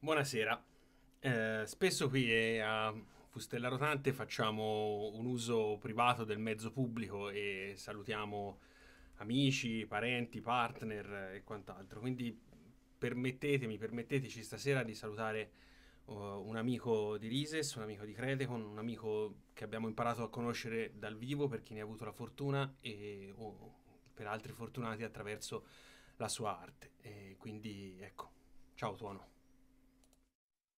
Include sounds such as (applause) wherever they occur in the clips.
Buonasera. Eh, spesso qui eh, a Fustella Rotante facciamo un uso privato del mezzo pubblico e salutiamo amici, parenti, partner e quant'altro. Quindi permettetemi, permetteteci stasera di salutare uh, un amico di Rises, un amico di Credecon, un amico che abbiamo imparato a conoscere dal vivo per chi ne ha avuto la fortuna e oh, per altri fortunati attraverso la sua arte. E quindi ecco, ciao Tuono.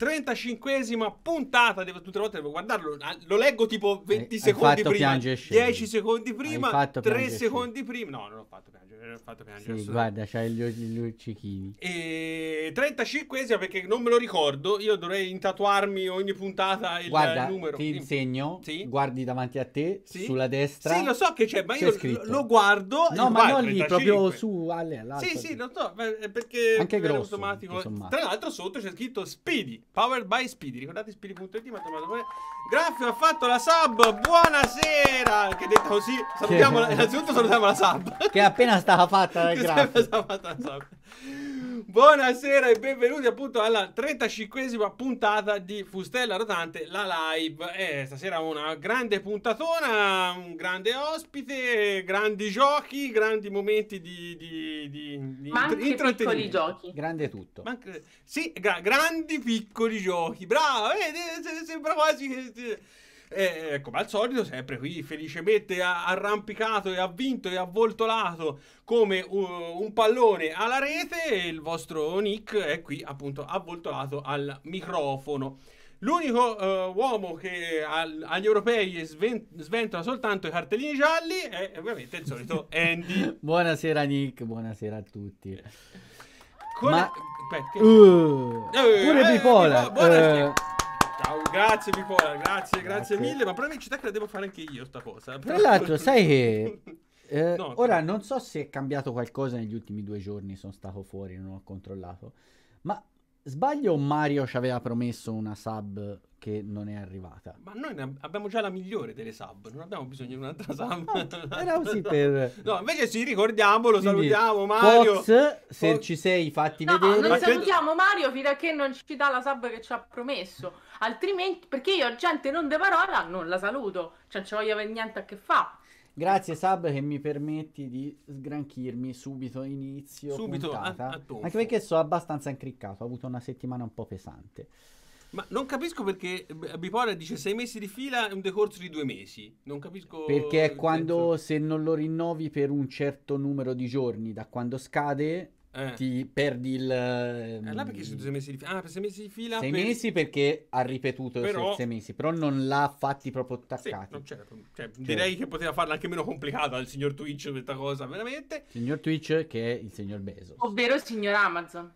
35esima puntata, devo, tutte le volte devo guardarlo, ah, lo leggo tipo 20 eh, hai secondi prima, 10 secondi prima, 3 secondi prima, no non ho fatto piangere, non ho fatto piangere. Sì, guarda c'hai gli, gli luccichini. E 35esima perché non me lo ricordo, io dovrei intatuarmi ogni puntata il guarda, numero. ti insegno, sì? guardi davanti a te, sì? sulla destra. Sì lo so che c'è, ma c'è io scritto. lo guardo. No ma vai, non lì, proprio su, all'alto. Sì sì, lo so, eh, perché... Anche grosso, automatico. Tra l'altro sotto c'è scritto Speedy. Powered by Speedy. Ricordate Speedy.it, ma trovato pure. Graffio ha fatto la sub. Buonasera. Che detto così, salutiamo la, (laughs) innanzitutto salutiamo la sub. Che appena stava fatta dal (laughs) Graffio. stava fatta la sub. Buonasera e benvenuti appunto alla 35esima puntata di Fustella Rotante, la live. Eh, stasera una grande puntatona, un grande ospite, grandi giochi, grandi momenti di, di, di, di Ma anche piccoli giochi. Grande tutto. Ma anche, sì, gra- grandi piccoli giochi. Bravo, eh, sembra quasi che eh, come al solito, sempre qui felicemente arrampicato e ha vinto e avvoltolato come uh, un pallone alla rete. E il vostro Nick è qui appunto avvoltolato al microfono. L'unico uh, uomo che al, agli europei sven- sventola soltanto i cartellini gialli è ovviamente il solito (laughs) Andy. buonasera Nick, buonasera a tutti. Con... Ma... Beh, che... uh, eh, pure eh, bipola. Eh, buona... uh... Wow, grazie Bipola, grazie, grazie, grazie mille. Ma probabilmente te che la devo fare anche io sta cosa. Tra l'altro, sai che (laughs) eh, no, ora tra... non so se è cambiato qualcosa negli ultimi due giorni, sono stato fuori, non ho controllato. Ma sbaglio Mario ci aveva promesso una sub che non è arrivata. Ma noi abbiamo già la migliore delle sub, non abbiamo bisogno di un'altra ah, sub. No, ah, era così per... (laughs) No, invece sì, ricordiamolo, Quindi, salutiamo Mario. Fox, se Fox... ci sei, fatti no, vedere. non salutiamo Mario fino a che non ci dà la sub che ci ha promesso altrimenti perché io gente non de parola non la saluto, cioè non ci voglio avere niente a che fa. Grazie Sab che mi permetti di sgranchirmi subito inizio subito a, a Anche perché sono abbastanza incriccato, ho avuto una settimana un po' pesante. Ma non capisco perché eh, Bipora dice sei mesi di fila è un decorso di due mesi. Non capisco. Perché quando senso. se non lo rinnovi per un certo numero di giorni da quando scade, eh. ti perdi il... Ehm, eh, là perché sono sei mesi di fila. Ah, per sei mesi di fila. Sei per... mesi perché ha ripetuto però... sei mesi, però non l'ha fatti proprio attaccati. Sì, certo. Cioè, cioè, direi che poteva farla anche meno complicata al signor Twitch questa cosa, veramente. Signor Twitch che è il signor Bezos. Ovvero il signor Amazon.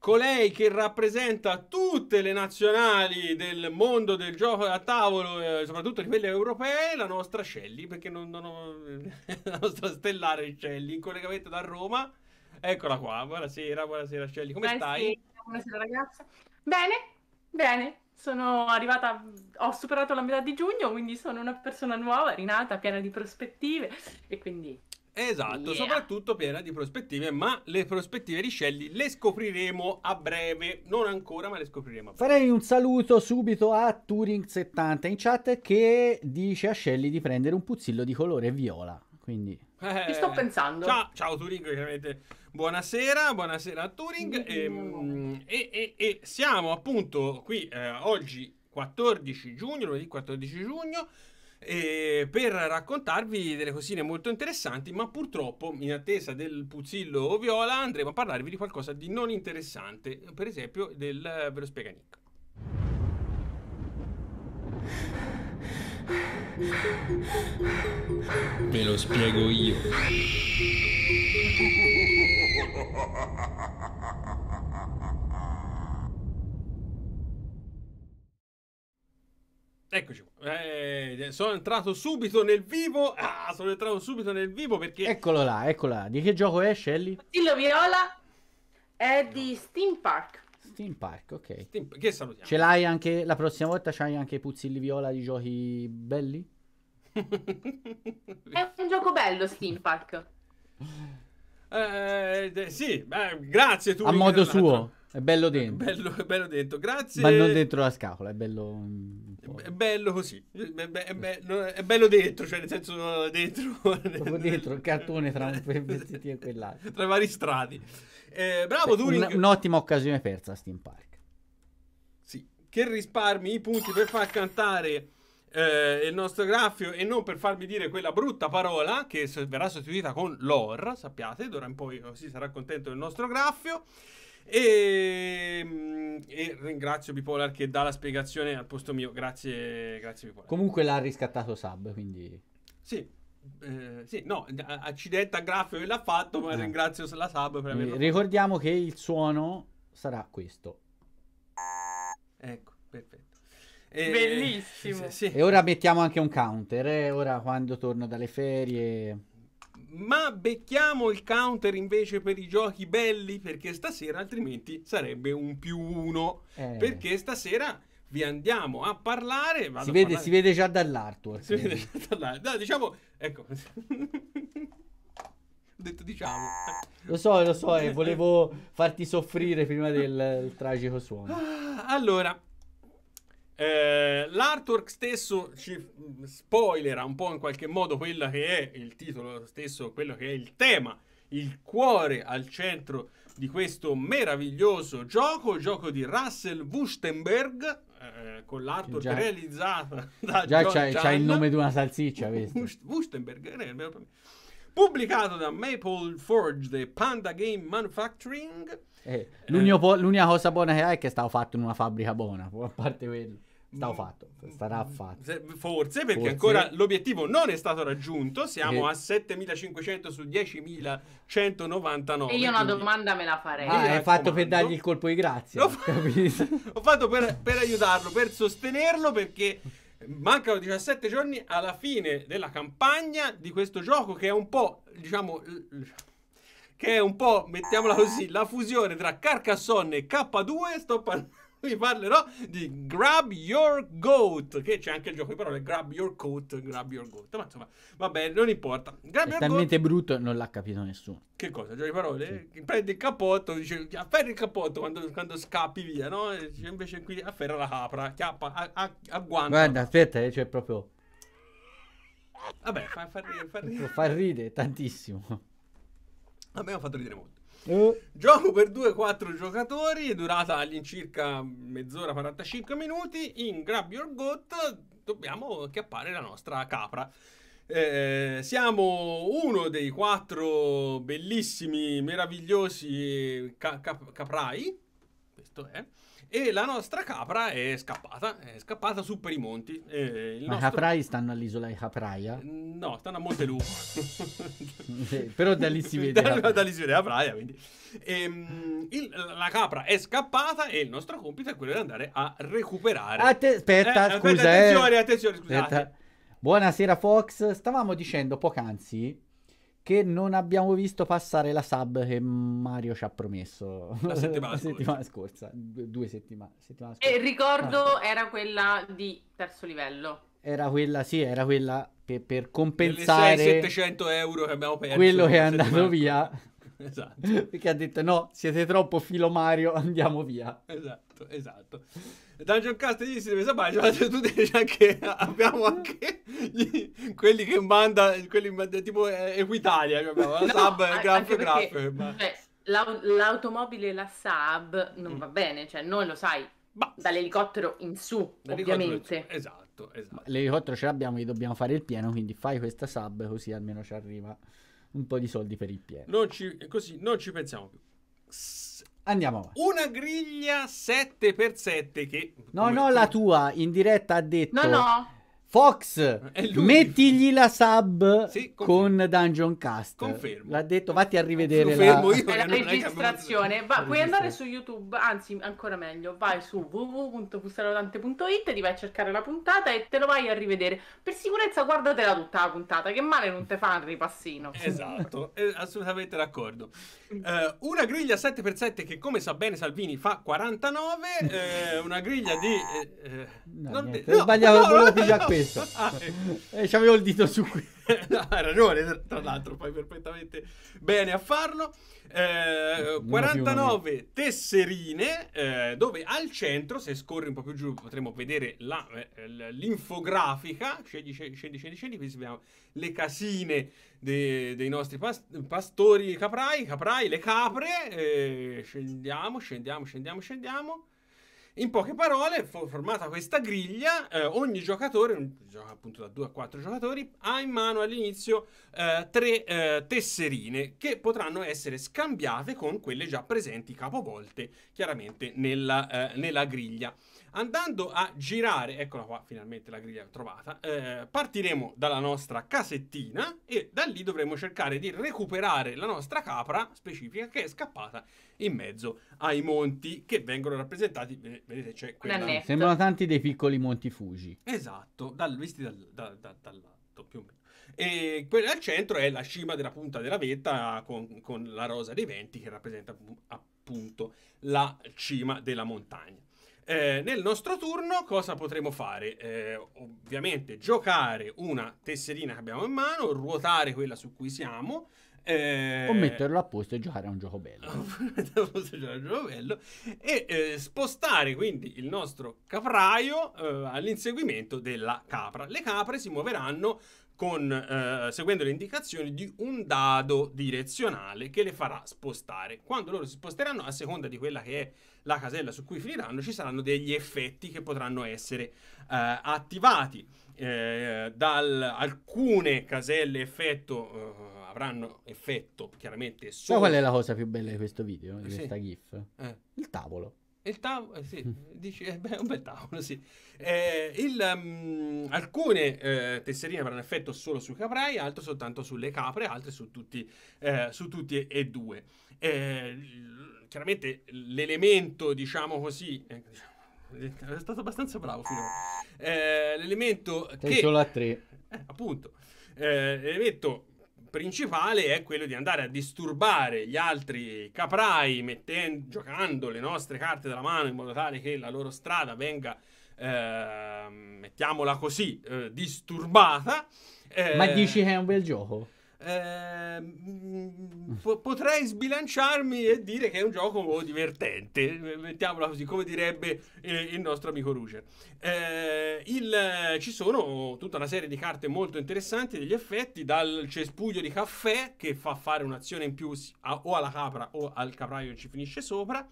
Colei che rappresenta tutte le nazionali del mondo del gioco a tavolo, eh, soprattutto quelle europee, la nostra Scelli, perché non, non ho... (laughs) la nostra stellare Scelli, in collegamento da Roma. Eccola qua, buonasera, buonasera Shelly, come buonasera, eh stai? Buonasera ragazza. Bene, bene, sono arrivata, ho superato la metà di giugno, quindi sono una persona nuova, rinata, piena di prospettive e quindi... Esatto, yeah. soprattutto piena di prospettive, ma le prospettive di Shelly le scopriremo a breve, non ancora, ma le scopriremo a breve. Farei un saluto subito a Turing70 in chat che dice a Shelly di prendere un puzzillo di colore viola, quindi... Eh, Ci sto pensando. Ciao, ciao Turing, chiaramente Buonasera, buonasera a Turing e, ehm, e, e, e siamo appunto qui eh, oggi 14 giugno, lunedì 14 giugno eh, per raccontarvi delle cosine molto interessanti, ma purtroppo in attesa del puzzillo viola andremo a parlarvi di qualcosa di non interessante, per esempio del eh, ve lo spiega Nick. Ve lo spiego io. (laughs) Eccoci qua. Eh, sono entrato subito nel vivo. Ah, sono entrato subito nel vivo perché. Eccolo là, eccolo là. Di che gioco è, Shelly? Dillo Viola è di Steam Park. Steam Park, ok. Steam... Che salutiamo. Ce l'hai anche la prossima volta? C'hai anche i puzzilli viola di giochi belli? è un gioco bello, Steam Park. (laughs) Eh, eh sì, beh, grazie tu. A modo Renato. suo. È bello dentro. Bello, bello, dentro, grazie. Ma non dentro la scatola, è bello... È bello così. È, be- è, be- è, bello dentro, cioè nel senso dentro... (laughs) Proprio dentro, il cartone tra un (laughs) pezzettino e quell'altro. Tra i vari strati. Eh, bravo Beh, Un, un'ottima occasione persa a Steam Park. Sì, che risparmi i punti per far cantare eh, il nostro graffio e non per farmi dire quella brutta parola che verrà sostituita con l'OR, sappiate, d'ora in poi oh, si sarà contento del nostro graffio. E, ehm, e, ringrazio Bipolar che dà la spiegazione al posto mio. Grazie, grazie Bipolar. Comunque l'ha riscattato Sub, quindi... Sì. Eh, sì, no, accidente a Graffio che l'ha fatto, ma eh. ringrazio la Sub per averlo. Ricordiamo che il suono sarà questo. Ecco. E, eh, Bellissimo. Sì, sì. E ora mettiamo anche un counter, eh? ora quando torno dalle ferie. Ma becchiamo il counter invece per i giochi belli perché stasera altrimenti sarebbe un più uno. Eh. Perché stasera vi andiamo a parlare. Si, a vede, parlare. si, vede, già dall'artwork. Si vede già dall'artwork. No, diciamo, ecco. Ho (laughs) detto diciamo. Lo so, lo so, eh, (laughs) volevo farti soffrire prima del, del tragico suono. Ah, allora, eh, l'artwork stesso ci spoilera un po' in qualche modo quello che è il titolo stesso, quello che è il tema, il cuore al centro di questo meraviglioso gioco, il gioco di Russell Wustenberg. Eh, con l'artwork già, realizzata (laughs) da già c'ha, c'ha, il nome di una salsiccia Wustenberg eh, eh, eh, pubblicato da Maple Forge The Panda Game Manufacturing eh, l'unica, eh, cosa buona che ha è che è stato fatto in una fabbrica buona a parte quello Stavo mm. fatto, sarà mm. fatto. Forse perché Forse. ancora l'obiettivo non è stato raggiunto, siamo e... Eh. a 7500 su 10199. E io una domanda me la farei. Ah, è fatto per dargli il colpo di grazia. L'ho, fa... L'ho (laughs) fatto per, per aiutarlo, per sostenerlo perché mancano 17 giorni alla fine della campagna di questo gioco che è un po', diciamo che è un po', mettiamola così, la fusione tra Carcassonne e K2, sto parlando (laughs) vi parlerò di Grab Your Goat, che c'è anche il gioco di parole Grab Your Coat, Grab Your Goat, ma insomma, vabbè, non importa. Grab è talmente goat... brutto non l'ha capito nessuno. Che cosa? Gioco di parole? Sì. Prendi il cappotto, dice afferra il cappotto quando, quando scappi via, no? E invece qui afferra la capra, chiappa, agguanta. Guarda, aspetta, eh, c'è cioè proprio... Vabbè, fa, fa ridere, fa (laughs) ridere. Fa ridere tantissimo. A me fatto ridere molto. Eh. Gioco per 2-4 giocatori, durata all'incirca mezz'ora 45 minuti. In Grab Your Goat dobbiamo acchiappare la nostra capra. Eh, siamo uno dei quattro bellissimi, meravigliosi ca- cap- caprai. Questo è. E la nostra capra è scappata, è scappata su per i monti. Ma I nostro... caprai stanno all'isola di Capraia? No, stanno a Monte Lupo. Eh, però da lì si vede. Da, da lì si vede la quindi. E, ehm, il, la capra è scappata e il nostro compito è quello di andare a recuperare. Atte- aspetta, eh, scusa. Aspetta, attenzione, eh. attenzione, scusate. Aspetta. Buonasera Fox, stavamo dicendo poc'anzi che non abbiamo visto passare la sub che Mario ci ha promesso la settimana, (laughs) la settimana scorsa. Due, due settimane, settimana scorsa. E ricordo ah. era quella di terzo livello. Era quella, sì, era quella che per compensare... 700 euro che abbiamo perso. Quello che è andato via. (laughs) Esatto. Perché ha detto no, siete troppo filo Mario, andiamo via. Esatto, esatto. Dungeon Cast gli si deve sapere, ma (laughs) cioè, tu dici anche, abbiamo anche gli, quelli che manda, quelli eh, tipo eh, Equitalia, cioè la no, Sub, a, Graf, Graf. ma... Cioè, l'au- l'automobile, la Sub, non mm. va bene, cioè noi lo sai, ma... dall'elicottero in su, Dall'elicottero ovviamente. In su. Esatto, esatto. L'elicottero ce l'abbiamo, gli dobbiamo fare il pieno, quindi fai questa Sub così almeno ci arriva un po' di soldi per il pieno. Non ci, così non ci pensiamo più. Andiamo avanti. Una griglia 7x7 che... No, no, la tua in diretta ha detto... No, no. Fox, mettigli la sub sì, con Dungeon Cast. Confermo. L'ha detto, vatti a rivedere la... Io, la registrazione. Va, puoi andare su YouTube, anzi, ancora meglio, vai su www.fustarodante.it, ti vai a cercare la puntata e te lo vai a rivedere. Per sicurezza guardatela tutta la puntata, che male non te fa un ripassino. Esatto, (laughs) eh, assolutamente d'accordo. Uh, una griglia 7x7 che, come sa bene Salvini, fa 49, uh, eh, una griglia di... Uh, no, non niente, no, sbagliavo, no, no, no, questo. Ah, ecco. eh, ci avevo il dito su qui. (laughs) hai ragione, tra l'altro fai perfettamente bene a farlo. Eh, 49 tesserine, eh, dove al centro, se scorri un po' più giù, potremo vedere la, eh, l'infografica. Scendi, scendi, scendi, scendi. Qui abbiamo le casine de, dei nostri pastori caprai, caprai le capre. Eh, scendiamo, scendiamo, scendiamo, scendiamo. In poche parole, formata questa griglia, eh, ogni giocatore, gioca appunto da 2 a 4 giocatori, ha in mano all'inizio eh, tre eh, tesserine che potranno essere scambiate con quelle già presenti capovolte chiaramente nella, eh, nella griglia. Andando a girare, eccola qua finalmente la griglia trovata, eh, partiremo dalla nostra casettina e da lì dovremo cercare di recuperare la nostra capra specifica che è scappata in mezzo ai monti che vengono rappresentati, vedete c'è quella... Sembrano tanti dei piccoli monti Fuji. Esatto, dal, visti dal, dal, dal, dal lato più o meno e quella al centro è la cima della punta della vetta con, con, la rosa dei venti che rappresenta appunto la cima della montagna. Eh, nel nostro turno cosa potremo fare? Eh, ovviamente giocare una tesserina che abbiamo in mano, ruotare quella su cui siamo. Eh... O metterlo a posto e giocare a un gioco bello. (laughs) un gioco bello. E eh, spostare quindi il nostro capraio eh, all'inseguimento della capra. Le capre si muoveranno con, eh, seguendo le indicazioni di un dado direzionale che le farà spostare. Quando loro si sposteranno, a seconda di quella che è la casella su cui finiranno, ci saranno degli effetti che potranno essere eh, attivati. Eh, dal, alcune caselle effetto eh, avranno effetto chiaramente solo... Ma qual è la cosa più bella di questo video, di sì. questa GIF? Eh. Il tavolo. Il tavolo, eh, sì, dici, eh, è un bel tavolo, sì. Eh, il, um, alcune eh, tesserine avranno effetto solo sui caprai, altre soltanto sulle capre, altre su tutti, eh, su tutti e due. Eh, chiaramente l'elemento, diciamo così... Diciamo, è stato abbastanza bravo finora. l'elemento Sei che... solo a tre. appunto. l'elemento principale è quello di andare a disturbare gli altri caprai mettendo, giocando le nostre carte della mano in modo tale che la loro strada venga, eh, mettiamola così, eh, disturbata. Eh, Ma dici eh, che è un bel gioco? ehm, mm, po- potrei sbilanciarmi e dire che è un gioco divertente, mettiamola così, come direbbe eh, il nostro amico Ruger. Eh, il, ci sono tutta una serie di carte molto interessanti, degli effetti, dal cespuglio di caffè che fa fare un'azione in più a, o alla capra o al capraio che ci finisce sopra.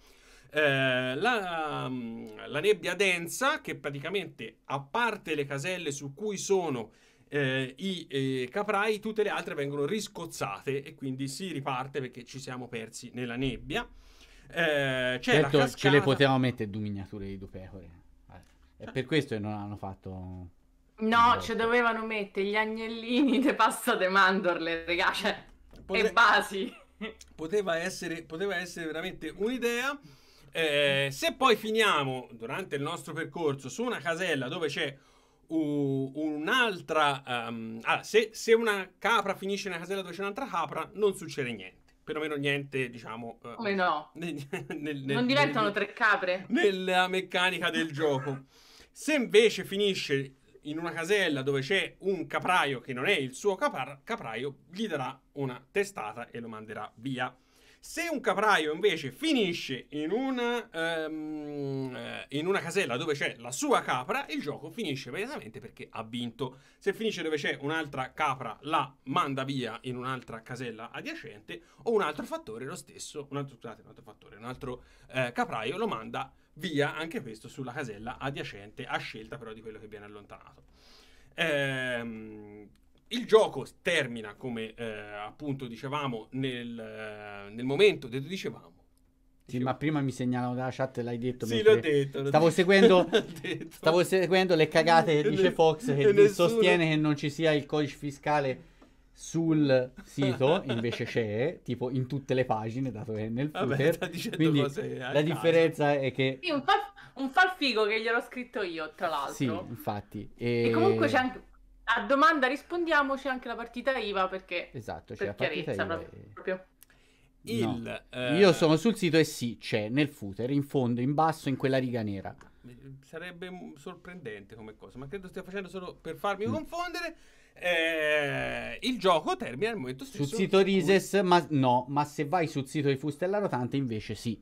Eh, la, mm, la nebbia densa che praticamente a parte le caselle su cui sono eh, i eh, caprai, tutte le altre vengono riscozzate e quindi si riparte perché ci siamo persi nella nebbia. Eh, certo, ce le potevamo mettere due miniature di due pecore. Eh, È cioè. per questo che non hanno fatto... No, ci dovevano mettere gli agnellini di pasta de mandorle, regà, cioè, Pote... e basi. Poteva essere, poteva essere veramente un'idea. Eh, se poi finiamo durante il nostro percorso su una casella dove c'è un'altra... Um, allora, se, se, una capra finisce nella casella dove c'è un'altra capra, non succede niente. Perlomeno niente, diciamo... Uh, no? Nel, (laughs) nel, nel, non diventano tre capre? Nella meccanica del gioco. Se invece finisce in una casella dove c'è un capraio che non è il suo capar- capraio, gli darà una testata e lo manderà via. Se un capraio invece finisce in una, um, ehm, eh, in una casella dove c'è la sua capra, il gioco finisce immediatamente perché ha vinto. Se finisce dove c'è un'altra capra, la manda via in un'altra casella adiacente o un altro fattore lo stesso, un altro, scusate, un altro fattore, un altro eh, capraio lo manda via anche questo sulla casella adiacente a scelta però di quello che viene allontanato. Ehm, il gioco termina, come eh, appunto dicevamo, nel, eh, nel momento dove dicevamo. Sì, ma prima mi segnalano dalla chat, l'hai detto. Sì, l'ho detto. L'ho stavo, detto, seguendo, (laughs) detto. stavo seguendo le cagate che dice Fox che nessuno... sostiene che non ci sia il codice fiscale sul sito, (laughs) invece c'è, tipo in tutte le pagine, dato che è nel footer. Vabbè, Quindi la caso. differenza è che... Sì, un, far, figo che gliel'ho scritto io, tra l'altro. Sì, infatti. E, e comunque c'è anche a domanda rispondiamoci anche la partita IVA perché esatto, c'è cioè per chiarezza IVA proprio. Il, no. eh... Io sono sul sito e sì, c'è nel footer, in fondo, in basso, in quella riga nera. Sarebbe sorprendente come cosa, ma credo stia facendo solo per farmi mm. confondere. Eh, il gioco termina al momento stesso. Sul sito Rises, cui... ma no, ma se vai sul sito di Fustella Rotante invece sì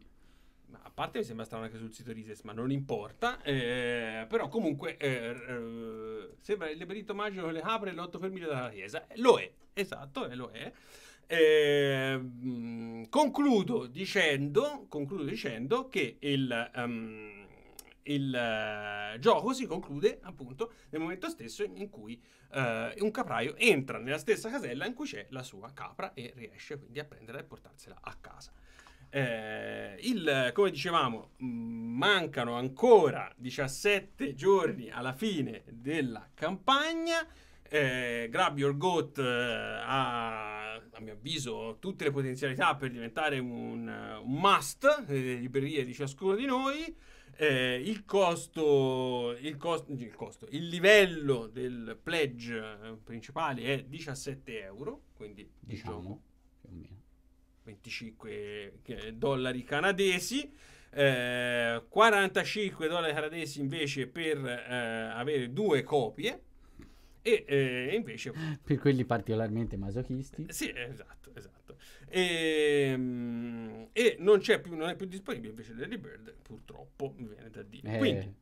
parte mi sembra strano anche sul sito Rises, ma non importa. Eh, però comunque eh, eh, sembra il labirinto magico che le apre l'8 per 1000 dalla chiesa. Eh, lo è, esatto, eh, lo è. Eh, concludo, dicendo, concludo, dicendo, che il, um, il uh, gioco si conclude appunto nel momento stesso in cui uh, un capraio entra nella stessa casella in cui c'è la sua capra e riesce quindi a prenderla e portarsela a casa. Eh, il, come dicevamo, mm, mancano ancora 17 giorni alla fine della campagna. Eh, Grab Your Goat eh, ha, a mio avviso, tutte le potenzialità per diventare un, un must nelle eh, librerie di ciascuno di noi. Eh, il, costo, il, costo, il, costo, il livello del pledge eh, principale è 17 euro, quindi diciamo. diciamo 25 dollari canadesi. Eh, 45 dollari canadesi invece per eh, avere due copie e eh, invece (laughs) per quelli particolarmente masochisti eh, sì esatto esatto e, ehm, e non, più, non, è più disponibile invece l'Early Bird purtroppo mi viene da dire eh, quindi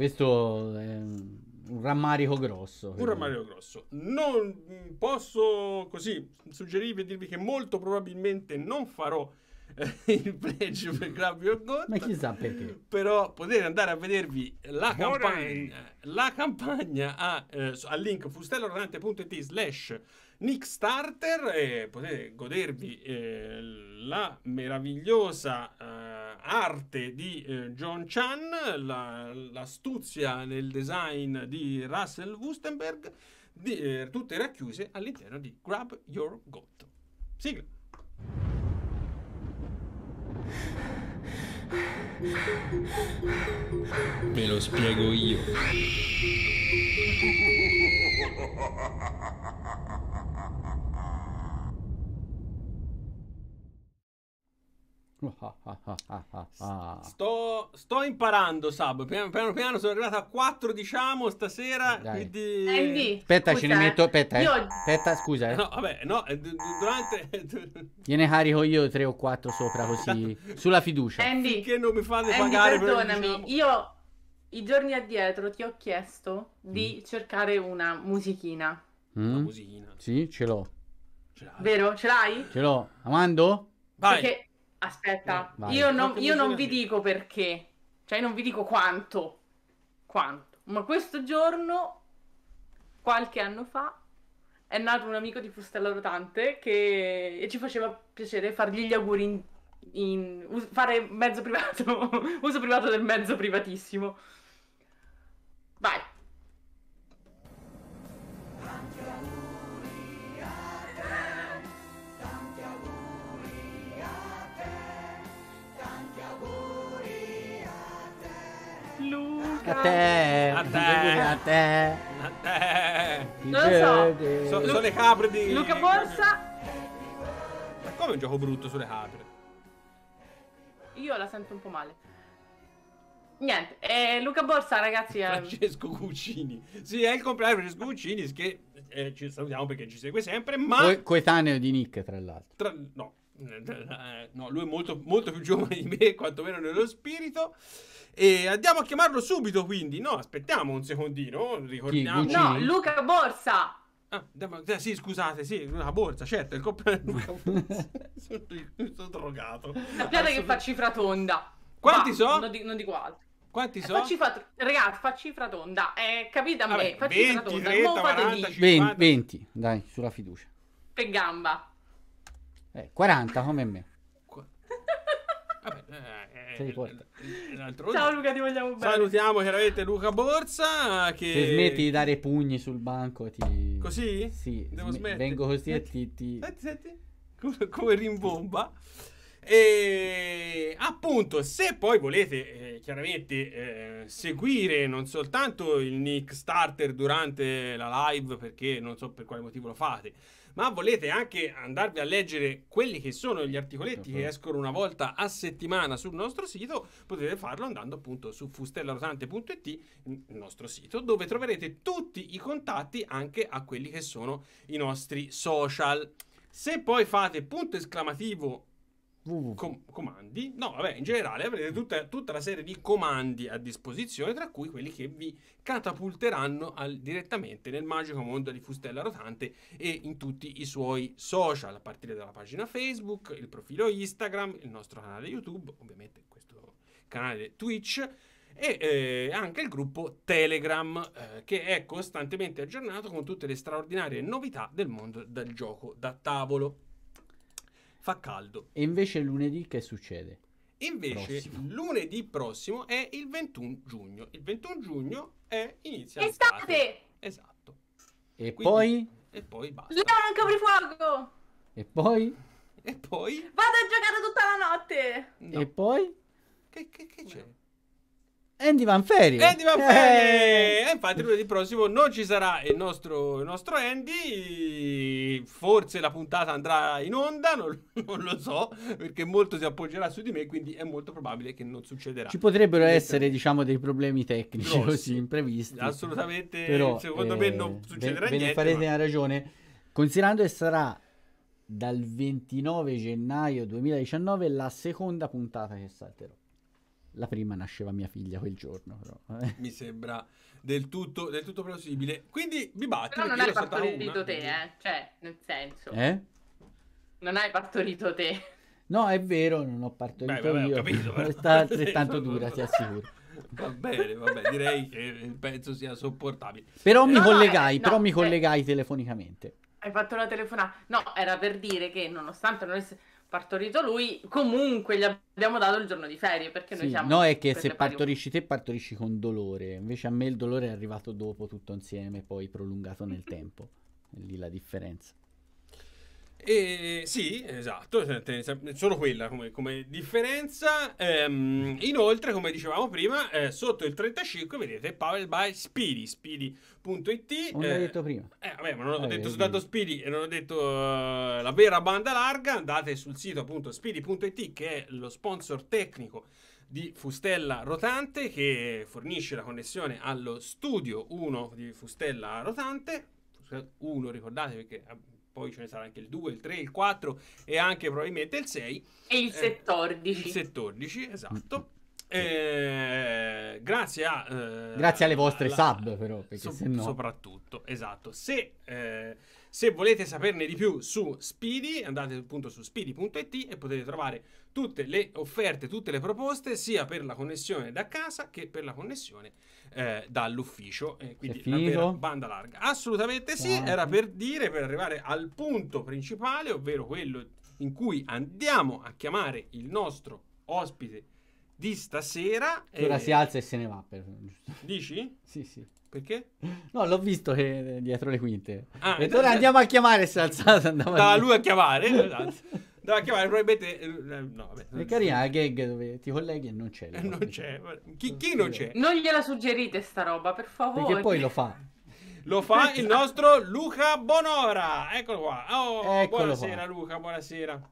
questo è un rammarico grosso. Un rammarico grosso. Non posso così suggerirvi e dirvi che molto probabilmente non farò eh, il pregio per (laughs) Club Your God. Ma chissà perché. Però potete andare a vedervi la campagna, la campagna a, eh, al link fustellorante.it slash Nick e potete godervi eh, la meravigliosa... Eh, arte di eh, John Chan, la, l'astuzia nel design di Russell Wustenberg, di, eh, tutte racchiuse all'interno di Grab Your Goat. Sigla. Me lo spiego io. (laughs) (laughs) Sto, sto, imparando, Sab. Piano, piano, piano sono arrivato a 4, diciamo, stasera. Dai. Quindi... Eh, aspetta, scusa, ce ne eh. metto. Aspetta, eh. io... aspetta scusa. Eh. No, vabbè, no, eh, durante. Gliene (laughs) carico io 3 o 4 sopra, così (laughs) sulla fiducia. Andy, che non mi fate Andy, pagare. Perdonami, diciamo... io i giorni addietro ti ho chiesto di mm. cercare una musichina. Mm. Una musichina? Sì, ce l'ho. Ce Vero? Ce l'hai? Ce l'ho. la mando Vai. Perché Aspetta, eh, io, non, io non vi dico perché, cioè non vi dico quanto, quanto, ma questo giorno, qualche anno fa, è nato un amico di Fustella Rotante che ci faceva piacere fargli gli auguri in, in fare mezzo privato, (laughs) uso privato del mezzo privatissimo. Vai. manca. A te. A te. A te. Non lo so. so sono le capre di... Luca Borsa. Ma come un gioco brutto sulle capre? Io la sento un po' male. Niente, eh, Luca Borsa, ragazzi. È... Eh. Francesco Cuccini. Sì, è il compleanno di Francesco Cuccini. Che eh, ci salutiamo perché ci segue sempre. Ma. Coetaneo di Nick, tra l'altro. Tra... No, eh, no, lui è molto, molto più giovane di me, (laughs) quantomeno nello spirito. E andiamo a chiamarlo subito, quindi. No, aspettiamo un secondino. Ricordiamo. no, Luca Borsa. Ah, eh, sì, scusate, sì, la borsa, certo, il compleanno. (laughs) sono, sono drogato. Sappiate che fa cifra tonda. Quanti sono? Non, non dico altro. Quanti sono? Eh, fa cifra, ragazzi, fa cifra tonda. Eh, capite a Vabbè, me, fa 20, cifra tonda. 30, 40, 50. 20, 20, dai, sulla fiducia. Per gamba. Eh, 40 come me. Qu- Vabbè, eh, eh, eh, eh Ciao Luca, ti vogliamo bene. Salutiamo chiaramente Luca Borsa. Che... Se smetti di dare pugni sul banco, ti. Così? Sì. Devo sm- Vengo così senti. e ti. ti... Senti, senti. Come, come rimbomba. E appunto, se poi volete eh, chiaramente eh, seguire non soltanto il Nick Starter durante la live, perché non so per quale motivo lo fate, ma volete anche andarvi a leggere quelli che sono gli articoletti che escono una volta a settimana sul nostro sito, potete farlo andando appunto su fustellarotante.it, il nostro sito, dove troverete tutti i contatti anche a quelli che sono i nostri social. Se poi fate punto esclamativo Com- comandi, no, vabbè, in generale avrete tutta, tutta, la serie di comandi a disposizione, tra cui quelli che vi catapulteranno al, direttamente nel magico mondo di Fustella Rotante e in tutti i suoi social, a partire dalla pagina Facebook, il profilo Instagram, il nostro canale YouTube, ovviamente questo canale Twitch e eh, anche il gruppo Telegram eh, che è costantemente aggiornato con tutte le straordinarie novità del mondo del gioco da tavolo fa caldo. E invece lunedì che succede? Invece prossimo. lunedì prossimo è il 21 giugno. Il 21 giugno è inizia estate. Esatto. E Quindi, poi? E poi basta. No, non copri fuoco. E poi? E poi? Vado a giocare tutta la notte. No. E poi? Che, che, che c'è? Andy Van Ferry. Andy Van Ferry. E eh. eh, infatti lunedì prossimo non ci sarà il nostro, il nostro, Andy. Forse la puntata andrà in onda, non, non, lo so, perché molto si appoggerà su di me, quindi è molto probabile che non succederà. Ci potrebbero Questa... essere, diciamo, dei problemi tecnici Grossi. così imprevisti. Assolutamente, Però, secondo eh, me non eh, succederà ve, niente. Ve ne farete una ragione, considerando che sarà dal 29 gennaio 2019 la seconda puntata che salterò. La prima nasceva mia figlia quel giorno, però. Eh. Mi sembra del tutto, del tutto plausibile. Quindi mi batto. Però non hai partorito una, te, quindi... eh? Cioè, nel senso. Eh? Non hai partorito te. No, è vero, non ho partorito Beh, vabbè, io. Ho capito, però. Sta altrettanto (laughs) dura, ti assicuro. Va bene, va bene, direi che il pezzo sia sopportabile. Però mi no, collegai, no, eh, però no, mi cioè collegai telefonicamente. Hai fatto la telefonata. No, era per dire che nonostante non essere partorito lui, comunque gli abbiamo dato il giorno di ferie perché sì, noi siamo... No, è che se partorisci te partorisci con dolore, invece a me il dolore è arrivato dopo tutto insieme, poi prolungato nel tempo, È lì la differenza. E, sì, esatto, cioè, solo quella come, come differenza. Ehm, inoltre, come dicevamo prima, eh, sotto il 35 vedete Powered by Speedy, speedy.it. Non l'hai eh, detto prima. Eh, vabbè, ma non ho eh, detto eh, soltanto eh. Speedy e eh, non ho detto uh, la vera banda larga. Andate sul sito appunto speedy.it che è lo sponsor tecnico di Fustella Rotante che fornisce la connessione allo studio 1 di Fustella Rotante. 1 ricordate perché... Ah, poi ce ne sarà anche il 2, il 3, il 4 e anche probabilmente il 6. E il 14. Eh, il 14, esatto. Mm, mm. Eh, grazie a eh, grazie alle vostre la, sub però Perché so, no... soprattutto esatto se eh, se volete saperne di più su Speedy, andate appunto su speedy.it e potete trovare tutte le offerte, tutte le proposte, sia per la connessione da casa che per la connessione eh, dall'ufficio. Eh, quindi davvero banda larga. Assolutamente sì, wow. era per dire, per arrivare al punto principale, ovvero quello in cui andiamo a chiamare il nostro ospite di stasera. E... Ora si alza e se ne va. Per... Dici? (laughs) sì, sì. Perché? No, l'ho visto che è eh, dietro le quinte. Ah, e allora andiamo a chiamare. Si è alzato. Andava lui a chiamare. (laughs) Esatto. Andava a chiamare, probabilmente. Eh, eh, no, vabbè. È carina la gag dove ti colleghi e non c'è. (laughs) Non c'è. Chi, chi non c'è? Non gliela suggerite sta roba, per favore. Perché poi lo fa lo fa il nostro Luca Bonora. Eccolo qua. Oh, Eccolo buonasera qua. Luca, buonasera.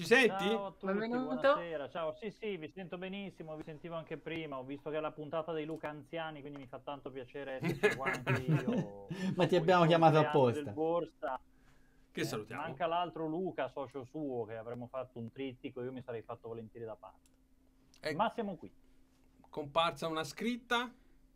Ci senti? Ciao a tutti, buonasera. Ciao, sì, sì, vi sento benissimo, vi sentivo anche prima. Ho visto che è la puntata dei Luca Anziani, quindi mi fa tanto piacere essere qua anche io. (laughs) Ma ti abbiamo chiamato apposta. Borsa. Che eh, salutiamo. Manca l'altro Luca, socio suo, che avremmo fatto un trittico, io mi sarei fatto volentieri da parte. Ecco. Ma siamo qui. Comparsa una scritta?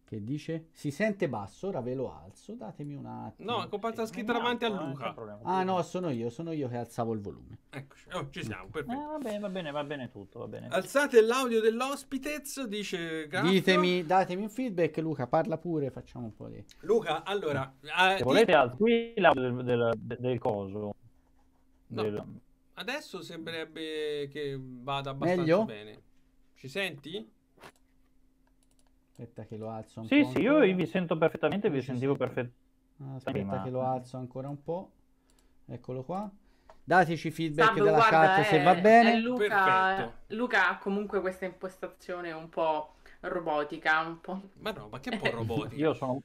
Che dice? Si sente basso, ora ve lo alzo, datemi un attimo. No, è comparsa eh, scritta eh, davanti eh, a Luca. ah no, sono io, sono io che alzavo il volume. Eccoci, oh, ci siamo, perfetto. Eh, ah, va bene, va bene, va bene tutto, va bene. Alzate l'audio dell'ospitez, dice Gaffio. Ditemi, datemi un feedback, Luca, parla pure, facciamo un po' di... Luca, allora... Eh, Se volete, alzare qui l'audio del, del, del, del coso. No. Del... Adesso sembrerebbe che vada abbastanza Meglio? bene. Ci senti? Aspetta che lo alzo un sì, po'. Sì, sì, io vi sento perfettamente, vi sentivo perfettamente. Ah, aspetta prima. che lo alzo ancora un po'. Eccolo qua. Dateci feedback Sando, dalla guarda, chat è, se va bene. Luca, Luca ha comunque questa impostazione un po' robotica, un po'. Ma no, ma che po' (laughs) robotica? io sono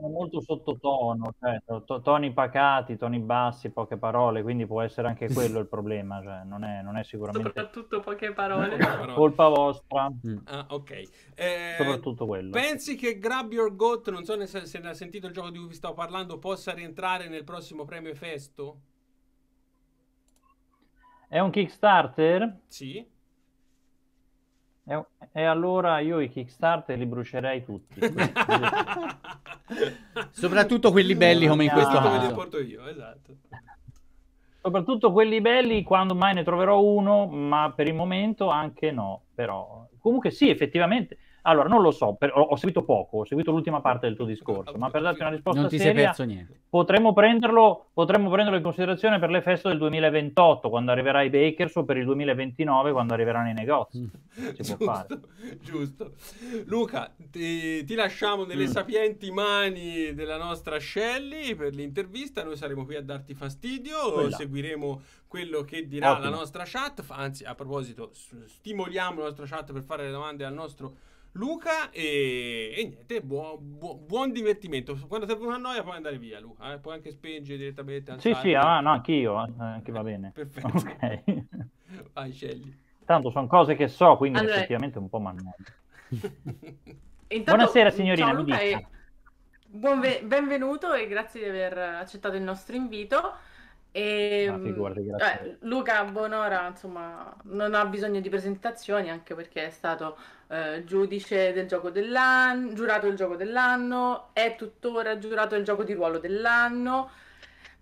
molto sottotono, cioè, toni pacati, toni bassi, poche parole, quindi può essere anche (laughs) quello il problema, cioè, non, è, non, è, sicuramente... Soprattutto poche parole. Colpa vostra. Mm. Ah, ok. Eh, Soprattutto quello. Pensi che Grab Your Goat, non so se, se ne ha sentito il gioco di cui vi stavo parlando, possa rientrare nel prossimo premio Festo? È un Kickstarter? Sì. E, e allora io i Kickstarter li brucerei tutti. (laughs) (laughs) Soprattutto quelli belli come in questo caso. Li porto io, esatto. Soprattutto quelli belli quando mai ne troverò uno, ma per il momento anche no. Però comunque sì, effettivamente allora, non lo so, per, ho, ho, seguito poco, ho seguito l'ultima parte del tuo discorso, ma per darti una risposta non ti seria, sei perso niente. Potremmo, prenderlo, potremmo prenderlo in considerazione per le feste del 2028, quando arriverà i Bakers, o per il 2029, quando arriveranno i negozi. Mm. giusto, giusto. Luca, ti, ti lasciamo nelle mm. sapienti mani della nostra Shelly per l'intervista, noi saremo qui a darti fastidio, Quella. seguiremo quello che dirà Ottimo. la nostra chat, anzi a proposito, stimoliamo la nostra chat per fare le domande al nostro Luca e, e niente, buon, buon, buon, divertimento. Quando serve una noia puoi andare via Luca, eh? puoi anche spingere direttamente. Sì, sì, ah, no, anch'io, eh, anche va bene. Perfetto. Okay. (laughs) Vai, scegli. Tanto sono cose che so, quindi allora... effettivamente un po' mannaggia. (laughs) Buonasera signorina. Ciao, Luca, e... Buon ve- benvenuto e grazie di aver accettato il nostro invito. E, ehm, Ma figurati, eh, Luca Bonora insomma, non ha bisogno di presentazioni anche perché è stato eh, giudice del gioco dell'anno, giurato del gioco dell'anno, è tuttora giurato del gioco di ruolo dell'anno.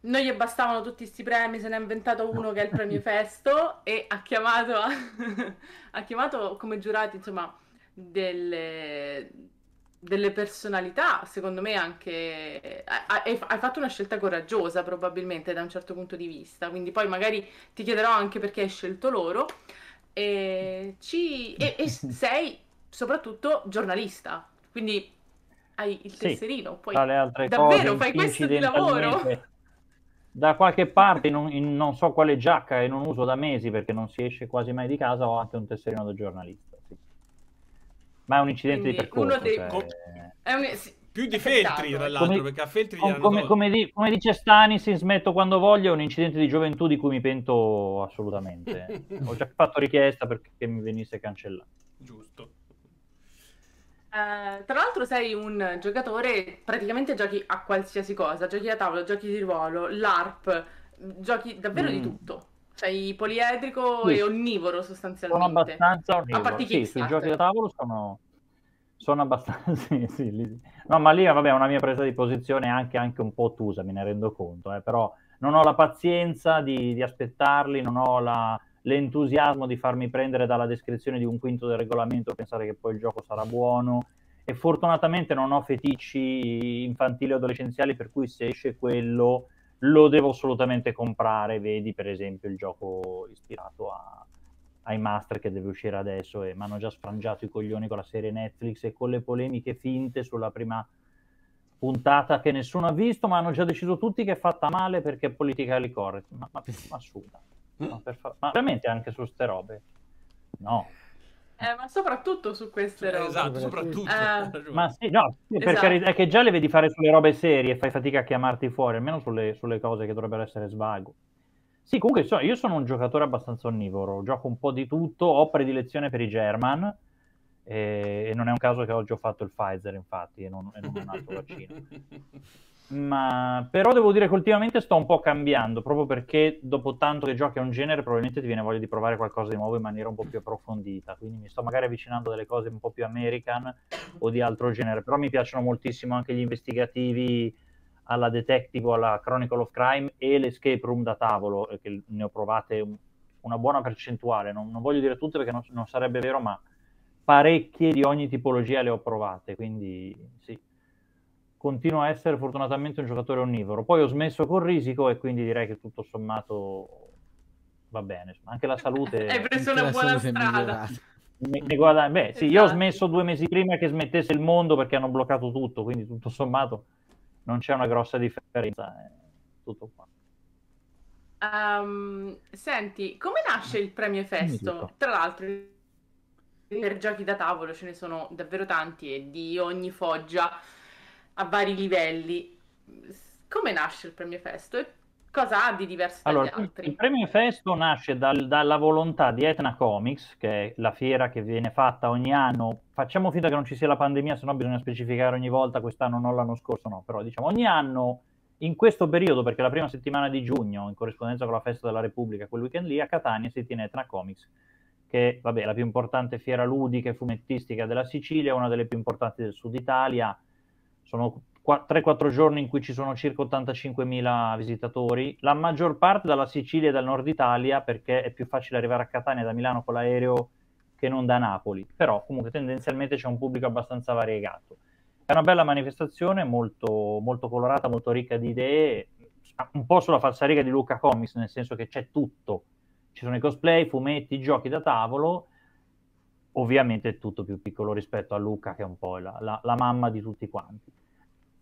Non gli bastavano tutti questi premi, se ne è inventato uno che è il premio (laughs) Festo e ha chiamato, (laughs) ha chiamato come giurati insomma, delle, delle personalità, secondo me anche eh, hai, hai, fatto una scelta coraggiosa probabilmente da un certo punto di vista, quindi poi magari ti chiederò anche perché hai scelto loro e, ci, e, e (laughs) sei soprattutto giornalista, quindi hai il tesserino, sì, poi davvero fai questo di lavoro? Da qualche parte, in, un, in non so quale giacca e non uso da mesi perché non si esce quasi mai di casa, ho anche un tesserino da giornalista. Ma è un incidente Quindi, di percorso. Dei... Cioè... Eh. È un... sì, più di Feltri, tra l'altro, come, perché a Feltri come, come, come, di, come dice Stanis, smetto quando voglio, è un incidente di gioventù di cui mi pento assolutamente. (laughs) Ho già fatto richiesta perché mi venisse cancellato. Giusto. Uh, tra l'altro sei un giocatore, praticamente giochi a qualsiasi cosa, giochi a tavolo, giochi di ruolo, LARP, giochi davvero mm. di tutto sei cioè, poliedrico sì. e onnivoro sostanzialmente. Sono abbastanza onnivoro. A Sì, sui giochi da tavolo sono, sono abbastanza... (laughs) sì, sì, li... No, ma lì vabbè, è una mia presa di posizione anche, anche un po' ottusa, me ne rendo conto, eh, però non ho la pazienza di, di aspettarli, non ho la, l'entusiasmo di farmi prendere dalla descrizione di un quinto del regolamento e pensare che poi il gioco sarà buono. E fortunatamente non ho feticci infantili o adolescenziali, per cui se esce quello lo devo assolutamente comprare, vedi per esempio il gioco ispirato a, ai master che deve uscire adesso e mi hanno già sfrangiato i coglioni con la serie Netflix e con le polemiche finte sulla prima puntata che nessuno ha visto, ma hanno già deciso tutti che è fatta male perché è politica correct. Ma, ma, ma assurda. Ma, mm. fa- ma veramente anche su ste robe? No. Eh, ma soprattutto su queste eh, robe. Esatto, soprattutto. Eh. Ma sì, no, sì, per esatto. è che già le vedi fare sulle robe serie e fai fatica a chiamarti fuori, almeno sulle, sulle cose che dovrebbero essere svago. Sì, comunque so, io sono un giocatore abbastanza onnivoro, gioco un po' di tutto, ho predilezione per i German e, eh, e non è un caso che oggi ho fatto il Pfizer, infatti, e non, e non un altro vaccino. (laughs) ma però devo dire che ultimamente sto un po' cambiando, proprio perché dopo tanto che giochi a un genere probabilmente ti viene voglia di provare qualcosa di nuovo in maniera un po' più approfondita, quindi mi sto magari avvicinando a delle cose un po' più american o di altro genere, però mi piacciono moltissimo anche gli investigativi alla detective o alla Chronicle of Crime e l'escape room da tavolo, eh, che ne ho provate una buona percentuale, non, non voglio dire tutte perché non, non sarebbe vero, ma parecchie di ogni tipologia le ho provate, quindi sì continua a essere fortunatamente un giocatore onnivoro. Poi ho smesso con Risico e quindi direi che tutto sommato va bene. Anche la salute... (laughs) Hai preso una buona strada. Mi, mi guarda... Beh, sì, io ho esatto. smesso due mesi prima che smettesse il mondo perché hanno bloccato tutto, quindi tutto sommato non c'è una grossa differenza. Eh, tutto qua. Um, senti, come nasce il premio Festo? Tra l'altro, per giochi da tavolo ce ne sono davvero tanti e di ogni foggia a vari livelli. Come nasce il premio Festo e cosa ha di diverso allora, dagli altri? Il premio Festo nasce dal, dalla volontà di Etna Comics, che è la fiera che viene fatta ogni anno. Facciamo finta che non ci sia la pandemia, se no bisogna specificare ogni volta, quest'anno non l'anno scorso no, però diciamo ogni anno in questo periodo, perché la prima settimana di giugno, in corrispondenza con la festa della Repubblica, quel weekend lì, a Catania si tiene Etna Comics, che vabbè, è la più importante fiera ludica e fumettistica della Sicilia, una delle più importanti del sud Italia, sono 3-4 giorni in cui ci sono circa 85.000 visitatori, la maggior parte dalla Sicilia e dal nord Italia perché è più facile arrivare a Catania da Milano con l'aereo che non da Napoli, però comunque tendenzialmente c'è un pubblico abbastanza variegato. È una bella manifestazione, molto, molto colorata, molto ricca di idee, un po' sulla falsariga di Luca Comics, nel senso che c'è tutto. Ci sono i cosplay, i fumetti, i giochi da tavolo, ovviamente è tutto più piccolo rispetto a Luca che è un po' la, la, la mamma di tutti quanti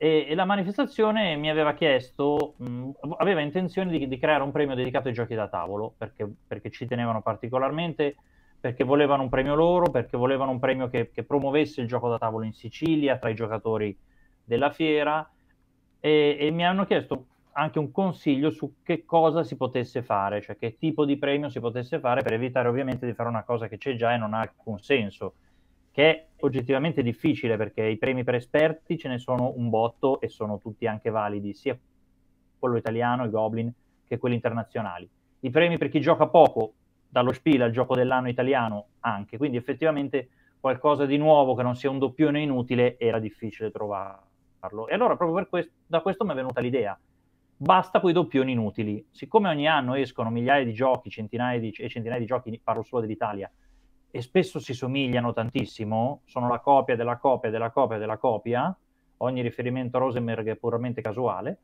e, e la manifestazione mi aveva chiesto, mh, mm, aveva intenzione di, di, creare un premio dedicato ai giochi da tavolo, perché, perché, ci tenevano particolarmente, perché volevano un premio loro, perché volevano un premio che, che promuovesse il gioco da tavolo in Sicilia tra i giocatori della fiera e, e mi hanno chiesto anche un consiglio su che cosa si potesse fare, cioè che tipo di premio si potesse fare per evitare ovviamente di fare una cosa che c'è già e non ha alcun senso che è oggettivamente difficile perché i premi per esperti ce ne sono un botto e sono tutti anche validi, sia quello italiano, i Goblin, che quelli internazionali. I premi per chi gioca poco, dallo Spiel al gioco dell'anno italiano anche, quindi effettivamente qualcosa di nuovo che non sia un doppione inutile era difficile trovarlo. E allora proprio questo, da questo mi è venuta l'idea. Basta quei doppioni inutili. Siccome ogni anno escono migliaia di giochi, centinaia di, e centinaia di giochi, parlo solo dell'Italia, e spesso si somigliano tantissimo, sono la copia della copia della copia della copia, ogni riferimento a Rosenberg è puramente casuale.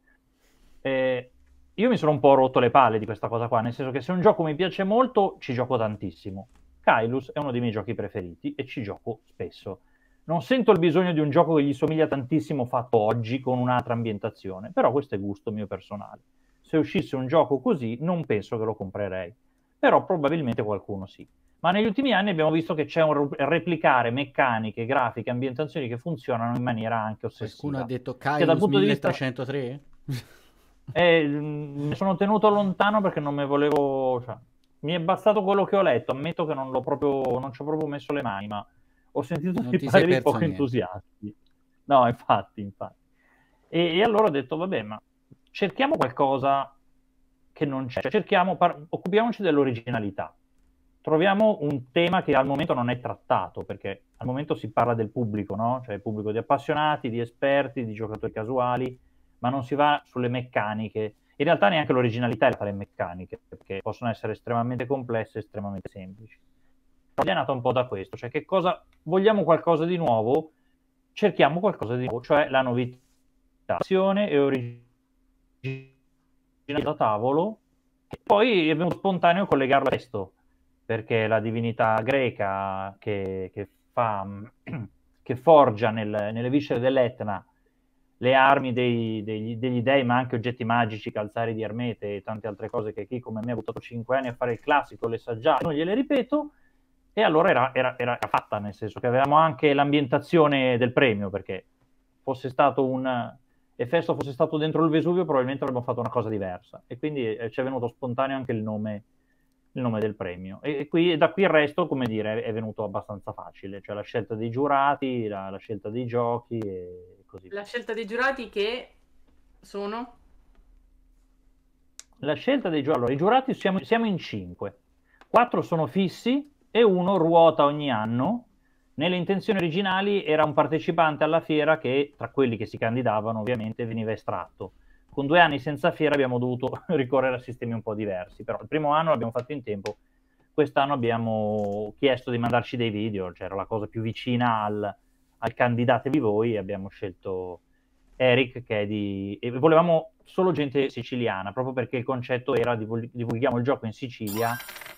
Eh, io mi sono un po' rotto le palle di questa cosa qua, nel senso che se un gioco mi piace molto, ci gioco tantissimo. Kylos è uno dei miei giochi preferiti e ci gioco spesso. Non sento il bisogno di un gioco che gli somiglia tantissimo fatto oggi con un'altra ambientazione, però questo è gusto mio personale. Se uscisse un gioco così non penso che lo comprerei, però probabilmente qualcuno sì ma negli ultimi anni abbiamo visto che c'è un replicare meccaniche, grafiche, ambientazioni che funzionano in maniera anche ossessiva. Qualcuno ha detto cioè, Kairos 1303? Vista... (laughs) eh, mm, mi sono tenuto lontano perché non mi volevo... Cioè, mi è bastato quello che ho letto, ammetto che non l'ho proprio, non ci ho proprio messo le mani, ma ho sentito non dei pareri poco niente. entusiasti. No, infatti, infatti. E, e, allora ho detto, vabbè, ma cerchiamo qualcosa che non c'è, cioè, cerchiamo, par- occupiamoci dell'originalità troviamo un tema che al momento non è trattato, perché al momento si parla del pubblico, no? cioè pubblico di appassionati, di esperti, di giocatori casuali, ma non si va sulle meccaniche. In realtà neanche l'originalità è tra le meccaniche, perché possono essere estremamente complesse, estremamente semplici. È nata un po' da questo, cioè che cosa vogliamo qualcosa di nuovo, cerchiamo qualcosa di nuovo, cioè la novità, azione e originalità da tavolo, e poi è venuto spontaneo collegarlo a questo perché la divinità greca che, che, fa, (clears throat) che forgia nel, nelle viscere dell'Etna le armi dei, degli, degli, dei, ma anche oggetti magici, calzari di Ermete e tante altre cose che chi come me ha buttato 5 anni a fare il classico, le saggiate, non gliele ripeto, e allora era, era, era fatta, nel senso che avevamo anche l'ambientazione del premio, perché fosse stato un, Efesto fosse stato dentro il Vesuvio, probabilmente avremmo fatto una cosa diversa. E quindi eh, ci è venuto spontaneo anche il nome il nome del premio. E, qui, da qui il resto, come dire, è venuto abbastanza facile, cioè la scelta dei giurati, la, la scelta dei giochi e così. La scelta dei giurati che sono? La scelta dei giurati, allora i giurati siamo, siamo in cinque, quattro sono fissi e uno ruota ogni anno. Nelle intenzioni originali era un partecipante alla fiera che tra quelli che si candidavano ovviamente veniva estratto con due anni senza fiera abbiamo dovuto (laughs) ricorrere a sistemi un po' diversi, però il primo anno l'abbiamo fatto in tempo, quest'anno abbiamo chiesto di mandarci dei video, cioè era la cosa più vicina al, al candidatevi voi e abbiamo scelto Eric che è di... e volevamo solo gente siciliana, proprio perché il concetto era divul- divulghiamo il gioco in Sicilia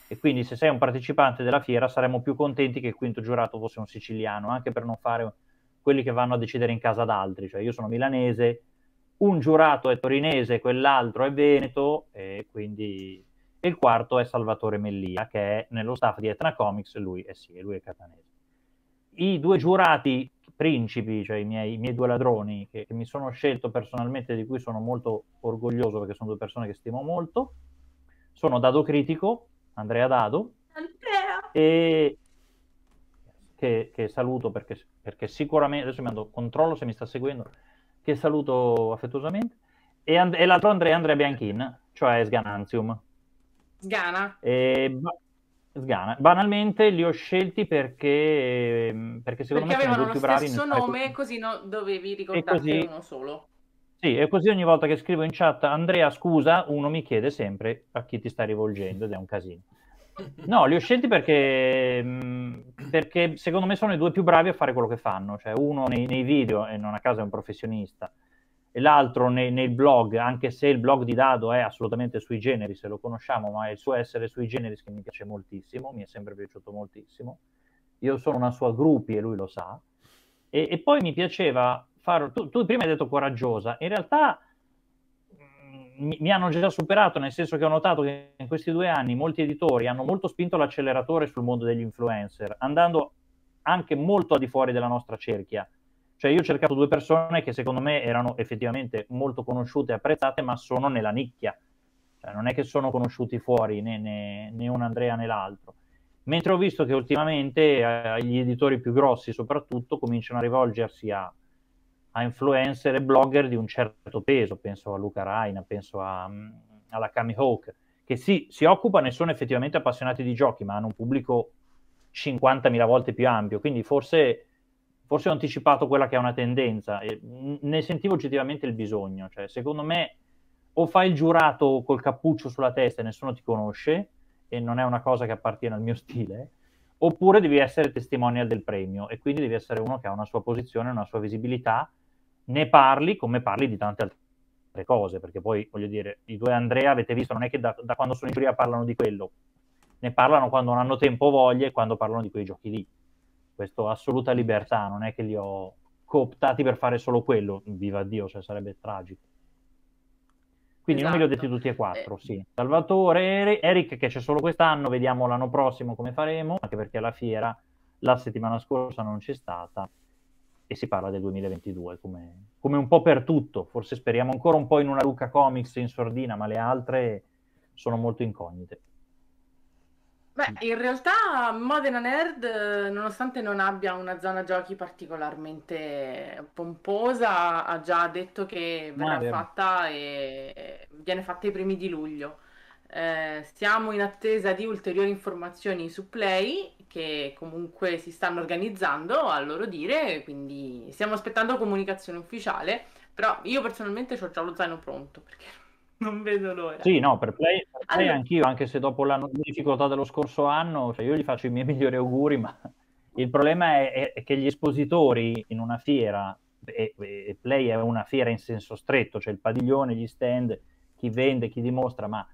e quindi se sei un partecipante della fiera saremmo più contenti che il quinto giurato fosse un siciliano, anche per non fare quelli che vanno a decidere in casa ad altri, cioè io sono milanese, un giurato è torinese, quell'altro è veneto, e quindi il quarto è Salvatore Mellia, che è nello staff di Etna Comics, lui, è sì, lui è catanese. I due giurati principi, cioè i miei, i miei due ladroni, che, che, mi sono scelto personalmente, di cui sono molto orgoglioso perché sono due persone che stimo molto, sono Dado Critico, Andrea Dado, Andrea. E, che, che, saluto perché, perché sicuramente, adesso mi ando controllo se mi sta seguendo, che saluto affettuosamente, e, and- e l'altro Andrea, Andrea Bianchin, cioè Sgananzium. Sgana. E ba- Sgana. Banalmente li ho scelti perché, ehm, perché secondo perché me sono molto bravi. Perché avevano lo stesso nome, tutto. così no, dovevi ricordarti così... uno solo. Sì, e così ogni volta che scrivo in chat Andrea scusa, uno mi chiede sempre a chi ti sta rivolgendo ed è un casino. No, li ho scelti perché, mm, perché, secondo me sono i due più bravi a fare quello che fanno, cioè uno nei, nei video e non a caso è un professionista e l'altro nei, nel blog, anche se il blog di Dado è assolutamente sui generis, lo conosciamo, ma è il suo essere sui generis che mi piace moltissimo, mi è sempre piaciuto moltissimo. Io sono una sua gruppi e lui lo sa. E, e poi mi piaceva fare... Tu, tu prima hai detto coraggiosa, in realtà mi, hanno già superato, nel senso che ho notato che in questi due anni molti editori hanno molto spinto l'acceleratore sul mondo degli influencer, andando anche molto al di fuori della nostra cerchia. Cioè io ho cercato due persone che secondo me erano effettivamente molto conosciute e apprezzate, ma sono nella nicchia. Cioè, non è che sono conosciuti fuori né, né, né un Andrea né l'altro. Mentre ho visto che ultimamente eh, gli editori più grossi soprattutto cominciano a rivolgersi a a influencer e blogger di un certo peso, penso a Luca Raina, penso a, mm, alla Kami Hawk, che sì, si occupano e sono effettivamente appassionati di giochi, ma hanno un pubblico 50.000 volte più ampio, quindi forse, forse ho anticipato quella che è una tendenza, e ne sentivo oggettivamente il bisogno, cioè secondo me o fai il giurato col cappuccio sulla testa e nessuno ti conosce, e non è una cosa che appartiene al mio stile, oppure devi essere testimonial del premio e quindi devi essere uno che ha una sua posizione, una sua visibilità ne parli come parli di tante altre cose, perché poi voglio dire, i due Andrea avete visto, non è che da, da quando sono in giuria parlano di quello, ne parlano quando non hanno tempo o voglia e quando parlano di quei giochi lì. Questo assoluta libertà, non è che li ho cooptati per fare solo quello, viva Dio, cioè sarebbe tragico. Quindi esatto. non me li ho detti esatto. tutti e quattro, eh. sì. Salvatore, Eric che c'è solo quest'anno, vediamo l'anno prossimo come faremo, anche perché la fiera la settimana scorsa non c'è stata e si parla del 2022 come, come, un po' per tutto. Forse speriamo ancora un po' in una Luca Comics in sordina, ma le altre sono molto incognite. Beh, in realtà Modena Nerd, nonostante non abbia una zona giochi particolarmente pomposa, ha già detto che verrà fatta e viene fatta i primi di luglio. Eh, siamo in attesa di ulteriori informazioni su Play che comunque si stanno organizzando a loro dire, quindi stiamo aspettando comunicazione ufficiale, però io personalmente ho già lo zaino pronto perché (laughs) non vedo l'ora. Sì, no, per play, per play allora... anch'io, anche se dopo la difficoltà dello scorso anno, cioè io gli faccio i miei (laughs) migliori auguri, ma il problema è, è che gli espositori in una fiera, e, e Play è una fiera in senso stretto, cioè il padiglione, gli stand, chi vende, chi dimostra, ma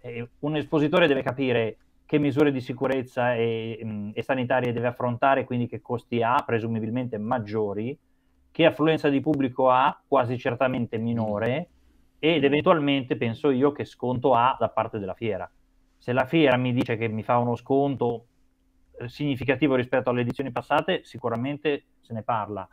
eh, un espositore deve capire che misure di sicurezza e, mh, e sanitarie deve affrontare, quindi che costi ha, presumibilmente maggiori, che affluenza di pubblico ha, quasi certamente minore, ed eventualmente penso io che sconto ha da parte della fiera. Se la fiera mi dice che mi fa uno sconto eh, significativo rispetto alle edizioni passate, sicuramente se ne parla.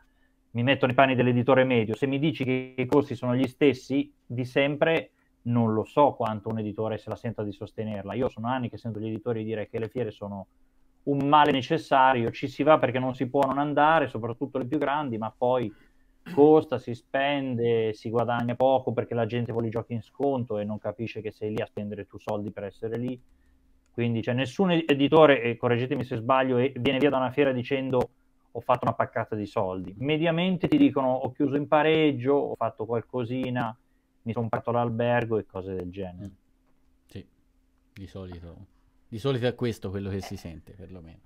Mi metto nei panni dell'editore medio. Se mi dici che i costi sono gli stessi di sempre, non lo so quanto un editore se la senta di sostenerla. Io sono anni che sento gli editori dire che le fiere sono un male necessario, ci si va perché non si può non andare, soprattutto le più grandi, ma poi costa, si spende, si guadagna poco perché la gente vuole i giochi in sconto e non capisce che sei lì a spendere tu soldi per essere lì. Quindi cioè, nessun editore, e correggetemi se sbaglio, viene via da una fiera dicendo ho fatto una paccata di soldi. Mediamente ti dicono ho chiuso in pareggio, ho fatto qualcosina, mi sono fatto l'albergo e cose del genere. Mm. Sì, di solito, di solito è questo quello che si sente, perlomeno.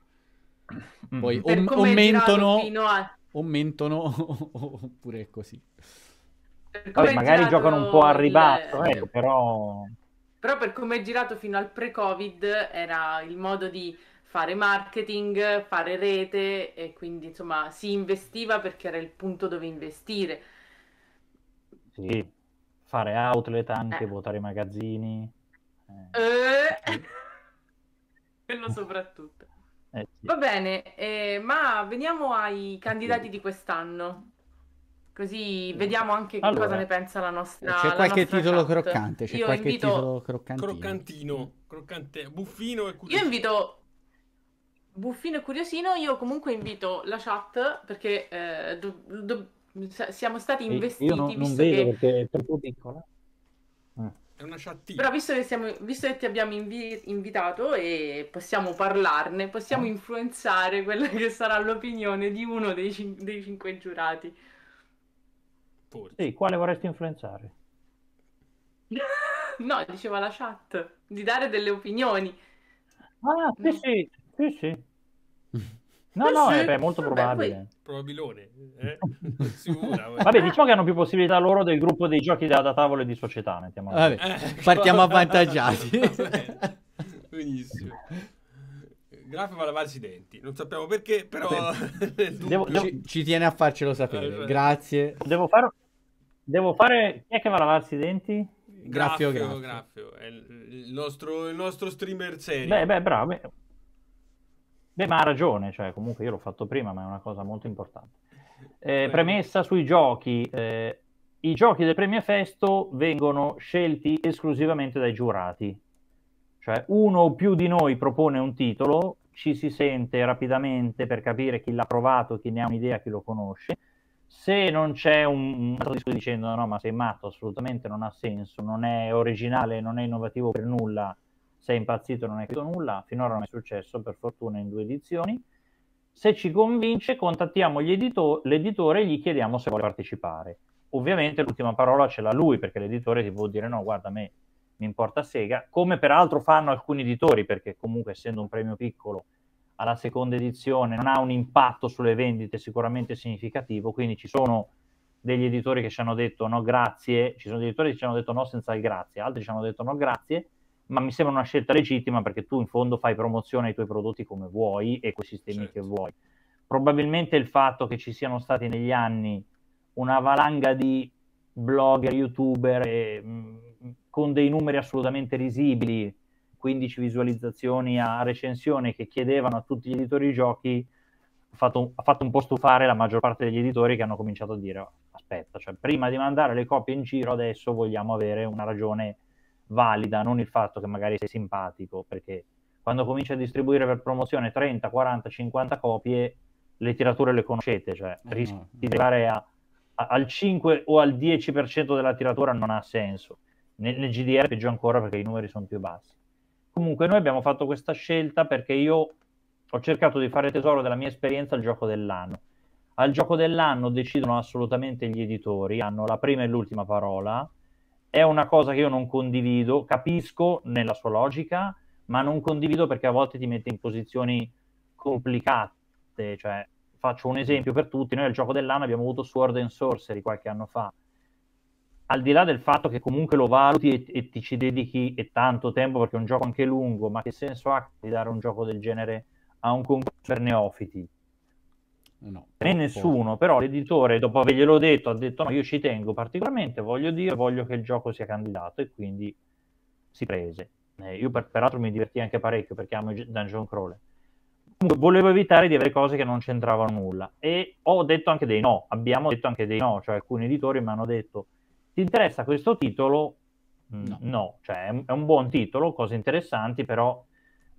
Mm. Poi o, o, mentono, a... o mentono, oppure (laughs) è così. Vabbè, magari giocano un po' a ribasso, il... Eh, ecco, eh. però... Però per come è girato fino al pre-Covid era il modo di fare marketing, fare rete e quindi insomma si investiva perché era il punto dove investire. Sì, fare outlet eh. anche, eh. vuotare i magazzini. Eh. eh. (laughs) Quello soprattutto. Eh, sì. Va bene, eh, ma veniamo ai candidati di quest'anno. Così vediamo anche allora, cosa ne pensa la nostra. C'è qualche nostra titolo chat. croccante. C'è Io qualche invito... titolo croccantino. croccantino croccante, buffino e curiosino. Io invito Buffino e Curiosino. Io comunque invito la chat perché eh, do, do, siamo stati investiti. Io non, non vedo che... perché è troppo piccola. Eh. È una sciattina. Però visto che, siamo, visto che ti abbiamo invi invitato e possiamo parlarne, possiamo eh. influenzare quella che sarà l'opinione di uno dei, cin dei cinque giurati. Forse. Sì, quale vorresti influenzare? (laughs) no, diceva la chat, di dare delle opinioni. Ah, sì, no. sì, sì, sì. No, eh no, sì. Eh, è molto Vabbè, probabile. Poi... Probabilone, eh? (laughs) Sicura, Vabbè, diciamo che hanno più possibilità loro del gruppo dei giochi da, da tavolo e di società, mettiamo Vabbè, eh, partiamo avvantaggiati. (laughs) Benissimo. Graf va a lavarsi i denti, non sappiamo perché, però (laughs) devo, devo... Ci, ci, tiene a farcelo sapere. Allora, Grazie. Devo fare... devo fare Chi è che va a lavarsi i denti? Graffio, graffio, graffio. È il nostro, il nostro streamer serio. Beh, beh, bravo. Beh, ma ha ragione, cioè, comunque io l'ho fatto prima, ma è una cosa molto importante. Eh, premessa sui giochi. Eh, I giochi del Premio Festo vengono scelti esclusivamente dai giurati. Cioè, uno o più di noi propone un titolo, ci si sente rapidamente per capire chi l'ha provato, chi ne ha un'idea, chi lo conosce. Se non c'è un altro dicendo no, ma sei matto, assolutamente non ha senso, non è originale, non è innovativo per nulla, sei impazzito non hai capito nulla, finora non è successo per fortuna in due edizioni. Se ci convince contattiamo edito- l'editore e gli chiediamo se vuole partecipare. Ovviamente l'ultima parola ce l'ha lui perché l'editore ti può dire no, guarda a me mi importa sega, come peraltro fanno alcuni editori perché comunque essendo un premio piccolo alla seconda edizione non ha un impatto sulle vendite sicuramente significativo, quindi ci sono degli editori che ci hanno detto no grazie, ci sono editori che ci hanno detto no senza il grazie, altri ci hanno detto no grazie ma mi sembra una scelta legittima perché tu in fondo fai promozione ai tuoi prodotti come vuoi, e ecosistemi certo. che vuoi. Probabilmente il fatto che ci siano stati negli anni una valanga di blogger, youtuber e, mh, mm, con dei numeri assolutamente risibili, 15 visualizzazioni a recensione che chiedevano a tutti gli editori di giochi, ha fatto, ha fatto un po' stufare la maggior parte degli editori che hanno cominciato a dire aspetta, cioè prima di mandare le copie in giro adesso vogliamo avere una ragione valida, non il fatto che magari sei simpatico, perché quando cominci a distribuire per promozione 30, 40, 50 copie, le tirature le conoscete, cioè eh rischi di arrivare a, a, al 5 o al 10% della tiratura non ha senso. Nel, nel GDR è peggio ancora perché i numeri sono più bassi. Comunque noi abbiamo fatto questa scelta perché io ho cercato di fare tesoro della mia esperienza al gioco dell'anno. Al gioco dell'anno decidono assolutamente gli editori, hanno la prima e l'ultima parola è una cosa che io non condivido, capisco nella sua logica, ma non condivido perché a volte ti mette in posizioni complicate. Cioè, faccio un esempio per tutti, noi al gioco dell'anno abbiamo avuto Sword and Sorcery qualche anno fa. Al di là del fatto che comunque lo valuti e, e ti ci dedichi e tanto tempo, perché è un gioco anche lungo, ma che senso ha di dare un gioco del genere a un concorso per neofiti? No, né nessuno, però l'editore dopo averglielo detto ha detto no, io ci tengo particolarmente, voglio dire, voglio che il gioco sia candidato e quindi si prese. Eh, io per, peraltro mi divertì anche parecchio perché amo Dungeon Crawler. Comunque volevo evitare di avere cose che non c'entravano nulla e ho detto anche dei no, abbiamo detto anche dei no, cioè alcuni editori mi hanno detto ti interessa questo titolo? Mm, no, no. cioè è un buon titolo, cose interessanti, però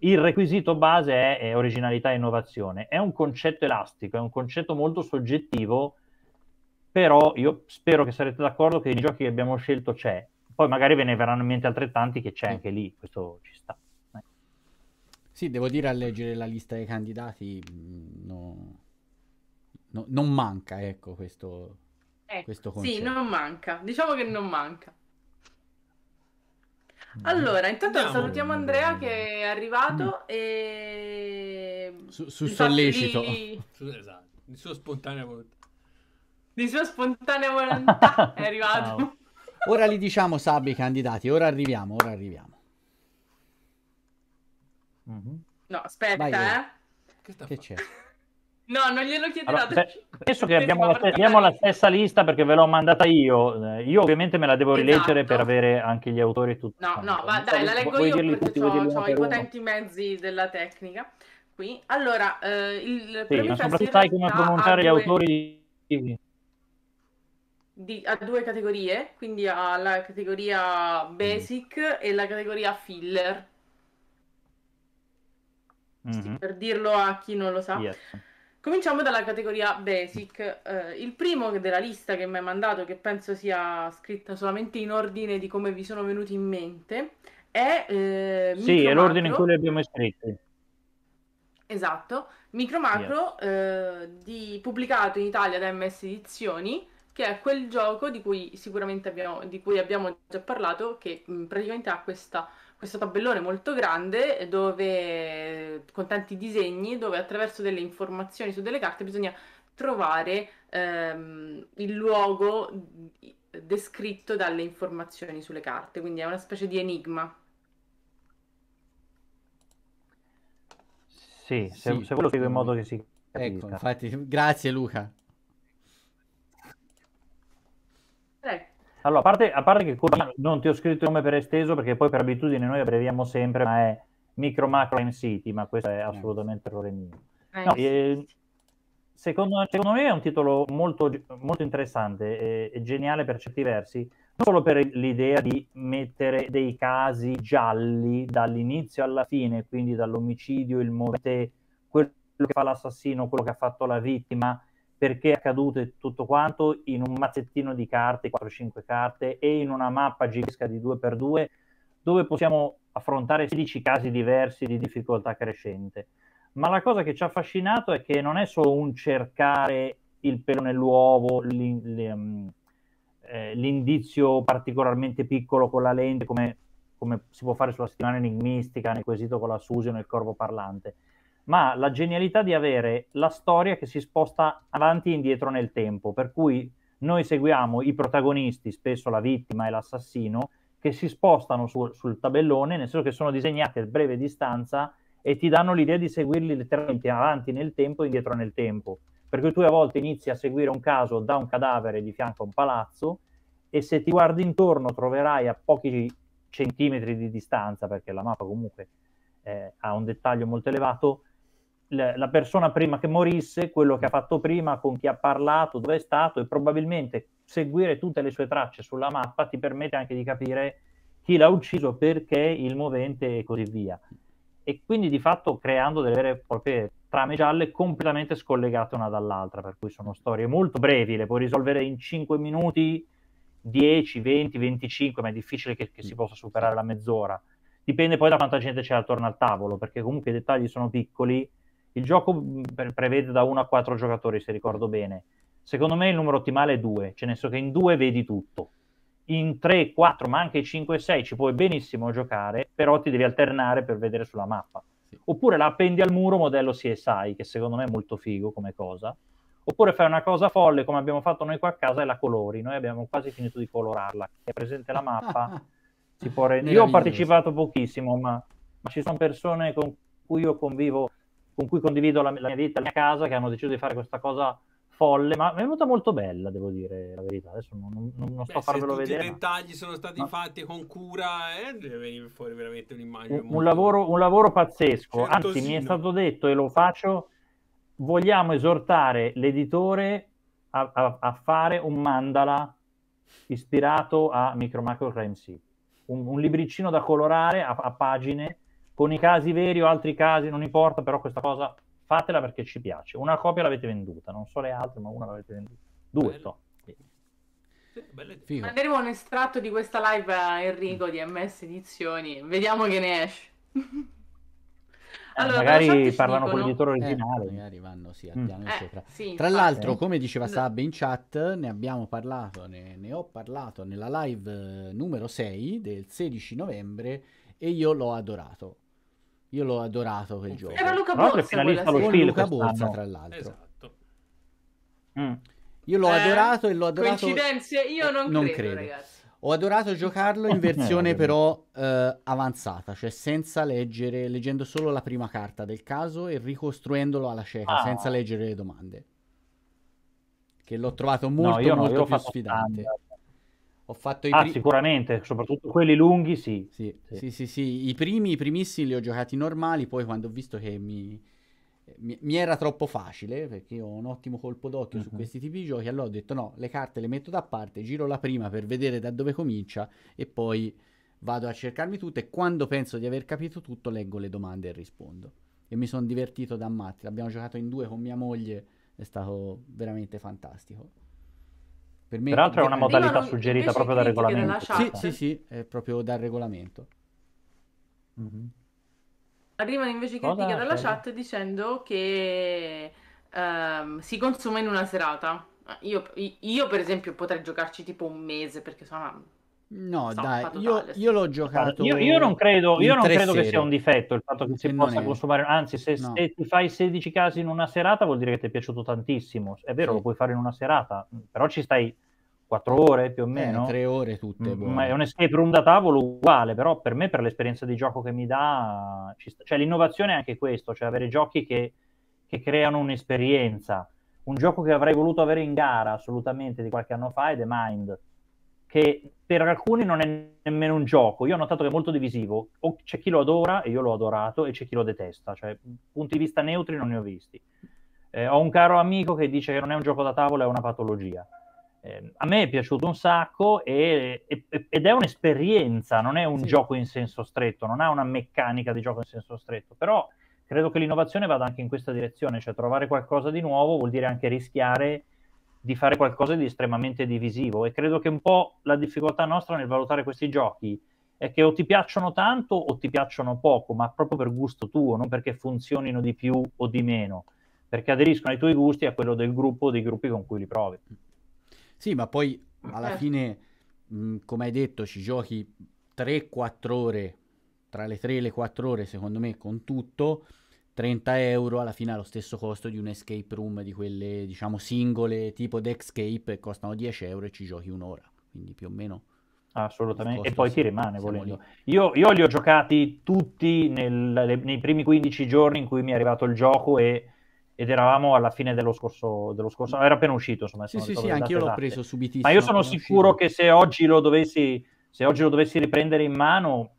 il requisito base è, è originalità e innovazione. È un concetto elastico, è un concetto molto soggettivo, però io spero che sarete d'accordo che i giochi che abbiamo scelto c'è. Poi magari ve ne verranno in mente altrettanti che c'è anche lì, questo ci sta. Eh. Sì, devo dire a leggere la lista dei candidati mm, no, no, non manca, ecco, questo, eh, questo concetto. Sì, non manca, diciamo che non manca. Allora, intanto Andiamo. salutiamo Andrea che è arrivato e... Su, su sollecito. Di... (laughs) Su, esatto, di sua spontanea volontà. Di sua spontanea volontà (laughs) è arrivato. Wow. Ora li diciamo, Sabi, i candidati. Ora arriviamo, ora arriviamo. Mm-hmm. No, aspetta, Vai, eh. Che, che c'è? (laughs) No, non glielo chiederate. Allora, penso che abbiamo la, abbiamo la, stessa lista perché ve l'ho mandata io. Eh, io ovviamente me la devo rileggere esatto. per avere anche gli autori tutti. No, no, va, dai, la leggo io perché tutti, ho, ho i potenti mezzi della tecnica. Qui. Allora, eh, il sì, non sai come pronunciare gli due... autori di... Di, a due categorie, quindi alla categoria mm. basic mm. e la categoria filler. Mm-hmm. Sì, per dirlo a chi non lo sa. Yes. Cominciamo dalla categoria basic. Eh, il primo della lista che mi hai mandato, che penso sia scritta solamente in ordine di come vi sono venuti in mente, è... Eh, sì, è l'ordine in cui li abbiamo scritti. Esatto, Micromacro yeah. eh, pubblicato in Italia da MS Edizioni, che è quel gioco di cui sicuramente abbiamo, di cui abbiamo già parlato, che mh, praticamente ha questa questo tabellone molto grande dove, con tanti disegni dove attraverso delle informazioni su delle carte bisogna trovare ehm, il luogo descritto dalle informazioni sulle carte, quindi è una specie di enigma. Sì, se, sì, se lo spiego in modo che si ecco, capisca. Ecco, infatti, grazie Luca. Ecco. Allora, a parte, a parte che non ti ho scritto il nome per esteso, perché poi per abitudine noi abbreviamo sempre, ma è micro macro MCT, ma questo è assolutamente errore mio. Eh, no, eh, secondo, secondo, me è un titolo molto, molto interessante e, e, geniale per certi versi, non solo per l'idea di mettere dei casi gialli dall'inizio alla fine, quindi dall'omicidio, il morte, quello che fa l'assassino, quello che ha fatto la vittima, perché è accaduto tutto quanto in un mazzettino di carte, 4-5 carte, e in una mappa gigantesca di 2x2, dove possiamo affrontare 16 casi diversi di difficoltà crescente. Ma la cosa che ci ha affascinato è che non è solo un cercare il pelo nell'uovo, mm, eh, l'indizio particolarmente piccolo con la lente, come, come si può fare sulla settimana enigmistica, nel quesito con la Susi o nel corvo parlante ma la genialità di avere la storia che si sposta avanti e indietro nel tempo, per cui noi seguiamo i protagonisti, spesso la vittima e l'assassino, che si spostano su, sul tabellone, nel senso che sono disegnati a breve distanza e ti danno l'idea di seguirli letteralmente avanti nel tempo e indietro nel tempo. Per cui tu a volte inizi a seguire un caso da un cadavere di fianco a un palazzo e se ti guardi intorno troverai a pochi centimetri di distanza, perché la mappa comunque eh, ha un dettaglio molto elevato, la persona prima che morisse, quello che ha fatto prima, con chi ha parlato, dove è stato e probabilmente seguire tutte le sue tracce sulla mappa ti permette anche di capire chi l'ha ucciso, perché il movente e così via. E quindi di fatto creando delle vere e proprie trame gialle completamente scollegate una dall'altra, per cui sono storie molto brevi, le puoi risolvere in 5 minuti, 10, 20, 25, ma è difficile che, che si possa superare la mezz'ora. Dipende poi da quanta gente c'è attorno al tavolo, perché comunque i dettagli sono piccoli il gioco mm, prevede da 1 a 4 giocatori, se ricordo bene. Secondo me il numero ottimale è 2, cioè nel senso che in 2 vedi tutto. In 3, 4, ma anche 5 6 ci puoi benissimo giocare, però ti devi alternare per vedere sulla mappa. Oppure la appendi al muro modello CSI, che secondo me è molto figo come cosa. Oppure fai una cosa folle come abbiamo fatto noi qua a casa e la colori. Noi abbiamo quasi finito di colorarla. È presente la mappa. (laughs) si può rendere. Io ho partecipato pochissimo, ma, ma ci sono persone con cui io convivo con cui condivido la, la mia vita, la mia casa, che hanno deciso di fare questa cosa folle, ma mi è venuta molto bella, devo dire la verità. Adesso non, non, non sto Beh, a farvelo vedere. I dettagli ma... sono stati ma... fatti con cura e eh, deve venire fuori veramente un'immagine. Un, molto... un, lavoro, un lavoro, pazzesco. Certo Anzi, sì, mi è stato detto e lo faccio. Vogliamo esortare l'editore a, a, a fare un mandala ispirato a Micro Macro Crime Sea. Un, un libricino da colorare a, a pagine con i casi veri o altri casi, non importa, però questa cosa fatela perché ci piace. Una copia l'avete venduta, non so le altre, ma una l'avete venduta. Due, so. Sì, Manderemo un estratto di questa live a Enrico di MS Edizioni, vediamo che ne esce. Eh, magari parlano con l'editore originale. Eh, magari vanno sì, al piano mm. Eh, sì, Tra l'altro, come diceva Sab in chat, ne abbiamo parlato, ne, ne, ho parlato nella live eh, numero 6 del 16 novembre e io l'ho adorato. Io l'ho adorato quel gioco. Era Luca Bozza, finalista allo Stile Luca Bozza, tra l'altro. Esatto. Mm. Io l'ho eh, adorato e l'ho adorato... Coincidenze? Io eh, non, non credo, credo. Ho adorato giocarlo in eh, versione eh, però eh, avanzata, cioè senza leggere, leggendo solo la prima carta del caso e ricostruendolo alla cieca, ah. senza leggere le domande. Che l'ho trovato molto, no, molto no, più sfidante. Standard. Ho fatto i ah, primi... sicuramente, soprattutto quelli lunghi, sì. Sì, sì. sì, sì, sì. I primi, i primissimi li ho giocati normali, poi quando ho visto che mi, mi, mi era troppo facile, perché ho un ottimo colpo d'occhio uh-huh. su questi tipi di giochi, allora ho detto no, le carte le metto da parte, giro la prima per vedere da dove comincia e poi vado a cercarmi tutte e quando penso di aver capito tutto leggo le domande e rispondo. E mi sono divertito da matti, l'abbiamo giocato in due con mia moglie, è stato veramente fantastico. Per me, Peraltro è una modalità non, suggerita proprio dal regolamento. Sì, sì, sì, è proprio dal regolamento. Mm-hmm. Arrivano invece critiche Cosa? dalla chat dicendo che ehm, si consuma in una serata. Io, io, per esempio potrei giocarci tipo un mese perché sono No, dai, io, io, l'ho giocato. Io, io non credo, io non credo che sia un difetto il fatto che si che possa consumare. Anzi, se, no. se, ti fai 16 casi in una serata, vuol dire che ti è piaciuto tantissimo. È vero, sì. lo puoi fare in una serata, però ci stai 4 ore più o eh, meno. Eh, 3 ore tutte. Mm, buone. Ma è un escape room da tavolo uguale, però per me, per l'esperienza di gioco che mi dà, cioè l'innovazione è anche questo, cioè avere giochi che, che creano un'esperienza. Un gioco che avrei voluto avere in gara assolutamente di qualche anno fa è The Mind che per alcuni non è nemmeno un gioco. Io ho notato che è molto divisivo. O c'è chi lo adora, e io l'ho adorato, e c'è chi lo detesta. Cioè, punti di vista neutri non ne ho visti. Eh, ho un caro amico che dice che non è un gioco da tavola, è una patologia. Eh, a me è piaciuto un sacco e, e, ed è un'esperienza, non è un sì. gioco in senso stretto, non ha una meccanica di gioco in senso stretto, però credo che l'innovazione vada anche in questa direzione, cioè trovare qualcosa di nuovo vuol dire anche rischiare di fare qualcosa di estremamente divisivo e credo che un po' la difficoltà nostra nel valutare questi giochi è che o ti piacciono tanto o ti piacciono poco, ma proprio per gusto tuo, non perché funzionino di più o di meno, perché aderiscono ai tuoi gusti e a quello del gruppo o dei gruppi con cui li provi. Sì, ma poi alla eh. fine, mh, mm, come hai detto, ci giochi 3-4 ore, tra le 3 e le 4 ore secondo me con tutto 30 euro alla fine ha lo stesso costo di un escape room di quelle diciamo singole tipo Dexcape costano 10 euro e ci giochi un'ora quindi più o meno assolutamente e poi ti rimane volendo io, io, li ho giocati tutti nel, nei primi 15 giorni in cui mi è arrivato il gioco e, ed eravamo alla fine dello scorso, dello scorso... era appena uscito insomma sì sì sì io l'ho preso subitissimo ma io sono sicuro uscito. che se oggi lo dovessi se oggi lo dovessi riprendere in mano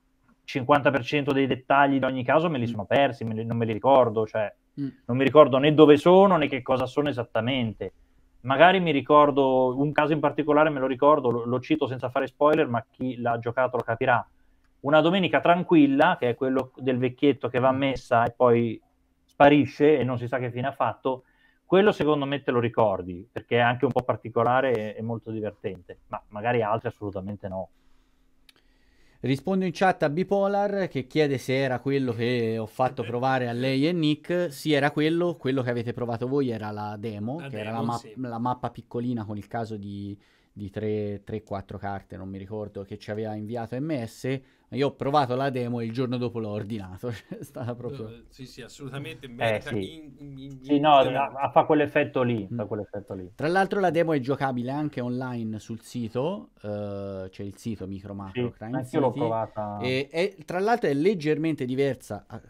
50% dei dettagli di ogni caso me li mm. sono persi, me li, non me li ricordo, cioè mm. non mi ricordo né dove sono né che cosa sono esattamente. Magari mi ricordo un caso in particolare, me lo ricordo, lo, lo cito senza fare spoiler, ma chi l'ha giocato lo capirà. Una domenica tranquilla, che è quello del vecchietto che va a mm. messa e poi sparisce e non si sa che fine ha fatto, quello secondo me te lo ricordi, perché è anche un po' particolare e, e molto divertente, ma magari altri assolutamente no. Rispondo in chat a Bipolar che chiede se era quello che ho fatto eh provare a lei e Nick. Sì, era quello. Quello che avete provato voi era la demo, la che demo, era la, ma- sì. la, mappa piccolina con il caso di, di 3-4 carte, non mi ricordo, che ci aveva inviato MS. Io ho provato la demo e il giorno dopo l'ho ordinato. (laughs) è cioè, stata proprio... Uh, sì, sì, assolutamente. Eh, sì. In, in, in... sì, no, la, fa quell'effetto lì, mm. fa quell'effetto lì. Tra l'altro la demo è giocabile anche online sul sito, uh, c'è il sito Micro Macro sì, Crime City. l'ho provata. E, e, tra l'altro è leggermente diversa a,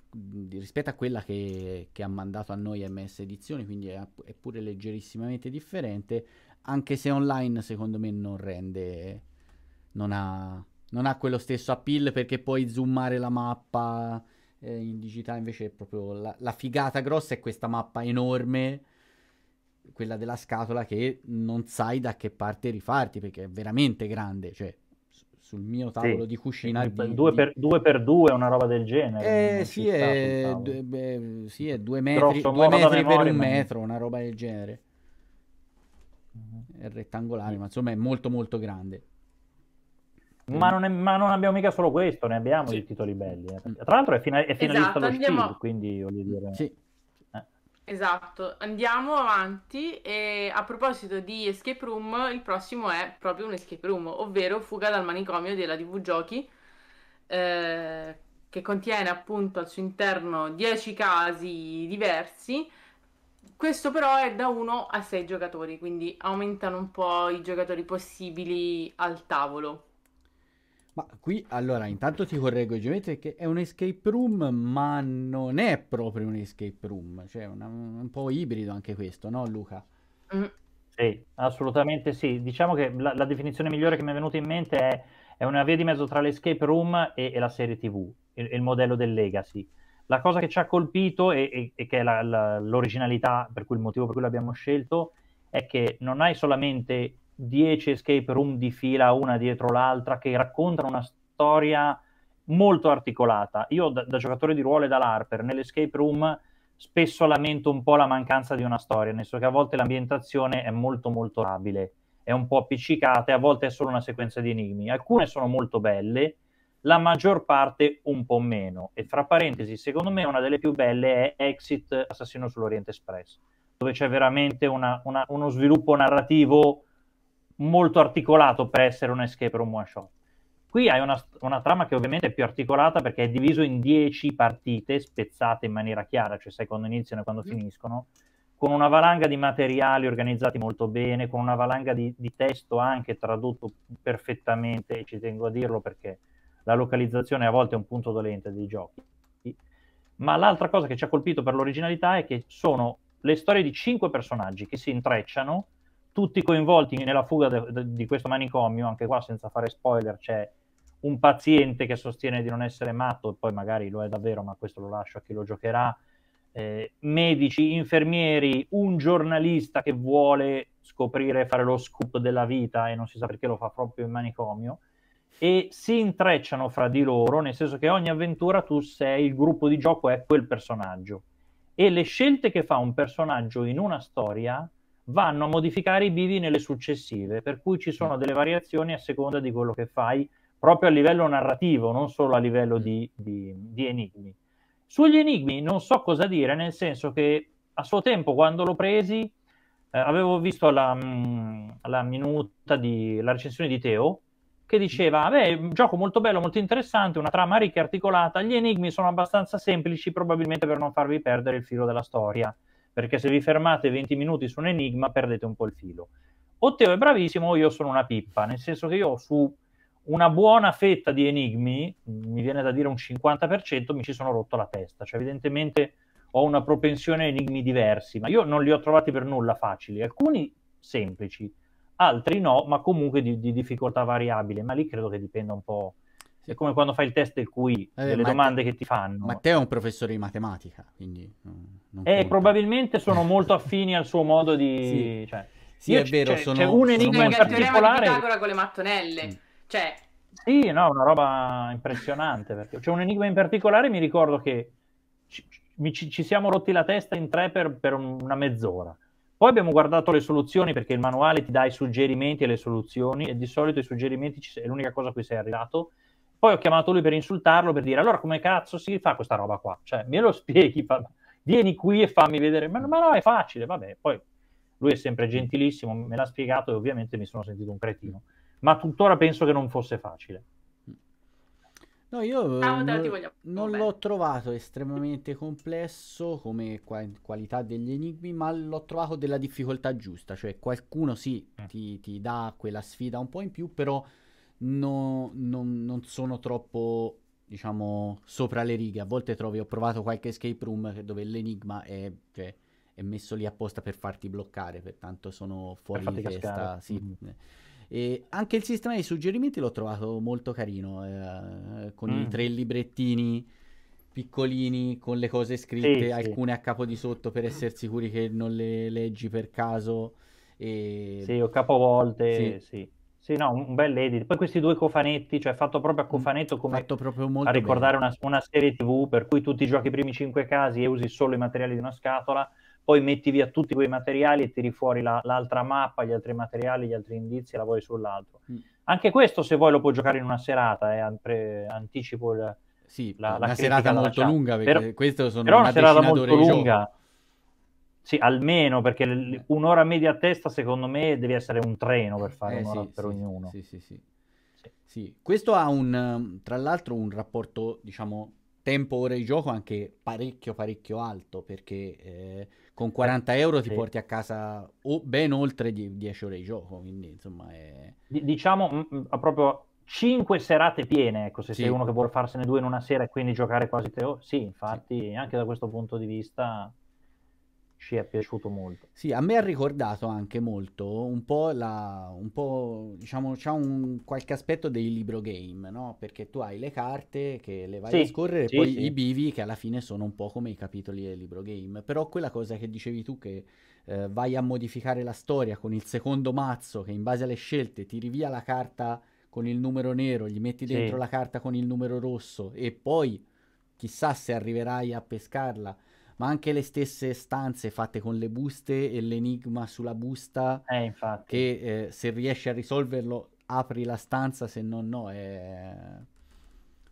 rispetto a quella che, che, ha mandato a noi MS Edizioni, quindi è, è pure leggerissimamente differente, anche se online secondo me non rende... Non ha non ha quello stesso appeal perché puoi zoomare la mappa eh, in digitale, invece è proprio la, la, figata grossa è questa mappa enorme, quella della scatola che non sai da che parte rifarti perché è veramente grande, cioè sul mio tavolo sì, di cucina 2x2 eh, di... per, due per due, una roba del genere eh, sì, è, d- beh, sì, è due metri, due metri per un metro una roba del genere mhm. è rettangolare mm. ma insomma è molto molto grande Mm. Ma non, è, ma non, abbiamo mica solo questo, ne abbiamo sì. di titoli belli. Eh. Tra l'altro è, fina, è esatto, finalista esatto, andiamo... Steel, quindi voglio dire... Sì. Eh. Esatto, andiamo avanti e a proposito di escape room, il prossimo è proprio un escape room, ovvero Fuga dal manicomio della TV Giochi, eh, che contiene appunto al suo interno 10 casi diversi. Questo però è da 1 a 6 giocatori, quindi aumentano un po' i giocatori possibili al tavolo. Ma qui allora intanto ti correggo Geometri che è un escape room ma non è proprio un escape room, cioè una, un po' ibrido anche questo, no Luca? Mm. Sì, assolutamente sì. Diciamo che la, la, definizione migliore che mi è venuta in mente è, è una via di mezzo tra l'escape room e, e la serie TV, il, il, modello del Legacy. La cosa che ci ha colpito e, e, e che è la, la, l'originalità, per cui il motivo per cui l'abbiamo scelto, è che non hai solamente 10 escape room di fila una dietro l'altra che raccontano una storia molto articolata. Io da, da giocatore di ruolo e da LARPer nell'escape room spesso lamento un po' la mancanza di una storia, nel senso che a volte l'ambientazione è molto molto abile, è un po' appiccicata e a volte è solo una sequenza di enigmi. Alcune sono molto belle, la maggior parte un po' meno. E fra parentesi, secondo me una delle più belle è Exit Assassino sull'Oriente Express, dove c'è veramente una, una, uno sviluppo narrativo molto articolato per essere un escape room one shot. Qui hai una, una, trama che ovviamente è più articolata perché è diviso in 10 partite spezzate in maniera chiara, cioè sai quando iniziano e quando mm. finiscono, con una valanga di materiali organizzati molto bene, con una valanga di, di testo anche tradotto perfettamente, e ci tengo a dirlo perché la localizzazione a volte è un punto dolente dei giochi. Ma l'altra cosa che ci ha colpito per l'originalità è che sono le storie di cinque personaggi che si intrecciano tutti coinvolti nella fuga de, de, di questo manicomio, anche qua senza fare spoiler c'è un paziente che sostiene di non essere matto, e poi magari lo è davvero, ma questo lo lascio a chi lo giocherà, eh, medici, infermieri, un giornalista che vuole scoprire, fare lo scoop della vita e non si sa perché lo fa proprio in manicomio, e si intrecciano fra di loro, nel senso che ogni avventura tu sei, il gruppo di gioco è quel personaggio. E le scelte che fa un personaggio in una storia vanno a modificare i bivi nelle successive, per cui ci sono mm. delle variazioni a seconda di quello che fai, proprio a livello narrativo, non solo a livello mm. di, di, di enigmi. Sugli enigmi non so cosa dire, nel senso che a suo tempo, quando l'ho presi, eh, avevo visto la, mm, la minuta di la recensione di Teo che diceva: ah, Beh, un gioco molto bello, molto interessante, una trama ricca e articolata. Gli enigmi sono abbastanza semplici, probabilmente per non farvi perdere il filo della storia perché se vi fermate 20 minuti su un enigma perdete un po' il filo. Otteo è bravissimo, io sono una pippa, nel senso che io su una buona fetta di enigmi, mi viene da dire un 50%, mi ci sono rotto la testa, cioè evidentemente ho una propensione a enigmi diversi, ma io non li ho trovati per nulla facili, alcuni semplici, altri no, ma comunque di, di difficoltà variabile, ma lì credo che dipenda un po' è come quando fai il test del QI, eh, delle domande te... che ti fanno. Ma te è un professore di matematica, quindi... Eh, probabilmente sono (laughs) molto affini al suo modo di... Sì, cioè, sì è vero, c'è, cioè, sono... C'è un enigma in particolare... Pitagora con le mattonelle, mm. cioè... Sì, no, una roba impressionante, perché c'è un enigma in particolare, mi ricordo che ci, ci, ci siamo rotti la testa in tre per, per una mezz'ora. Poi abbiamo guardato le soluzioni perché il manuale ti dà i suggerimenti e le soluzioni e di solito i suggerimenti è l'unica cosa a cui sei arrivato poi ho chiamato lui per insultarlo, per dire allora come cazzo si fa questa roba qua? Cioè, me lo (laughs) spieghi, fa... vieni qui e fammi vedere. Ma, ma no, è facile, vabbè. Poi lui è sempre gentilissimo, me l'ha spiegato e ovviamente mi sono sentito un cretino. Ma tuttora penso che non fosse facile. No, io eh, ah, non, l'ho trovato estremamente complesso come qua- qualità degli enigmi, ma l'ho trovato della difficoltà giusta, cioè qualcuno sì mm. ti, ti dà quella sfida un po' in più, però no, non, non sono troppo diciamo, sopra le righe. A volte trovi, ho provato qualche escape room dove l'enigma è, cioè, è messo lì apposta per farti bloccare, pertanto sono fuori di testa. Sì. mm E anche il sistema dei suggerimenti l'ho trovato molto carino, eh, con mm. i tre librettini piccolini con le cose scritte, sì, alcune sì. a capo di sotto per essere sicuri che non le leggi per caso. E... Sì, o capovolte, sì. Sì, no, un bel edit. Poi questi due cofanetti, cioè fatto proprio a mm, cofanetto come proprio a ricordare una, una, serie TV per cui tu ti giochi i primi cinque casi e usi solo i materiali di una scatola, poi metti via tutti quei materiali e tiri fuori la, l'altra mappa, gli altri materiali, gli altri indizi e lavori sull'altro. Mm. Anche questo, se vuoi, lo puoi giocare in una serata, eh, pre- anticipo il, sì, la, la una serata molto lunga, perché però, queste sono una, una serata molto lunga. Gioco sì, almeno perché eh. un'ora media a testa secondo me devi essere un treno per fare eh, un'ora sì, per sì, ognuno. Sì, sì, sì, sì. Questo ha un, tra l'altro un rapporto, diciamo, tempo ora di gioco anche parecchio, parecchio alto perché eh, con 40 eh, euro ti porti a casa o ben oltre 10 ore di gioco, quindi insomma è... Diciamo proprio 5 serate piene, ecco, se sì. sei uno che vuole farsene due in una sera e quindi giocare quasi te... Oh, sì, infatti, sì. anche da questo punto di vista ci è piaciuto molto. Sì, a me ha ricordato anche molto un po', la, un po' diciamo, c'ha un, qualche aspetto dei libro game, no? Perché tu hai le carte che le vai sì, a scorrere sì, e poi sì. i bivi che alla fine sono un po' come i capitoli del libro game, però quella cosa che dicevi tu che eh, vai a modificare la storia con il secondo mazzo che in base alle scelte tiri via la carta con il numero nero, gli metti dentro la carta con il numero rosso e poi chissà se arriverai a pescarla ma anche le stesse stanze fatte con le buste e l'enigma sulla busta, eh, che eh, se riesci a risolverlo apri la stanza, se no no. È...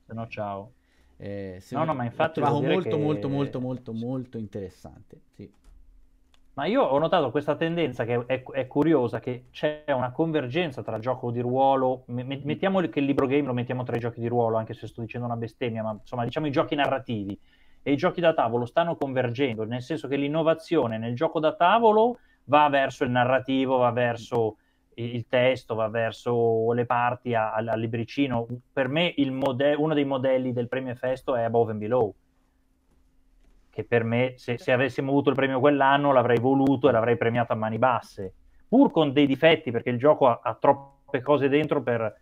Se no ciao. Eh, se no, no, ma infatti lo trovo molto, che... molto, molto, molto, molto interessante. Sì. Ma io ho notato questa tendenza che è, è, curiosa, che c'è una convergenza tra gioco di ruolo, mettiamo che il libro game lo mettiamo tra i giochi di ruolo, anche se sto dicendo una bestemmia, ma insomma diciamo i giochi narrativi e i giochi da tavolo stanno convergendo, nel senso che l'innovazione nel gioco da tavolo va verso il narrativo, va verso il testo, va verso le parti al, al libricino. Per me il mode- uno dei modelli del premio Festo è Above and Below, che per me se, se avessimo avuto il premio quell'anno l'avrei voluto e l'avrei premiato a mani basse, pur con dei difetti perché il gioco ha, ha troppe cose dentro per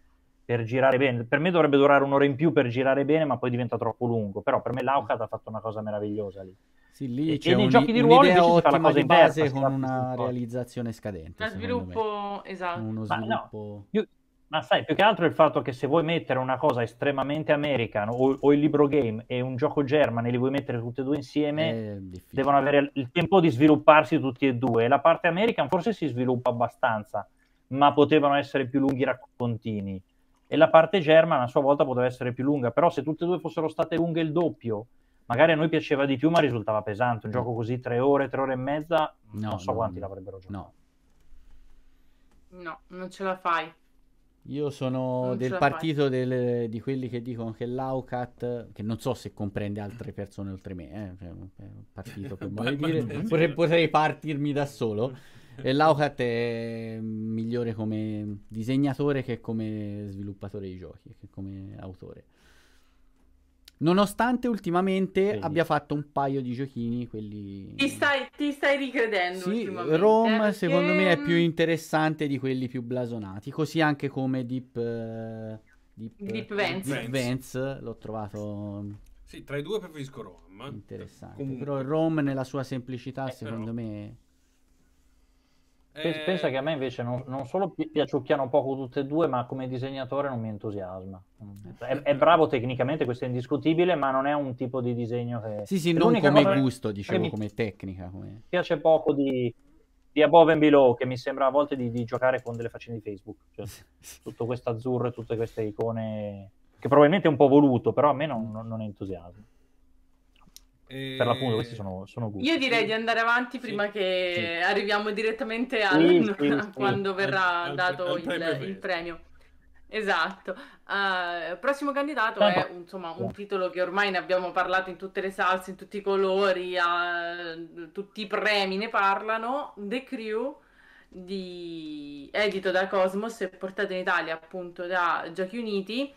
per girare bene. Per me dovrebbe durare un'ora in più per girare bene, ma poi diventa troppo lungo. Però per me l'Aucat ha fatto una cosa meravigliosa lì. Sì, lì e, c'è e nei un, giochi di ruolo invece si fa la cosa inversa, con una realizzazione scadente. Uno sviluppo, esatto. Uno sviluppo... Ma, sai, più che altro il fatto che se vuoi mettere una cosa estremamente American o, o, il libro game e un gioco German e li vuoi mettere tutti e due insieme, devono avere il tempo di svilupparsi tutti e due. La parte American forse si sviluppa abbastanza, ma potevano essere più lunghi raccontini e la parte germana a sua volta poteva essere più lunga, però se tutte e due fossero state lunghe il doppio, magari a noi piaceva di più ma risultava pesante, un mm. gioco così tre ore, tre ore e mezza, no, non so no, quanti no. l'avrebbero giocato. No. no, non ce la fai. Io sono non del partito del, di quelli che dicono che l'AUCAT, che non so se comprende altre persone oltre me, eh, cioè, partito per (laughs) modo dire, potrei, (laughs) potrei partirmi da solo e Laucat è migliore come disegnatore che come sviluppatore di giochi, che come autore. Nonostante ultimamente Quindi. abbia fatto un paio di giochini, quelli... Ti stai, ti stai ricredendo sì, Rome perché... secondo me è più interessante di quelli più blasonati, così anche come Deep... Uh, Deep, eh, Deep Vance. Deep Vance l'ho trovato... Sì, tra i due preferisco Rome. Interessante, Comunque. però Rome nella sua semplicità eh, secondo però... me eh... Pensa che a me invece non, non solo pi- piaciucchiano poco tutte e due, ma come disegnatore non mi entusiasma. Eh. È, è, bravo tecnicamente, questo è indiscutibile, ma non è un tipo di disegno che... Sì, sì, non come gusto, dicevo, come tecnica. Come... piace poco di, di Above and Below, che mi sembra a volte di, di giocare con delle faccine di Facebook. Cioè, tutto questo azzurro e tutte queste icone, che probabilmente è un po' voluto, però a me non, non, non entusiasma. E... Per l'appunto, questi sono, sono gusti. Io direi di andare avanti prima sì, che sì. arriviamo direttamente al... sì, (laughs) quando verrà al, dato al, il, premio il, premio. Esatto. Uh, prossimo candidato è insomma, un titolo che ormai ne abbiamo parlato in tutte le salse, in tutti i colori, uh, tutti i premi ne parlano. The Crew, di... edito da Cosmos e portato in Italia appunto da Giochi Uniti.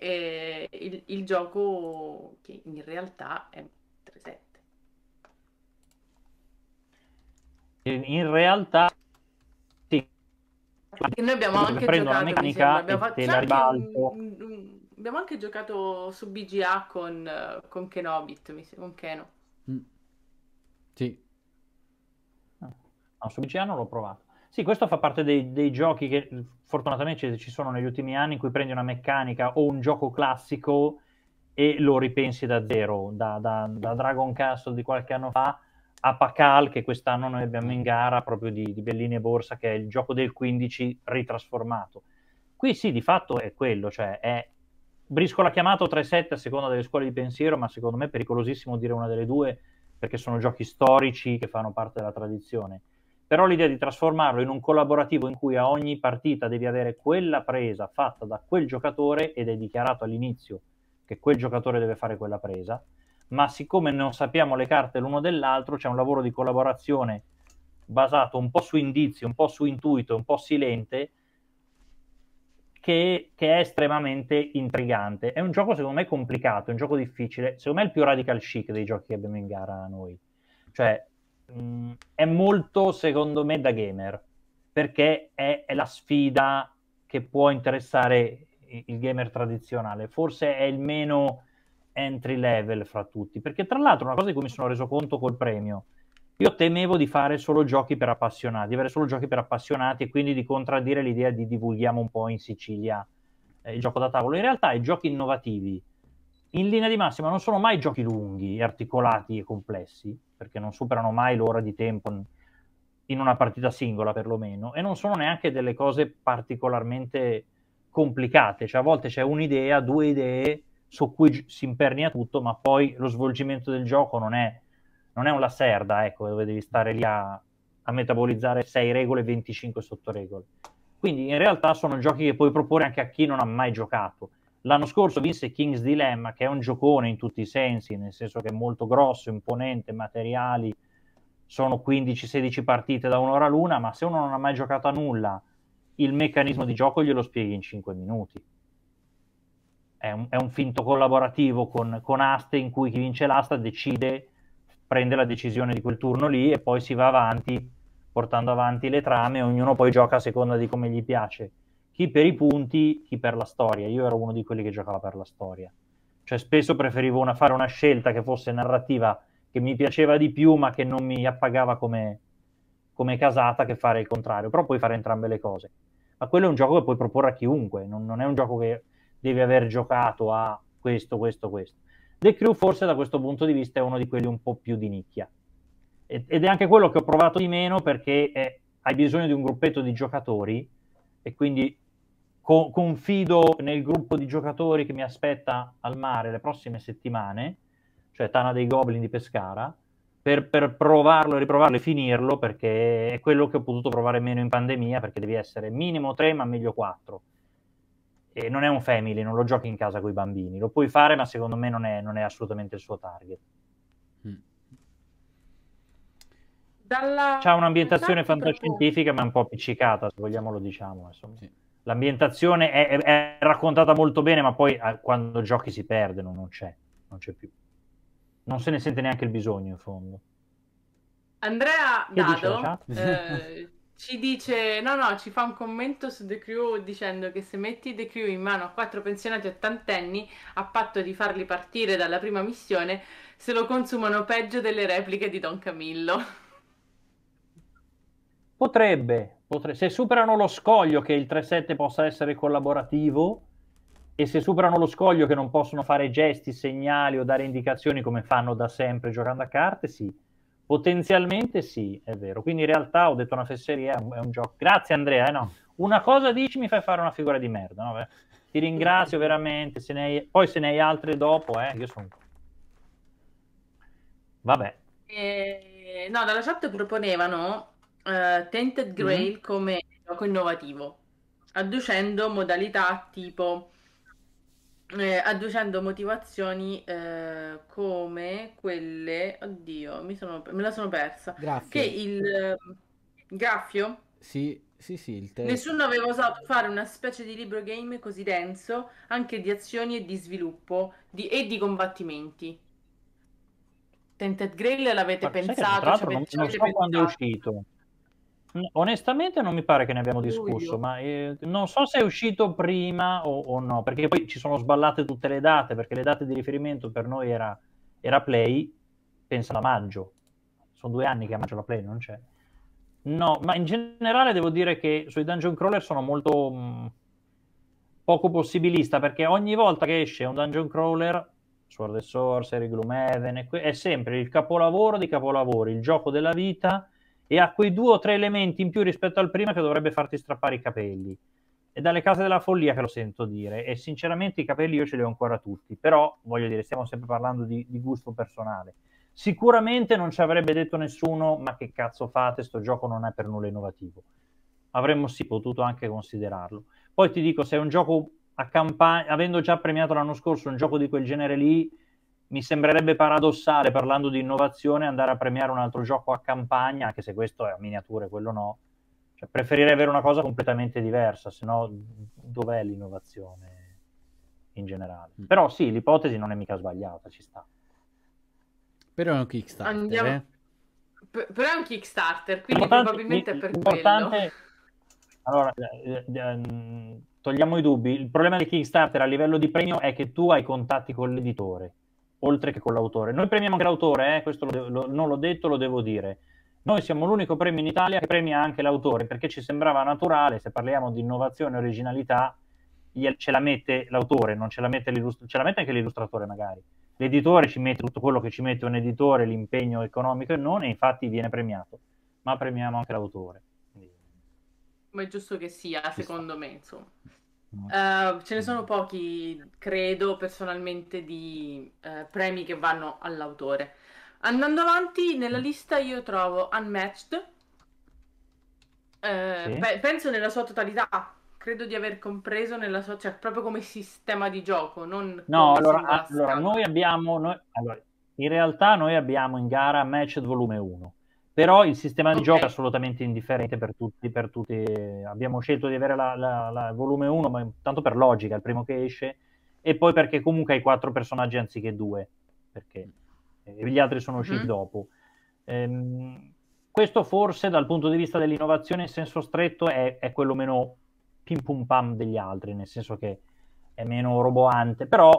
Il, il gioco che in realtà è in realtà sì. E noi abbiamo anche prendo giocato, la meccanica mi abbiamo, fatto, la ribalto. un, abbiamo anche giocato su BGA con, eh, con Kenobit, mi sembra, con Keno. Mm. Sì. Ah. No, su BGA non l'ho provato. Sì, questo fa parte dei, dei giochi che mm, fortunatamente ci sono negli ultimi anni in cui prendi una meccanica o un gioco classico e lo ripensi da zero, da, da, da Dragon Castle di qualche anno fa Apacal che quest'anno noi abbiamo in gara proprio di, di Bellini e Borsa, che è il gioco del 15 ritrasformato. Qui sì, di fatto è quello, cioè è briscola chiamato 3-7 a seconda delle scuole di pensiero, ma secondo me è pericolosissimo dire una delle due perché sono giochi storici che fanno parte della tradizione. Però l'idea di trasformarlo in un collaborativo in cui a ogni partita devi avere quella presa fatta da quel giocatore ed è dichiarato all'inizio che quel giocatore deve fare quella presa, ma siccome non sappiamo le carte l'uno dell'altro, c'è un lavoro di collaborazione basato un po' su indizi, un po' su intuito, un po' silente, che, che, è estremamente intrigante. È un gioco secondo me complicato, è un gioco difficile, secondo me è il più radical chic dei giochi che abbiamo in gara noi. Cioè, mh, mm, è molto secondo me da gamer, perché è, è la sfida che può interessare il gamer tradizionale. Forse è il meno entry level fra tutti, perché tra l'altro una cosa di cui mi sono reso conto col premio, io temevo di fare solo giochi per appassionati, di avere solo giochi per appassionati e quindi di contraddire l'idea di divulghiamo un po' in Sicilia eh, il gioco da tavolo. In realtà i giochi innovativi, in linea di massima, non sono mai giochi lunghi, articolati e complessi, perché non superano mai l'ora di tempo in una partita singola perlomeno, e non sono neanche delle cose particolarmente complicate, cioè a volte c'è un'idea, due idee su cui si impernia tutto, ma poi lo svolgimento del gioco non è, non è una serda, ecco, dove devi stare lì a, a metabolizzare 6 regole e 25 sottoregole. Quindi in realtà sono giochi che puoi proporre anche a chi non ha mai giocato. L'anno scorso vinse King's Dilemma, che è un giocone in tutti i sensi, nel senso che è molto grosso, imponente, materiali, sono 15-16 partite da un'ora l'una, ma se uno non ha mai giocato a nulla, il meccanismo di gioco glielo spieghi in 5 minuti è un, è un finto collaborativo con, con, aste in cui chi vince l'asta decide, prende la decisione di quel turno lì e poi si va avanti portando avanti le trame, ognuno poi gioca a seconda di come gli piace. Chi per i punti, chi per la storia. Io ero uno di quelli che giocava per la storia. Cioè spesso preferivo una, fare una scelta che fosse narrativa, che mi piaceva di più, ma che non mi appagava come, come casata che fare il contrario, però puoi fare entrambe le cose. Ma quello è un gioco che puoi proporre a chiunque, non, non è un gioco che devi aver giocato a questo, questo, questo. The Crew forse da questo punto di vista è uno di quelli un po' più di nicchia. Ed è anche quello che ho provato di meno perché è, hai bisogno di un gruppetto di giocatori e quindi co- confido nel gruppo di giocatori che mi aspetta al mare le prossime settimane, cioè Tana dei Goblin di Pescara, per, per provarlo, riprovarlo e finirlo perché è quello che ho potuto provare meno in pandemia perché devi essere minimo 3 ma meglio 4 e non è un family, non lo giochi in casa con i bambini. Lo puoi fare, ma secondo me non è, non è assolutamente il suo target. Mm. Dalla... C'ha un'ambientazione fantascientifica, ma un po' appiccicata, se vogliamo lo diciamo. Sì. L'ambientazione è, è, è, raccontata molto bene, ma poi ah, quando giochi si perde, non, non c'è, non c'è più. Non se ne sente neanche il bisogno, in fondo. Andrea Dado ci dice, no, no, ci fa un commento su The Crew dicendo che se metti The Crew in mano a quattro pensionati ottantenni, a patto di farli partire dalla prima missione, se lo consumano peggio delle repliche di Don Camillo. Potrebbe, potrebbe. se superano lo scoglio che il 3-7 possa essere collaborativo e se superano lo scoglio che non possono fare gesti, segnali o dare indicazioni come fanno da sempre giocando a carte, sì Potenzialmente sì, è vero. Quindi in realtà ho detto una fesseria, è un, è un gioco. Grazie Andrea, eh, no. Una cosa dici mi fai fare una figura di merda, no? Ti ringrazio veramente, se hai... poi se ne hai altre dopo, eh, io sono... Vabbè. Eh, no, dalla chat proponevano uh, Tainted Grail mm-hmm. come gioco innovativo, adducendo modalità tipo eh, adducendo motivazioni eh, come quelle, oddio, mi sono, me la sono persa, Graffio. che il eh, graffio, Sì, sì, sì, il testo. nessuno aveva osato fare una specie di libro game così denso, anche di azioni e di sviluppo di- e di combattimenti. Tented Grail l'avete Guarda, pensato, tra ci cioè non, avete, ci quando è uscito. Onestamente non mi pare che ne abbiamo discusso, Lui, ma eh, non so se è uscito prima o, o, no, perché poi ci sono sballate tutte le date, perché le date di riferimento per noi era, era Play, pensa a maggio, sono due anni che a maggio la Play non c'è. No, ma in generale devo dire che sui dungeon crawler sono molto mh, mm, poco possibilista, perché ogni volta che esce un dungeon crawler, Sword and Sorcery, Gloomhaven, è sempre il capolavoro di capolavori, il gioco della vita e ha quei due o tre elementi in più rispetto al prima che dovrebbe farti strappare i capelli. È dalle case della follia che lo sento dire e sinceramente i capelli io ce li ho ancora tutti, però voglio dire, stiamo sempre parlando di, di gusto personale. Sicuramente non ci avrebbe detto nessuno ma che cazzo fate, sto gioco non è per nulla innovativo. Avremmo sì potuto anche considerarlo. Poi ti dico, se è un gioco a campagna, avendo già premiato l'anno scorso un gioco di quel genere lì, mi sembrerebbe paradossale, parlando di innovazione, andare a premiare un altro gioco a campagna, anche se questo è a miniature, quello no. Cioè, preferirei avere una cosa completamente diversa, se no dov'è l'innovazione in generale? Mm. Però sì, l'ipotesi non è mica sbagliata, ci sta. Però è un Kickstarter. Andiamo... Eh? P- però è un Kickstarter, quindi importante, probabilmente è per importante... quello. Allora, eh, eh, ehm, togliamo i dubbi. Il problema del Kickstarter a livello di premio è che tu hai contatti con l'editore oltre che con l'autore. Noi premiamo anche l'autore, eh? questo lo, lo, non l'ho detto, lo devo dire. Noi siamo l'unico premio in Italia che premia anche l'autore perché ci sembrava naturale, se parliamo di innovazione e originalità, ce la mette l'autore, non ce la mette, ce la mette anche l'illustratore magari. L'editore ci mette tutto quello che ci mette un editore, l'impegno economico e non, e infatti viene premiato, ma premiamo anche l'autore. Ma è giusto che sia, ci secondo sta. me, insomma. Uh, ce ne sono pochi, credo personalmente, di uh, premi che vanno all'autore. Andando avanti, nella mm. lista io trovo Unmatched. Uh, sì. pe- penso nella sua totalità. Credo di aver compreso nella sua, cioè proprio come sistema di gioco. no, allora, allora noi abbiamo. Noi, allora, in realtà noi abbiamo in gara Matched volume 1 però il sistema di okay. gioco è assolutamente indifferente per tutti, per tutti. abbiamo scelto di avere la volume 1 ma tanto per logica, il primo che esce e poi perché comunque hai quattro personaggi anziché due perché eh, gli altri sono usciti mm dopo ehm, questo forse dal punto di vista dell'innovazione in senso stretto è, è quello meno pim pum pam degli altri nel senso che è meno roboante però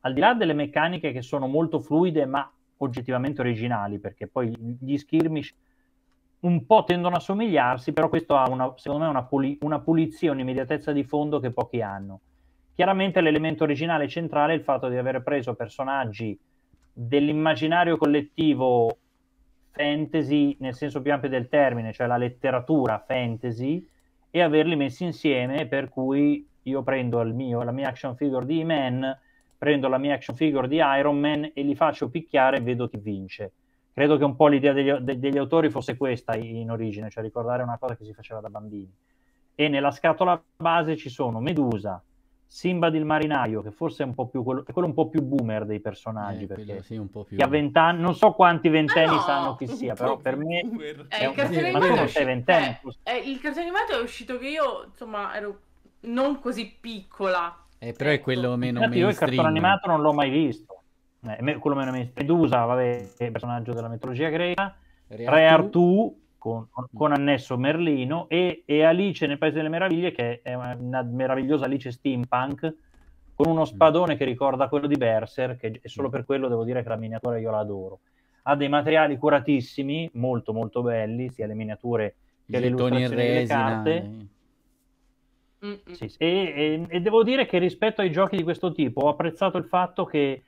al di là delle meccaniche che sono molto fluide ma oggettivamente originali, perché poi gli skirmish un po' tendono a somigliarsi, però questo ha una, secondo me una, puli- una pulizia, un'immediatezza di fondo che pochi hanno. Chiaramente l'elemento originale centrale è il fatto di aver preso personaggi dell'immaginario collettivo fantasy nel senso più ampio del termine, cioè la letteratura fantasy, e averli messi insieme, per cui io prendo mio, la mia action figure di E-Man prendo la mia action figure di Iron Man e li faccio picchiare e vedo chi vince. Credo che un po' l'idea degli, de, degli autori fosse questa in origine, cioè ricordare una cosa che si faceva da bambini. E nella scatola base ci sono Medusa, Simba del marinaio, che forse è un po' più quello, quello un po' più boomer dei personaggi, eh, perché sì, più... a vent'anni, non so quanti ventenni no, sanno chi sia, però per me È eh, il cartone animato usci... eh, il cartone animato è uscito che io, insomma, ero non così piccola, eh, però è quello certo. meno Infatti mainstream. Io il cartone animato non l'ho mai visto. Eh, quello meno mainstream. Medusa, vabbè, è personaggio della mitologia greca. Re, Artù, con, con, mm. annesso Merlino, e, e, Alice nel Paese delle Meraviglie, che è una, meravigliosa Alice steampunk, con uno mm. spadone mm. che ricorda quello di Berser, che è solo mm. per quello devo dire che la miniatura io la adoro. Ha dei materiali curatissimi, molto molto belli, sia le miniature che I le illustrazioni delle carte. Eh sì, sì. E, e, e, devo dire che rispetto ai giochi di questo tipo ho apprezzato il fatto che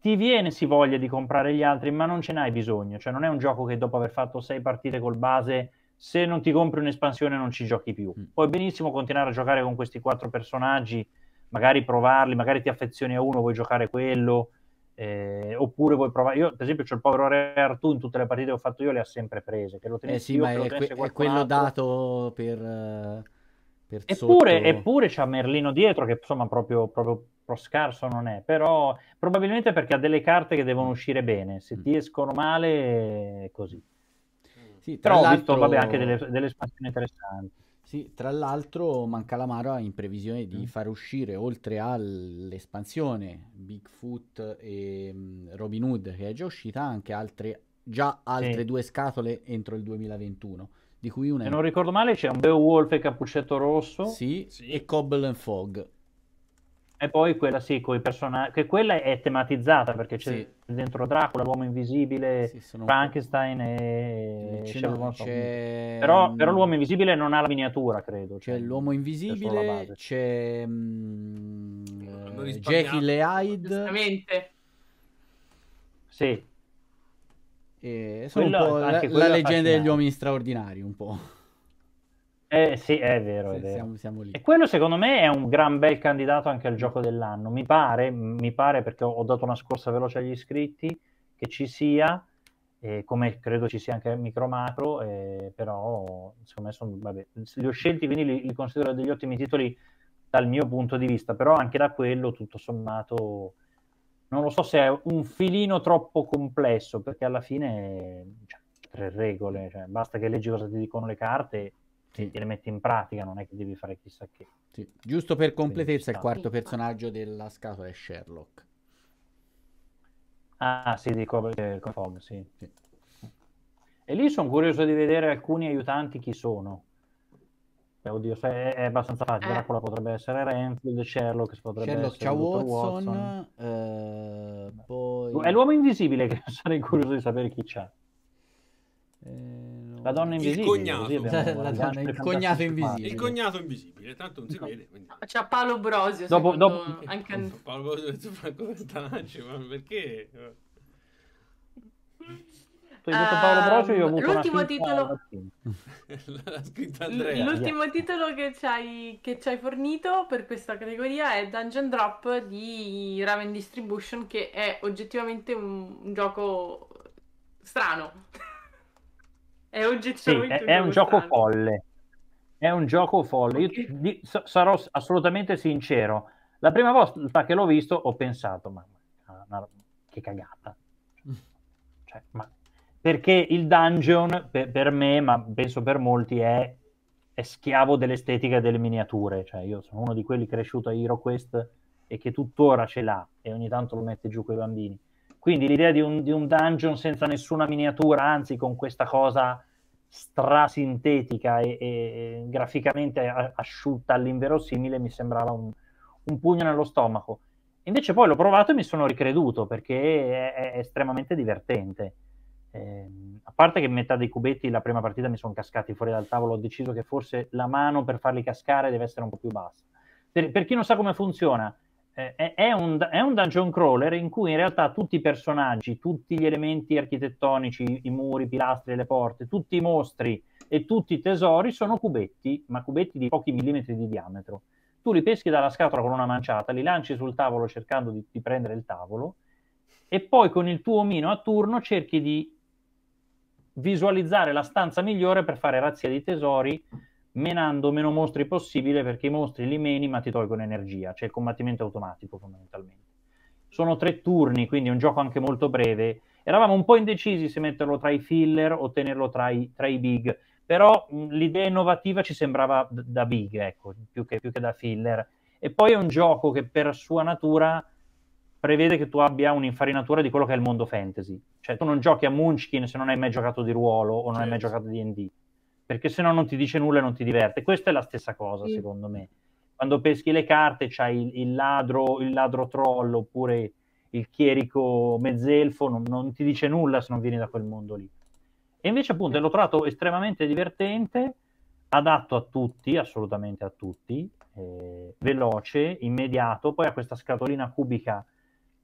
ti viene si voglia di comprare gli altri, ma non ce n'hai bisogno. Cioè, non è un gioco che dopo aver fatto sei partite col base, se non ti compri un'espansione non ci giochi più. Mm. Puoi benissimo continuare a giocare con questi quattro personaggi, magari provarli, magari ti affezioni a uno, vuoi giocare quello. Eh, oppure vuoi provare io per esempio c'ho il povero Re Artù in tutte le partite che ho fatto io le ha sempre prese che lo tenessi eh sì, io, ma è, que- è quello dato per uh Eppure, sotto... eppure c'ha Merlino dietro, che insomma proprio, proprio, proprio scarso non è, però probabilmente perché ha delle carte che devono uscire bene, se mm. ti escono male è così. Sì, però ho visto vabbè, anche delle, delle espansioni interessanti. Sì, tra l'altro Mancalamaro ha in previsione di mm. far uscire oltre all'espansione Bigfoot e mm, Robin Hood che è già uscita anche altre, già altre sì. due scatole entro il 2021 di cui una... Se non ricordo male c'è un Beowulf e Cappuccetto Rosso. Sì, sì. e Cobble and Fog. E poi quella sì, con i personaggi... Che quella è tematizzata perché c'è sì. dentro Dracula, l'uomo invisibile, sì, Frankenstein e... C'è, c'è... Però, mm, però, l'uomo invisibile non ha la miniatura, credo. C'è, cioè, c'è l'uomo invisibile, c'è... Mm, eh, Jekyll e Hyde. Giustamente. Sì. E sono quello, un po' la, la leggenda degli uomini straordinari, un po'. Eh, sì, è vero, sì, è vero. Siamo, siamo e quello secondo me è un gran bel candidato anche al gioco dell'anno. Mi pare, mi pare perché ho dato una scorsa veloce agli iscritti, che ci sia, eh, come credo ci sia anche micro macro, eh, però secondo me sono, vabbè, li ho scelti quindi li, li, considero degli ottimi titoli dal mio punto di vista, però anche da quello tutto sommato non lo so se è un filino troppo complesso, perché alla fine cioè, tre regole, cioè, basta che leggi cosa ti dicono le carte sì. te le metti in pratica, non è che devi fare chissà che. Sì. Giusto per completezza, il quarto personaggio della scatola è Sherlock. Ah, sì, di Cobb, eh, Cobb sì. sì. E lì sono curioso di vedere alcuni aiutanti chi sono oddio, se è, è abbastanza facile. Eh. Dracula potrebbe essere Renfield, Sherlock potrebbe Sherlock, essere ciao Watson. Watson. Eh, poi... È l'uomo invisibile che sarei curioso di sapere chi c'è. Eh, no. La donna invisibile. Il cognato, la donna, il cognato invisibile. Il cognato invisibile, tanto non si no. vede. Quindi... C'è Paolo Brosio. Dopo, dopo... Anche... Paolo Brosio Franco Bertacci, ma perché detto Paolo Brogio io ho ehm, avuto l'ultimo titolo... (laughs) l'ultimo yeah. titolo che ci, hai, che ci hai fornito per questa categoria è Dungeon Drop di Raven Distribution che è oggettivamente un, un gioco strano (laughs) è oggettivamente sì, è, un, è gioco, un gioco folle è un gioco folle io di, sarò assolutamente sincero la prima volta che l'ho visto ho pensato ma, ma, ma che cagata (laughs) cioè, ma perché il dungeon per, per, me, ma penso per molti, è, è schiavo dell'estetica delle miniature. Cioè, io sono uno di quelli cresciuto a HeroQuest e che tuttora ce l'ha e ogni tanto lo mette giù con i bambini. Quindi l'idea di un, di un dungeon senza nessuna miniatura, anzi con questa cosa strasintetica e, e graficamente asciutta all'inverosimile, mi sembrava un, un pugno nello stomaco. Invece poi l'ho provato e mi sono ricreduto perché è, è estremamente divertente. Eh, a parte che metà dei cubetti la prima partita mi sono cascati fuori dal tavolo, ho deciso che forse la mano per farli cascare deve essere un po' più bassa. Per, per chi non sa come funziona, eh, è, un, è, un, dungeon crawler in cui in realtà tutti i personaggi, tutti gli elementi architettonici, i muri, i pilastri, le porte, tutti i mostri e tutti i tesori sono cubetti, ma cubetti di pochi millimetri di diametro. Tu li peschi dalla scatola con una manciata, li lanci sul tavolo cercando di, di prendere il tavolo e poi con il tuo omino a turno cerchi di visualizzare la stanza migliore per fare razzia di tesori menando meno mostri possibile perché i mostri li meni ma ti tolgono energia, cioè il combattimento automatico fondamentalmente. Sono tre turni, quindi è un gioco anche molto breve. Eravamo un po' indecisi se metterlo tra i filler o tenerlo tra i, tra i big, però mh, l'idea innovativa ci sembrava da big, ecco, più che, più che da filler. E poi è un gioco che per sua natura prevede che tu abbia un'infarinatura di quello che è il mondo fantasy. Cioè, tu non giochi a Munchkin se non hai mai giocato di ruolo o non certo. hai mai giocato di D&D, perché se no non ti dice nulla e non ti diverte. Questa è la stessa cosa, sì. secondo me. Quando peschi le carte c'hai il, il, ladro, il ladro troll oppure il chierico mezzelfo, non, non ti dice nulla se non vieni da quel mondo lì. E invece appunto l'ho trovato estremamente divertente, adatto a tutti, assolutamente a tutti, eh, veloce, immediato, poi ha questa scatolina cubica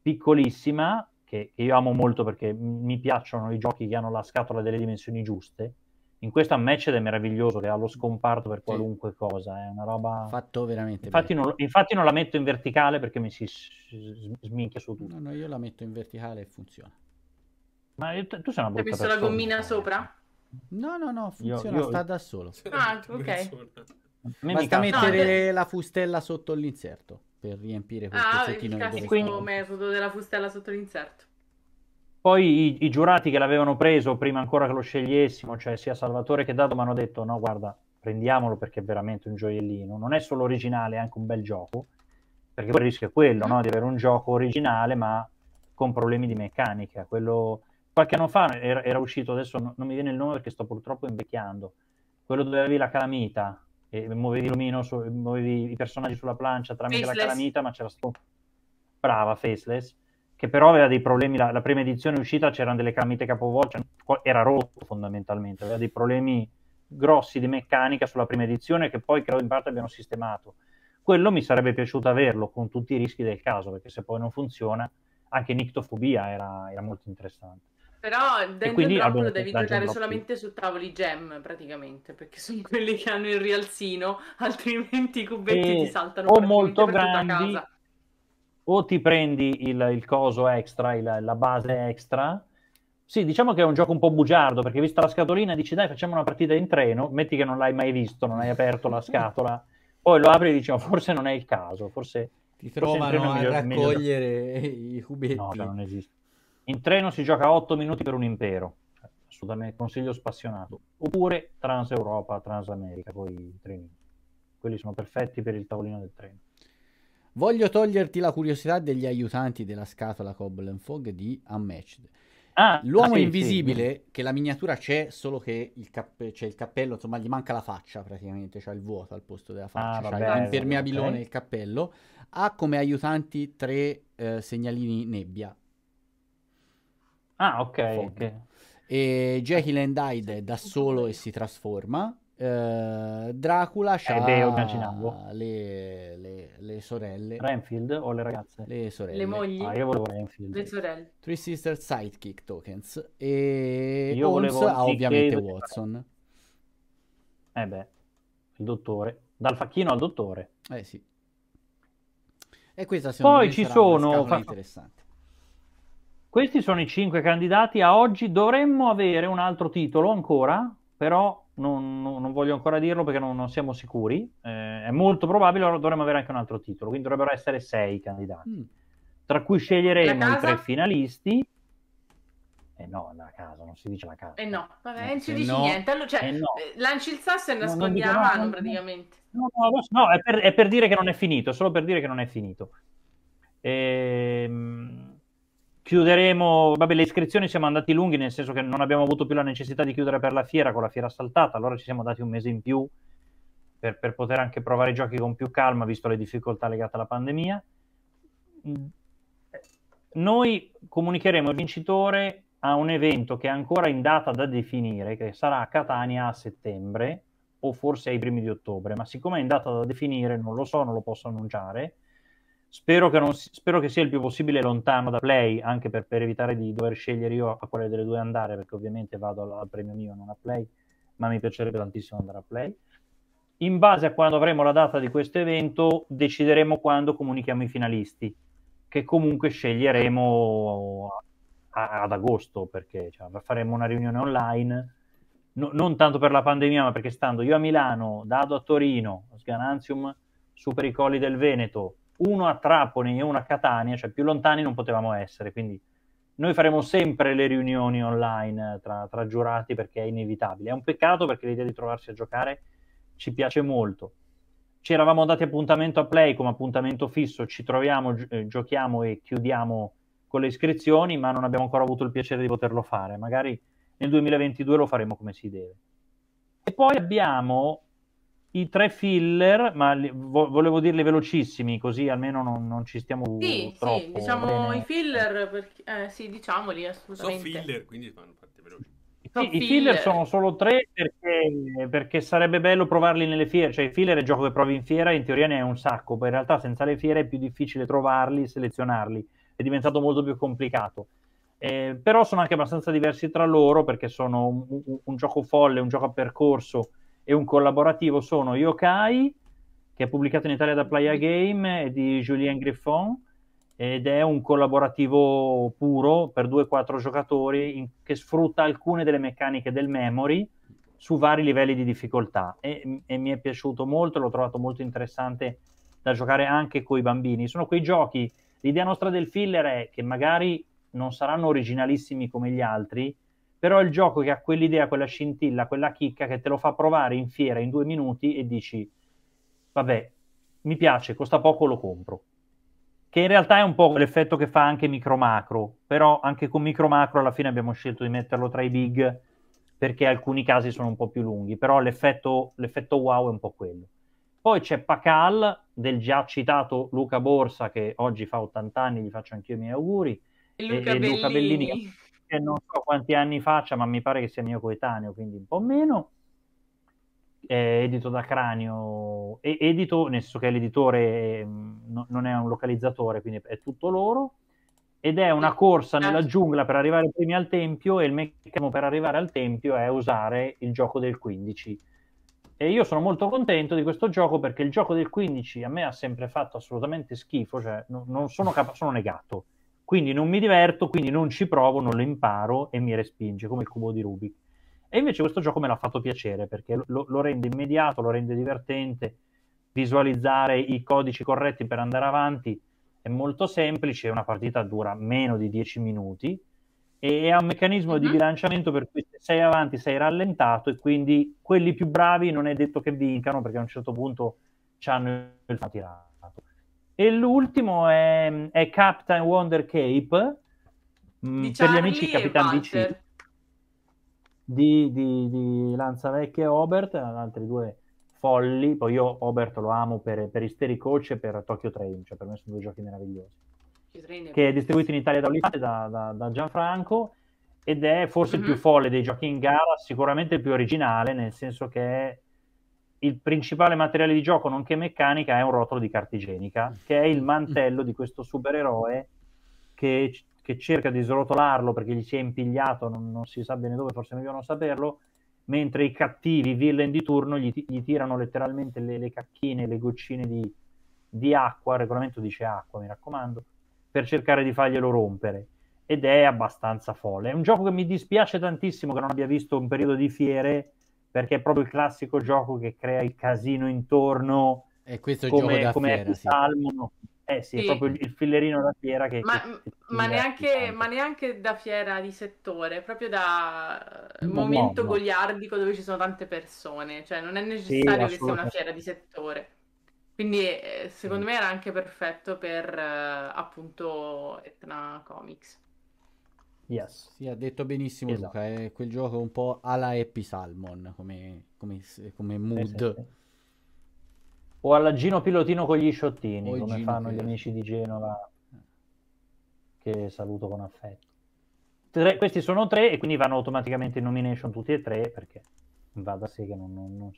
piccolissima, che io amo molto perché mi piacciono i giochi che hanno la scatola delle dimensioni giuste. In questo Matched è meraviglioso che ha lo scomparto per qualunque sì. cosa, è una roba... Fatto veramente infatti non, infatti non, la metto in verticale perché mi si sminchia su tutto. No, no, io la metto in verticale e funziona. Ma io, tu sei una brutta Hai messo persona. la gommina sopra? No, no, no, funziona, io, io... sta da solo. Ah, ok. Basta mettere no, la fustella sotto l'inserto per riempire quel ah, pezzettino di dove quindi... metodo della fustella sotto l'inserto. Poi i, i, giurati che l'avevano preso prima ancora che lo scegliessimo, cioè sia Salvatore che Dado, mi hanno detto no guarda prendiamolo perché è veramente un gioiellino, non è solo originale, è anche un bel gioco, perché poi il rischio è quello, no? di avere un gioco originale ma con problemi di meccanica. Quello... Qualche anno fa era, era uscito, adesso non, non mi viene il nome perché sto purtroppo invecchiando, quello dove avevi la calamita, e muovevi l'omino, su, muovevi i personaggi sulla plancia tramite faceless. la calamita, ma c'era sto... Brava, Faceless, che però aveva dei problemi, la, la prima edizione uscita c'erano delle calamite capovolte, cioè, era rotto fondamentalmente, aveva dei problemi grossi di meccanica sulla prima edizione che poi credo in parte abbiano sistemato. Quello mi sarebbe piaciuto averlo con tutti i rischi del caso, perché se poi non funziona, anche Nictofobia era, era molto interessante. Però dentro il drop lo devi giocare solamente su tavoli gem, praticamente, perché sono (laughs) quelli che hanno il rialzino, altrimenti i cubetti e... ti saltano o molto grandi o ti prendi il, il coso extra, il, la base extra. Sì, diciamo che è un gioco un po' bugiardo, perché vista la scatolina dici dai facciamo una partita in treno, metti che non l'hai mai visto, non hai aperto la scatola, (laughs) poi lo apri e dici ma forse non è il caso, forse... Ti trovano a raccogliere migliore... i cubetti. No, cioè non esiste in treno si gioca 8 minuti per un impero, assolutamente consiglio spassionato, oppure Trans Europa, Trans America, poi i treni. Quelli sono perfetti per il tavolino del treno. Voglio toglierti la curiosità degli aiutanti della scatola Cobble Fog di Unmatched. Ah, L'uomo ah, sì, invisibile, sì. che la miniatura c'è, solo che il cappe- c'è il cappello, insomma, gli manca la faccia praticamente, c'ha cioè il vuoto al posto della ah, faccia, ah, cioè l'impermeabilone e okay. il cappello. Ha come aiutanti tre eh, segnalini nebbia Ah, ok. Fogg. E Jekyll and Hyde da solo e si trasforma. Eh, Dracula ha eh le, le, le, sorelle Renfield o le ragazze? Le sorelle Le mogli ah, io volevo Renfield Le sorelle Three Sisters Sidekick Tokens E io Holmes ha ovviamente Watson Eh beh Il dottore Dal facchino al dottore Eh sì E questa Poi ci sono fa... interessante questi sono i cinque candidati a oggi. Dovremmo avere un altro titolo ancora, però non, non, non voglio ancora dirlo perché non, non siamo sicuri. Eh, è molto probabile, dovremmo avere anche un altro titolo. Quindi dovrebbero essere sei candidati, mm. tra cui sceglieremo i tre finalisti. Eh no, la casa, non si dice la casa. Eh no, vabbè, eh, non si dice no, niente. Allora, cioè, eh no. lanci il sasso e nascondi no, la mano praticamente. No, no, è per, è, per, dire che non è finito, solo per dire che non è finito. Ehm chiuderemo, vabbè le iscrizioni siamo andati lunghi nel senso che non abbiamo avuto più la necessità di chiudere per la fiera con la fiera saltata, allora ci siamo dati un mese in più per, per poter anche provare i giochi con più calma visto le difficoltà legate alla pandemia. Mm, noi comunicheremo il vincitore a un evento che è ancora in data da definire, che sarà a Catania a settembre o forse ai primi di ottobre, ma siccome è in data da definire non lo so, non lo posso annunciare Spero che, non, spero che, sia il più possibile lontano da Play, anche per, per, evitare di dover scegliere io a quale delle due andare, perché ovviamente vado al, al premio mio, non a Play, ma mi piacerebbe tantissimo andare a Play. In base a quando avremo la data di questo evento, decideremo quando comunichiamo i finalisti, che comunque sceglieremo a, a, ad agosto, perché cioè, faremo una riunione online, no, non tanto per la pandemia, ma perché stando io a Milano, Dado a Torino, Sgananzium, Super Colli del Veneto, uno a Trapani e uno a Catania, cioè più lontani non potevamo essere, quindi noi faremo sempre le riunioni online tra, tra giurati perché è inevitabile. È un peccato perché l'idea di trovarsi a giocare ci piace molto. Ci eravamo dati appuntamento a Play come appuntamento fisso, ci troviamo, gi- eh, giochiamo e chiudiamo con le iscrizioni, ma non abbiamo ancora avuto il piacere di poterlo fare. Magari nel 2022 lo faremo come si deve. E poi abbiamo i tre filler, ma li, vo- volevo dirli velocissimi, così almeno non, non ci stiamo sì, troppo. Sì, diciamo bene. i filler, perché, eh, sì, diciamoli assolutamente. Sono filler, quindi vanno fatti veloci. Sì, i filler sono solo tre perché, perché, sarebbe bello provarli nelle fiere, cioè i filler è il gioco che provi in fiera, in teoria ne è un sacco, poi in realtà senza le fiere è più difficile trovarli, selezionarli, è diventato molto più complicato. Eh, però sono anche abbastanza diversi tra loro perché sono un, un, un gioco folle, un gioco a percorso, e un collaborativo sono Yokai, che è pubblicato in Italia da Playa Game, di Julien Griffon, ed è un collaborativo puro per 2-4 giocatori in, che sfrutta alcune delle meccaniche del memory su vari livelli di difficoltà e, e mi è piaciuto molto, l'ho trovato molto interessante da giocare anche con i bambini. Sono quei giochi, l'idea nostra del filler è che magari non saranno originalissimi come gli altri, però è il gioco che ha quell'idea, quella scintilla, quella chicca che te lo fa provare in fiera in due minuti e dici, vabbè, mi piace, costa poco, lo compro. Che in realtà è un po' l'effetto che fa anche Micro Macro, però anche con Micro Macro alla fine abbiamo scelto di metterlo tra i big perché alcuni casi sono un po' più lunghi, però l'effetto, l'effetto wow è un po' quello. Poi c'è Pacal, del già citato Luca Borsa, che oggi fa 80 anni, gli faccio anch'io i miei auguri. E Luca e, e Luca Bellini che non so quanti anni faccia, ma mi pare che sia mio coetaneo, quindi un po' meno. Eh, edito da Cranio, e, edito nel senso che l'editore mm, no, non è un localizzatore, quindi è tutto loro. Ed è una corsa nella giungla per arrivare primi al tempio, e il meccanismo per arrivare al tempio è usare il gioco del 15. E io sono molto contento di questo gioco perché il gioco del 15 a me ha sempre fatto assolutamente schifo, cioè non, non sono, capa- sono negato quindi non mi diverto, quindi non ci provo, non lo imparo e mi respinge come il cubo di Rubik. E invece questo gioco me l'ha fatto piacere perché lo, lo rende immediato, lo rende divertente. Visualizzare i codici corretti per andare avanti è molto semplice. Una partita dura meno di 10 minuti e ha un meccanismo di mhm. bilanciamento per cui se sei avanti sei rallentato e quindi quelli più bravi non è detto che vincano perché a un certo punto ci hanno il fatto tirato. E l'ultimo è, è Captain Wonder Cape, mh, mm, per gli amici Capitan DC di, di, di Lanzavecchia e Obert, eh, altri due folli. Poi io Obert lo amo per, per Hysteric Coach e per Tokyo Train, cioè per me sono due giochi meravigliosi. che è distribuito in Italia da Olivate, da, da, da, Gianfranco, ed è forse mm-hmm. il più mhm. folle dei giochi in gara, sicuramente il più originale, nel senso che il principale materiale di gioco, nonché meccanica, è un rotolo di cartigenica, che è il mantello di questo supereroe che, che cerca di srotolarlo perché gli si è impigliato, non, non, si sa bene dove, forse è meglio non saperlo, mentre i cattivi, i villain di turno, gli, gli tirano letteralmente le, le, cacchine, le goccine di, di acqua, il regolamento dice acqua, mi raccomando, per cercare di farglielo rompere. Ed è abbastanza folle. È un gioco che mi dispiace tantissimo che non abbia visto un periodo di fiere perché è proprio il classico gioco che crea il casino intorno e questo è il come, gioco come fiera, sì. Salmon. Eh sì, sì, è proprio il fillerino da fiera che... Ma, che, ma, neanche, ma, neanche, da fiera di settore, proprio da eh, no, momento no, goliardico dove ci sono tante persone, cioè non è necessario sì, che sia una fiera di settore. Quindi eh, secondo me era anche perfetto per eh, appunto Etna Comics. Yes. Sì, ha detto benissimo esatto. Luca, è quel gioco un po' alla Happy Salmon come, come, come eh, mood. Sì, sì, o alla Gino Pilotino con gli sciottini, o come Gino fanno Pilotino. gli amici di Genova, eh. che saluto con affetto. Tre, questi sono tre e quindi vanno automaticamente in nomination tutti e tre, perché va da sé che non, non, non,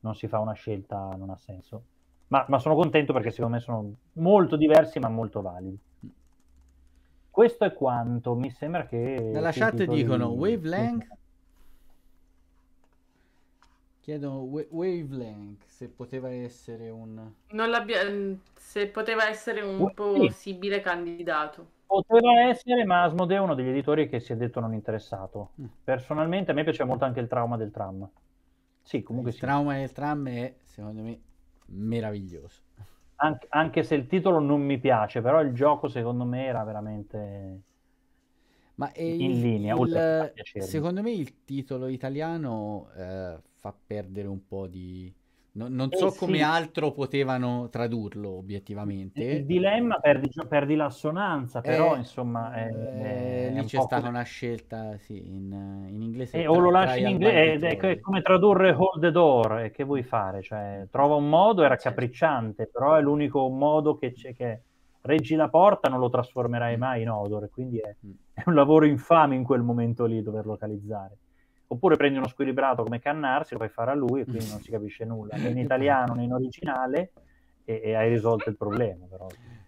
non si fa una scelta, non ha senso. Ma, ma sono contento perché secondo me sono molto diversi ma molto validi questo è quanto, mi sembra che... nella chat dicono wavelength. chiedo wavelength se poteva essere un... Non l'abbia... Mm, se poteva essere un sì. possibile candidato. Poteva essere, ma Asmode è uno degli editori che si è detto non interessato. Mm. Personalmente a me piace molto anche il trauma del tram. Sì, comunque il sì. trauma del tram è, secondo me, meraviglioso anche, anche se il titolo non mi piace, però il gioco secondo me era veramente Ma in linea. Il, secondo me il titolo italiano eh, fa perdere un po' di No, non eh so eh, come sì. altro potevano tradurlo obiettivamente. Il dilemma perdi, perdi l'assonanza, però eh, insomma... È, eh, è lì c'è stata come... una scelta sì, in, in, inglese. Eh, tra, o lo lasci in inglese, eh, è, è, come tradurre Hold the Door, che vuoi fare? Cioè, mm. trova un modo, era capricciante, però è l'unico modo che c'è che reggi la porta non lo trasformerai mm. mai in odore, quindi è, mm. è un lavoro infame in quel momento lì dover localizzare oppure prendi uno squilibrato come Cannarsi, lo fai fare a lui e quindi non si (laughs) capisce nulla, né in italiano né in originale e, e hai risolto il problema però.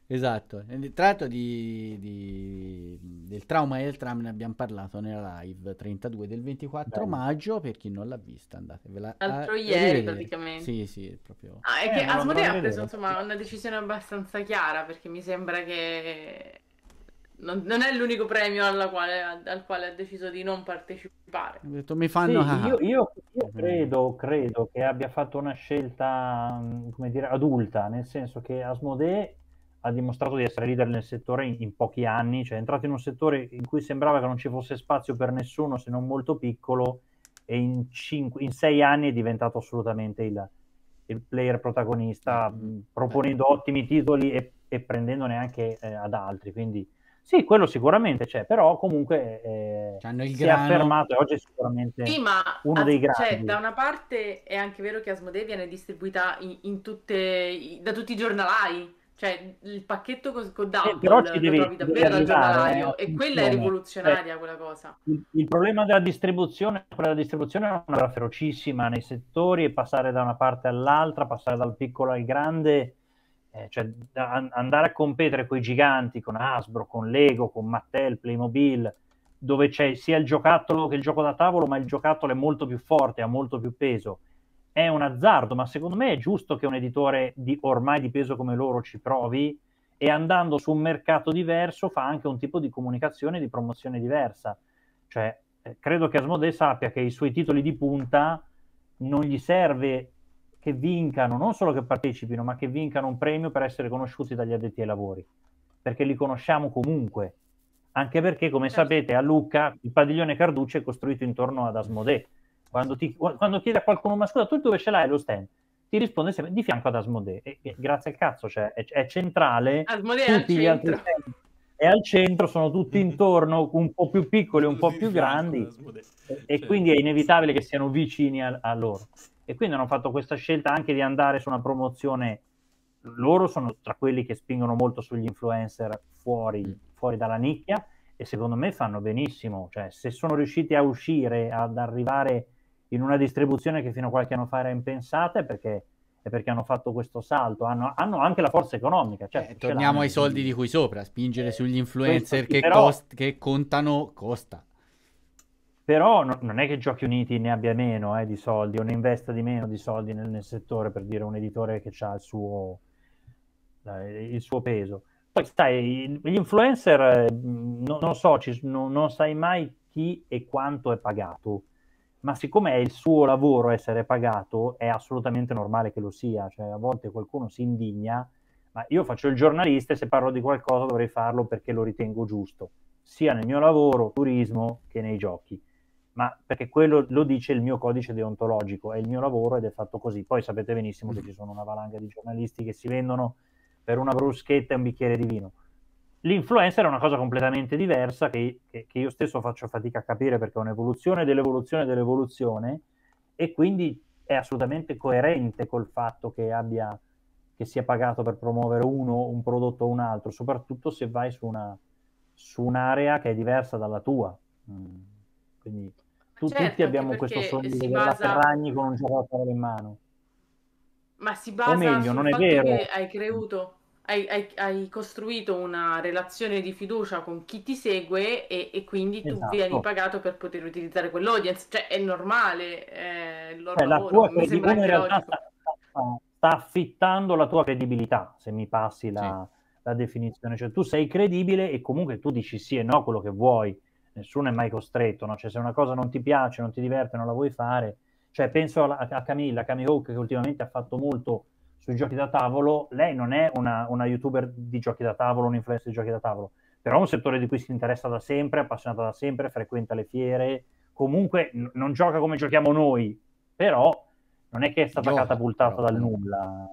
Esatto, tra l'altro di, di, del trauma e del tram ne abbiamo parlato nella live 32 del 24 Bene. maggio, per chi non l'ha vista andatevela a Altro ieri praticamente. Sì, sì, proprio. Ah, è eh, che Asmodee ha preso insomma, una decisione abbastanza chiara perché mi sembra che non, non è l'unico premio quale, al quale ha deciso di non partecipare. Ho detto, mi fanno sì, ah- io, io, io credo, credo, che abbia fatto una scelta, mm, come dire, adulta, nel senso che Asmodee ha dimostrato di essere leader nel settore in, in, pochi anni, cioè è entrato in un settore in cui sembrava che non ci fosse spazio per nessuno se non molto piccolo e in, cinque, in sei anni è diventato assolutamente il, il player protagonista, mm. Mm, proponendo ottimi titoli e, e prendendone anche eh, ad altri. Quindi sì, quello sicuramente c'è, però comunque eh, si grano. è affermato e oggi è sicuramente sì, ma, uno dei cioè, grandi. Cioè, da una parte è anche vero che Asmodee viene distribuita in, in tutte, da tutti i giornalai, cioè il pacchetto con, con eh, Double eh, però ci devi, trovi davvero dal giornalario eh, e quella è rivoluzionaria eh, quella cosa. Il, il, problema della distribuzione, quella della distribuzione è una ferocissima nei settori e passare da una parte all'altra, passare dal piccolo al grande eh, cioè an- andare a competere con i giganti, con Hasbro, con Lego, con Mattel, Playmobil, dove c'è sia il giocattolo che il gioco da tavolo, ma il giocattolo è molto più forte, ha molto più peso. È un azzardo, ma secondo me è giusto che un editore di, ormai di peso come loro ci provi e andando su un mercato diverso fa anche un tipo di comunicazione e di promozione diversa. Cioè, eh, credo che Asmode sappia che i suoi titoli di punta non gli serve che vincano, non solo che partecipino, ma che vincano un premio per essere conosciuti dagli addetti ai lavori, perché li conosciamo comunque, anche perché, come certo. sapete, a Lucca il padiglione Carducci è costruito intorno ad Asmode. Quando, ti, quando chiedi a qualcuno, ma scusa, tu dove ce l'hai lo stand? Ti risponde sempre di fianco ad Asmode. E, grazie al cazzo, cioè, è, è centrale. Asmodee tutti è al centro. È al centro, sono tutti intorno, un po' più piccoli, un po' più grandi, e, e quindi è inevitabile che siano vicini a, a loro e quindi hanno fatto questa scelta anche di andare su una promozione. Loro sono tra quelli che spingono molto sugli influencer fuori, mm. fuori dalla nicchia e secondo me fanno benissimo. Cioè, se sono riusciti a uscire, ad arrivare in una distribuzione che fino a qualche anno fa era impensata, è perché, è perché hanno fatto questo salto. Hanno, hanno anche la forza economica. Certo, eh, torniamo ai soldi di cui sopra. Spingere eh, sugli influencer questo, che, però... cost- che contano costa però no, non è che Giochi Uniti ne abbia meno eh, di soldi o ne investa di meno di soldi nel, nel settore per dire un editore che ha il suo, il suo peso. Poi stai, gli influencer, eh, non, non so, ci, non, non sai mai chi e quanto è pagato, ma siccome è il suo lavoro essere pagato, è assolutamente normale che lo sia, cioè a volte qualcuno si indigna, ma io faccio il giornalista e se parlo di qualcosa dovrei farlo perché lo ritengo giusto, sia nel mio lavoro, turismo, che nei giochi ma perché quello lo dice il mio codice deontologico, è il mio lavoro ed è fatto così. Poi sapete benissimo che mm-hmm. ci sono una valanga di giornalisti che si vendono per una bruschetta e un bicchiere di vino. L'influencer è una cosa completamente diversa che, che, che io stesso faccio fatica a capire perché è un'evoluzione dell'evoluzione dell'evoluzione e quindi è assolutamente coerente col fatto che abbia che sia pagato per promuovere uno, un prodotto o un altro, soprattutto se vai su, una, su un'area che è diversa dalla tua. Mm. Quindi tu, certo, tutti abbiamo questo sogno di vedere basa... Ferragni con un giocattolo in mano. Ma si basa o meglio, non è vero. hai, creuto, hai, hai, hai, costruito una relazione di fiducia con chi ti segue e, e quindi tu esatto. vieni pagato per poter utilizzare quell'audience. Cioè, è normale eh, il loro cioè, lavoro, la tua mi sembra in realtà sta, sta, sta, affittando la tua credibilità, se mi passi la, sì. la definizione. Cioè, tu sei credibile e comunque tu dici sì e no quello che vuoi nessuno è mai costretto, no? cioè, se una cosa non ti piace, non ti diverte, non la vuoi fare, cioè, penso a, a Camilla, Cammy Hawk che ultimamente ha fatto molto sui giochi da tavolo, lei non è una, una youtuber di giochi da tavolo, un di giochi da tavolo, però è un settore di cui si interessa da sempre, appassionata da sempre, frequenta le fiere, comunque n- non gioca come giochiamo noi, però non è che è stata gioca, catapultata però. dal nulla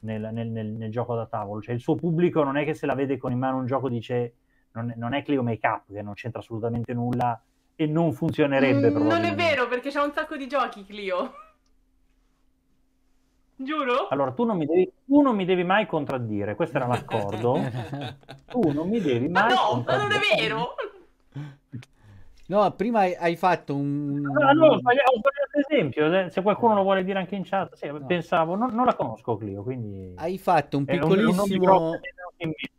nel, nel, nel, nel, gioco da tavolo, cioè il suo pubblico non è che se la vede con in mano un gioco dice non, non è Clio Make Up che non c'entra assolutamente nulla e non funzionerebbe mm, Non è vero perché c'è un sacco di giochi Clio. Giuro? Allora, tu non, devi, tu non mi devi, mai contraddire, questo era (laughs) l'accordo. tu non mi devi mai. Ma no, ma non è vero! No, prima hai, fatto un... Ah, no, ho sbagliato esempio, se qualcuno lo vuole dire anche in chat, sì, no. pensavo, non, non, la conosco Clio, quindi... Hai fatto un piccolissimo...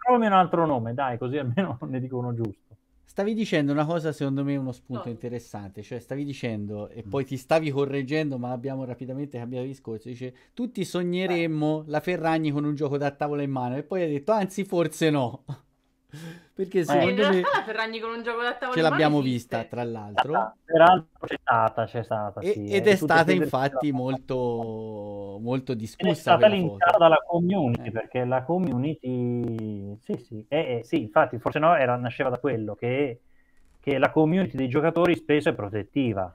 Trovami un altro nome, dai, così almeno (laughs) ne dico uno giusto. Stavi dicendo una cosa, secondo me, uno spunto no. interessante, cioè stavi dicendo, e mm. poi ti stavi correggendo, ma abbiamo rapidamente cambiato discorso, dice, tutti sogneremmo la Ferragni con un gioco da tavola in mano, e poi hai detto, anzi, forse no. (laughs) Perché se eh, me... la Ferragni con un gioco da tavola Ce l'abbiamo vista, eh. tra l'altro. Ah, peraltro c'è stata, c'è stata, e, eh, Ed è, stata infatti molto, molto discussa. Ed è stata linkata dalla community, eh. perché la community... Sì, sì. Eh, eh, sì, infatti, forse no, era, nasceva da quello, che, che la community dei giocatori spesso è protettiva.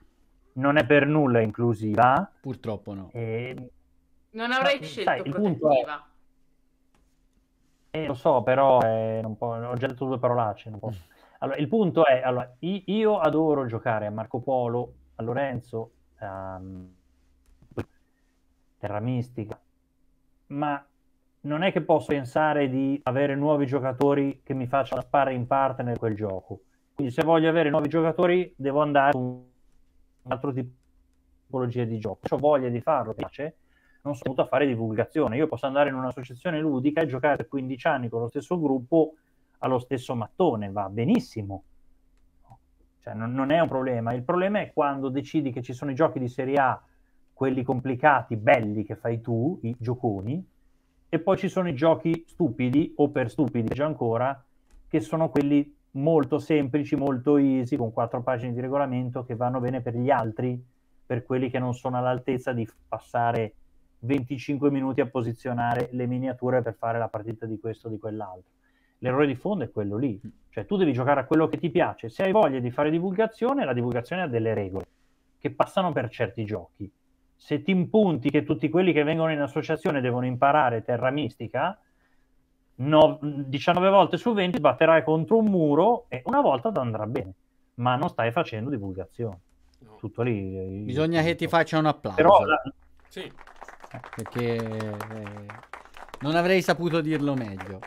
Non è per nulla inclusiva. Purtroppo no. E... Ehm, non avrei Ma, scelto sai, protettiva. Eh, lo so, però eh, ho già detto due parolacce. Mm. Allora, il punto è, allora, io adoro giocare a Marco Polo, a Lorenzo, a mm, Terra Mistica, ma non è che posso pensare di avere nuovi giocatori che mi facciano fare in parte nel quel gioco. Quindi se voglio avere nuovi giocatori devo andare su un altro tipologia di gioco. Ho voglia di farlo, piace, non sono venuto a fare divulgazione. Io posso andare in un'associazione ludica e giocare 15 anni con lo stesso gruppo allo stesso mattone, va benissimo. Cioè, non, non è un problema. Il problema è quando decidi che ci sono i giochi di serie A, quelli complicati, belli che fai tu, i gioconi, e poi ci sono i giochi stupidi o per stupidi già ancora, che sono quelli molto semplici, molto easy, con quattro pagine di regolamento che vanno bene per gli altri, per quelli che non sono all'altezza di passare 25 minuti a posizionare le miniature per fare la partita di questo o di quell'altro. L'errore di fondo è quello lì, mm. cioè tu devi giocare a quello che ti piace. Se hai voglia di fare divulgazione, la divulgazione ha delle regole che passano per certi giochi. Se ti impunti che tutti quelli che vengono in associazione devono imparare terra mistica, no, 19 volte su 20 batterai contro un muro e una volta ti andrà bene, ma non stai facendo divulgazione. No. Tutto lì. Eh, Bisogna tutto. che ti faccia un applauso. Però la... sì. Perché eh, non avrei saputo dirlo meglio.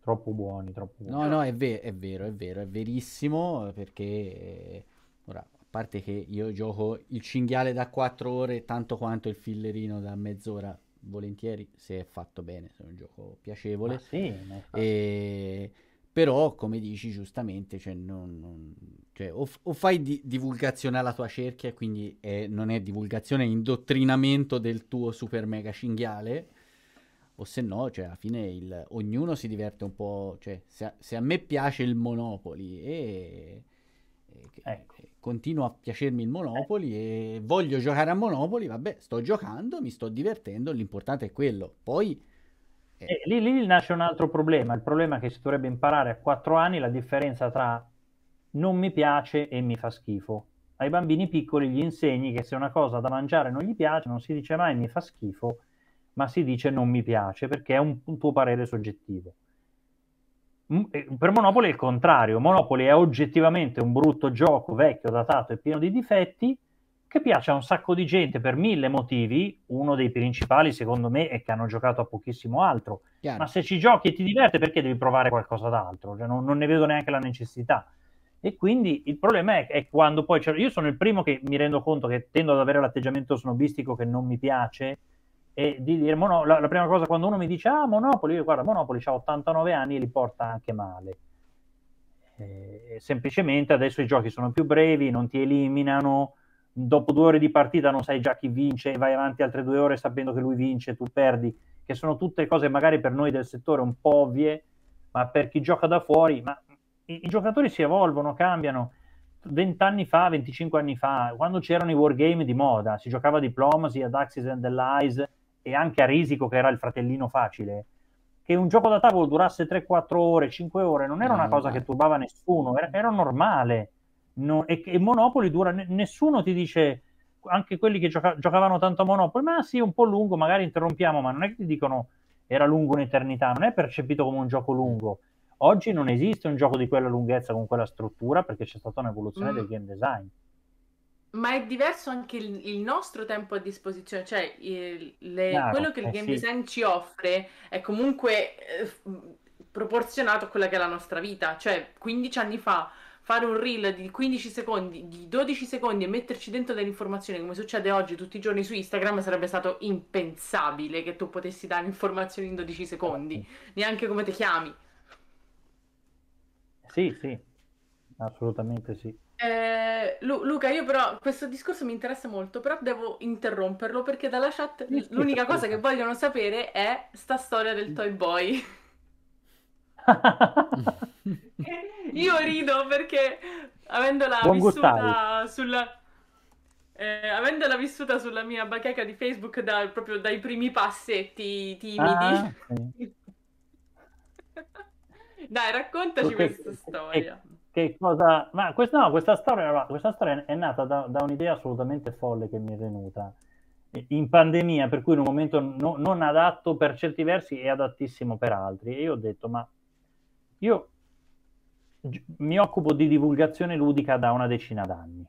Troppo buoni, troppo buoni. No, no, è, ver- è vero, è vero, è verissimo perché... Eh, ora, a parte che io gioco il cinghiale da 4 ore tanto quanto il fillerino da mezz'ora volentieri se è fatto bene, se è un gioco piacevole. Ma sì, ma e però come dici giustamente cioè non, non, cioè, o, o, fai di- divulgazione alla tua cerchia quindi è, non è divulgazione è indottrinamento del tuo super mega cinghiale o se no cioè alla fine il, ognuno si diverte un po' cioè se a, se a me piace il Monopoli e, e ecco. continua a piacermi il Monopoli eh. e voglio giocare a Monopoli vabbè sto giocando mi sto divertendo l'importante è quello poi e... Eh. Eh, lì, lì, nasce un altro problema, il problema è che si dovrebbe imparare a quattro anni la differenza tra non mi piace e mi fa schifo. Ai bambini piccoli gli insegni che se una cosa da mangiare non gli piace, non si dice mai mi fa schifo, ma si dice non mi piace perché è un, un tuo parere soggettivo. Mm, eh, per Monopoli è il contrario, Monopoli è oggettivamente un brutto gioco vecchio, datato e pieno di difetti, che piace a un sacco di gente per mille motivi, uno dei principali secondo me è che hanno giocato a pochissimo altro, Chiaro. ma se ci giochi e ti diverte perché devi provare qualcosa d'altro? Cioè, non, non, ne vedo neanche la necessità. E quindi il problema è, è quando poi... Io sono il primo che mi rendo conto che tendo ad avere l'atteggiamento snobistico che non mi piace, e di dire mono, la, la, prima cosa quando uno mi dice ah Monopoli, guarda Monopoli ha 89 anni e li porta anche male eh, semplicemente adesso i giochi sono più brevi non ti eliminano dopo due ore di partita non sai già chi vince e vai avanti altre due ore sapendo che lui vince, e tu perdi, che sono tutte cose magari per noi del settore un po' ovvie, ma per chi gioca da fuori, ma i, i giocatori si evolvono, cambiano. Vent'anni fa, 25 anni fa, quando c'erano i wargame di moda, si giocava a Diplomacy, ad Axis and Allies e anche a Risico, che era il fratellino facile, che un gioco da tavolo durasse 3-4 ore, 5 ore, non era una cosa che turbava nessuno, era, era normale no, e, e, Monopoli dura, nessuno ti dice, anche quelli che gioca, giocavano tanto a Monopoli, ma sì, un po' lungo, magari interrompiamo, ma non è che ti dicono era lungo un'eternità, non è percepito come un gioco lungo. Oggi non esiste un gioco di quella lunghezza con quella struttura perché c'è stata un'evoluzione mm. del game design. Ma è diverso anche il, il nostro tempo a disposizione, cioè il, le, Chiaro, quello che il eh game sì. design ci offre è comunque eh, proporzionato a quella che è la nostra vita, cioè 15 anni fa fare un reel di 15 secondi, di 12 secondi e metterci dentro delle informazioni come succede oggi tutti i giorni su Instagram sarebbe stato impensabile che tu potessi dare informazioni in 12 secondi, neanche come ti chiami. Sì, sì, assolutamente sì. Eh, Lu- Luca, io però questo discorso mi interessa molto, però devo interromperlo perché dalla chat l'unica cosa che vogliono sapere è sta storia del Toy Boy. (laughs) Io rido perché avendola Buon vissuta sulla... Eh, avendola vissuta sulla mia bacheca di Facebook da, proprio dai primi passetti timidi. Ah, sì. (laughs) Dai, raccontaci che, questa storia. Che, che cosa... Ma questa, no, questa, storia, questa storia è nata da, da un'idea assolutamente folle che mi è venuta eh, in pandemia, per cui in un momento no, non adatto per certi versi e adattissimo per altri. E io ho detto, ma io mi occupo di divulgazione ludica da una decina d'anni.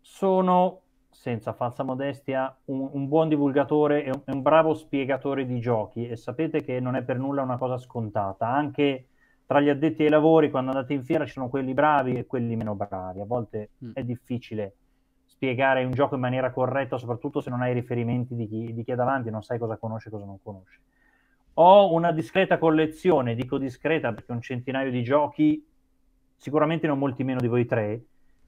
Sono, senza falsa modestia, un, un buon divulgatore e un, un, bravo spiegatore di giochi e sapete che non è per nulla una cosa scontata. Anche tra gli addetti ai lavori, quando andate in fiera, ci sono quelli bravi e quelli meno bravi. A volte mm. è difficile spiegare un gioco in maniera corretta, soprattutto se non hai riferimenti di chi, di chi è davanti, non sai cosa conosce e cosa non conosce ho una discreta collezione, dico discreta perché un centinaio di giochi, sicuramente non molti meno di voi tre,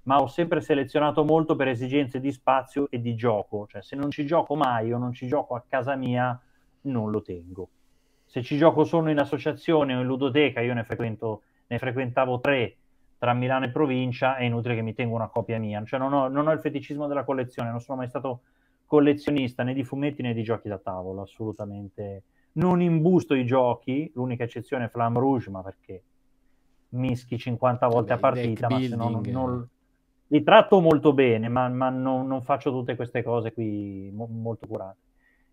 ma ho sempre selezionato molto per esigenze di spazio e di gioco. Cioè, se non ci gioco mai o non ci gioco a casa mia, non lo tengo. Se ci gioco solo in associazione o in ludoteca, io ne, frequento, ne frequentavo tre tra Milano e provincia, è inutile che mi tengo una copia mia. Cioè, non ho, non ho il feticismo della collezione, non sono mai stato collezionista né di fumetti né di giochi da tavolo, assolutamente non imbusto i giochi, l'unica eccezione è Flam Rouge, ma perché mischi 50 volte Vabbè, a partita, ma se no non, non, li tratto molto bene, ma, ma non, non, faccio tutte queste cose qui mo, molto curate.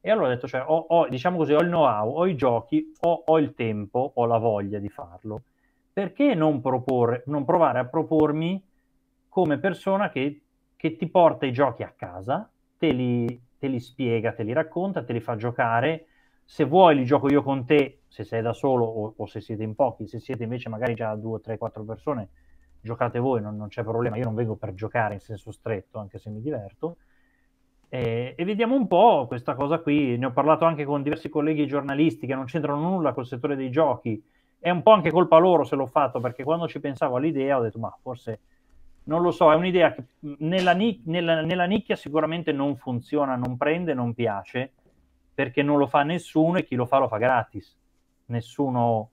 E allora ho detto, cioè, ho, ho, diciamo così, ho il know-how, ho i giochi, ho, ho, il tempo, ho la voglia di farlo. Perché non, proporre, non provare a propormi come persona che, che, ti porta i giochi a casa, te li, te li spiega, te li racconta, te li fa giocare se vuoi li gioco io con te, se sei da solo o, o se siete in pochi, se siete invece magari già due, tre, quattro persone, giocate voi, non, non, c'è problema, io non vengo per giocare in senso stretto, anche se mi diverto. E, e, vediamo un po' questa cosa qui, ne ho parlato anche con diversi colleghi giornalisti che non c'entrano nulla col settore dei giochi, è un po' anche colpa loro se l'ho fatto, perché quando ci pensavo all'idea ho detto ma forse non lo so, è un'idea che nella, nella, nella nicchia sicuramente non funziona, non prende, non piace perché non lo fa nessuno e chi lo fa lo fa gratis. Nessuno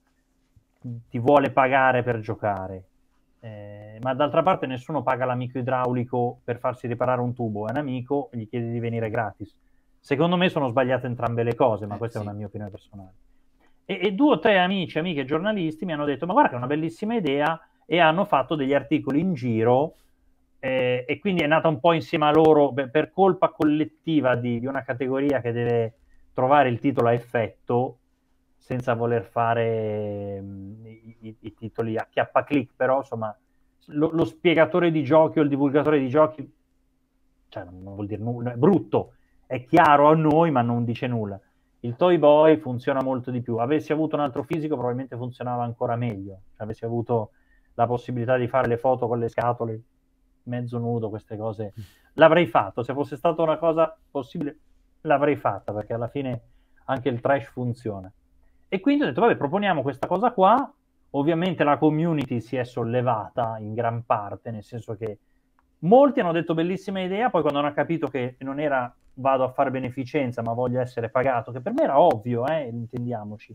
ti vuole pagare per giocare. Eh, ma d'altra parte nessuno paga l'amico idraulico per farsi riparare un tubo, è un amico, e gli chiede di venire gratis. Secondo me sono sbagliate entrambe le cose, ma eh, questa sì. è una mia opinione personale. E, e, due o tre amici, amiche giornalisti mi hanno detto, ma guarda che è una bellissima idea, e hanno fatto degli articoli in giro, eh, e quindi è nata un po' insieme a loro, per, per colpa collettiva di, di una categoria che deve trovare il titolo a effetto senza voler fare mh, mm, i, i, titoli a chiappa click, però insomma lo, lo, spiegatore di giochi o il divulgatore di giochi cioè, non vuol dire nulla, è brutto, è chiaro a noi ma non dice nulla. Il Toy Boy funziona molto di più, avessi avuto un altro fisico probabilmente funzionava ancora meglio, cioè, avessi avuto la possibilità di fare le foto con le scatole mezzo nudo, queste cose l'avrei fatto, se fosse stata una cosa possibile l'avrei fatta perché alla fine anche il trash funziona. E quindi ho detto, vabbè, proponiamo questa cosa qua. Ovviamente la community si è sollevata in gran parte, nel senso che molti hanno detto bellissima idea, poi quando hanno capito che non era vado a fare beneficenza ma voglio essere pagato, che per me era ovvio, eh, intendiamoci.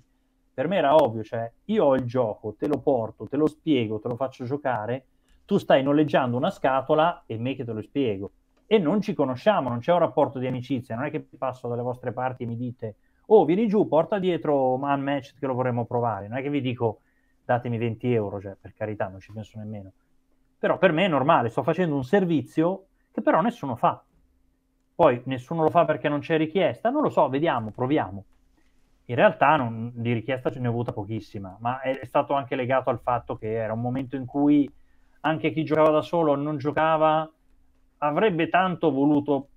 Per me era ovvio, cioè io ho il gioco, te lo porto, te lo spiego, te lo faccio giocare, tu stai noleggiando una scatola e me che te lo spiego e non ci conosciamo, non c'è un rapporto di amicizia, non è che passo dalle vostre parti e mi dite oh vieni giù, porta dietro Man Match che lo vorremmo provare, non è che vi dico datemi 20 euro, cioè, per carità non ci penso nemmeno. Però per me è normale, sto facendo un servizio che però nessuno fa. Poi nessuno lo fa perché non c'è richiesta, non lo so, vediamo, proviamo. In realtà non, di richiesta ce ne ho avuta pochissima, ma è stato anche legato al fatto che era un momento in cui anche chi giocava da solo non giocava avrebbe tanto voluto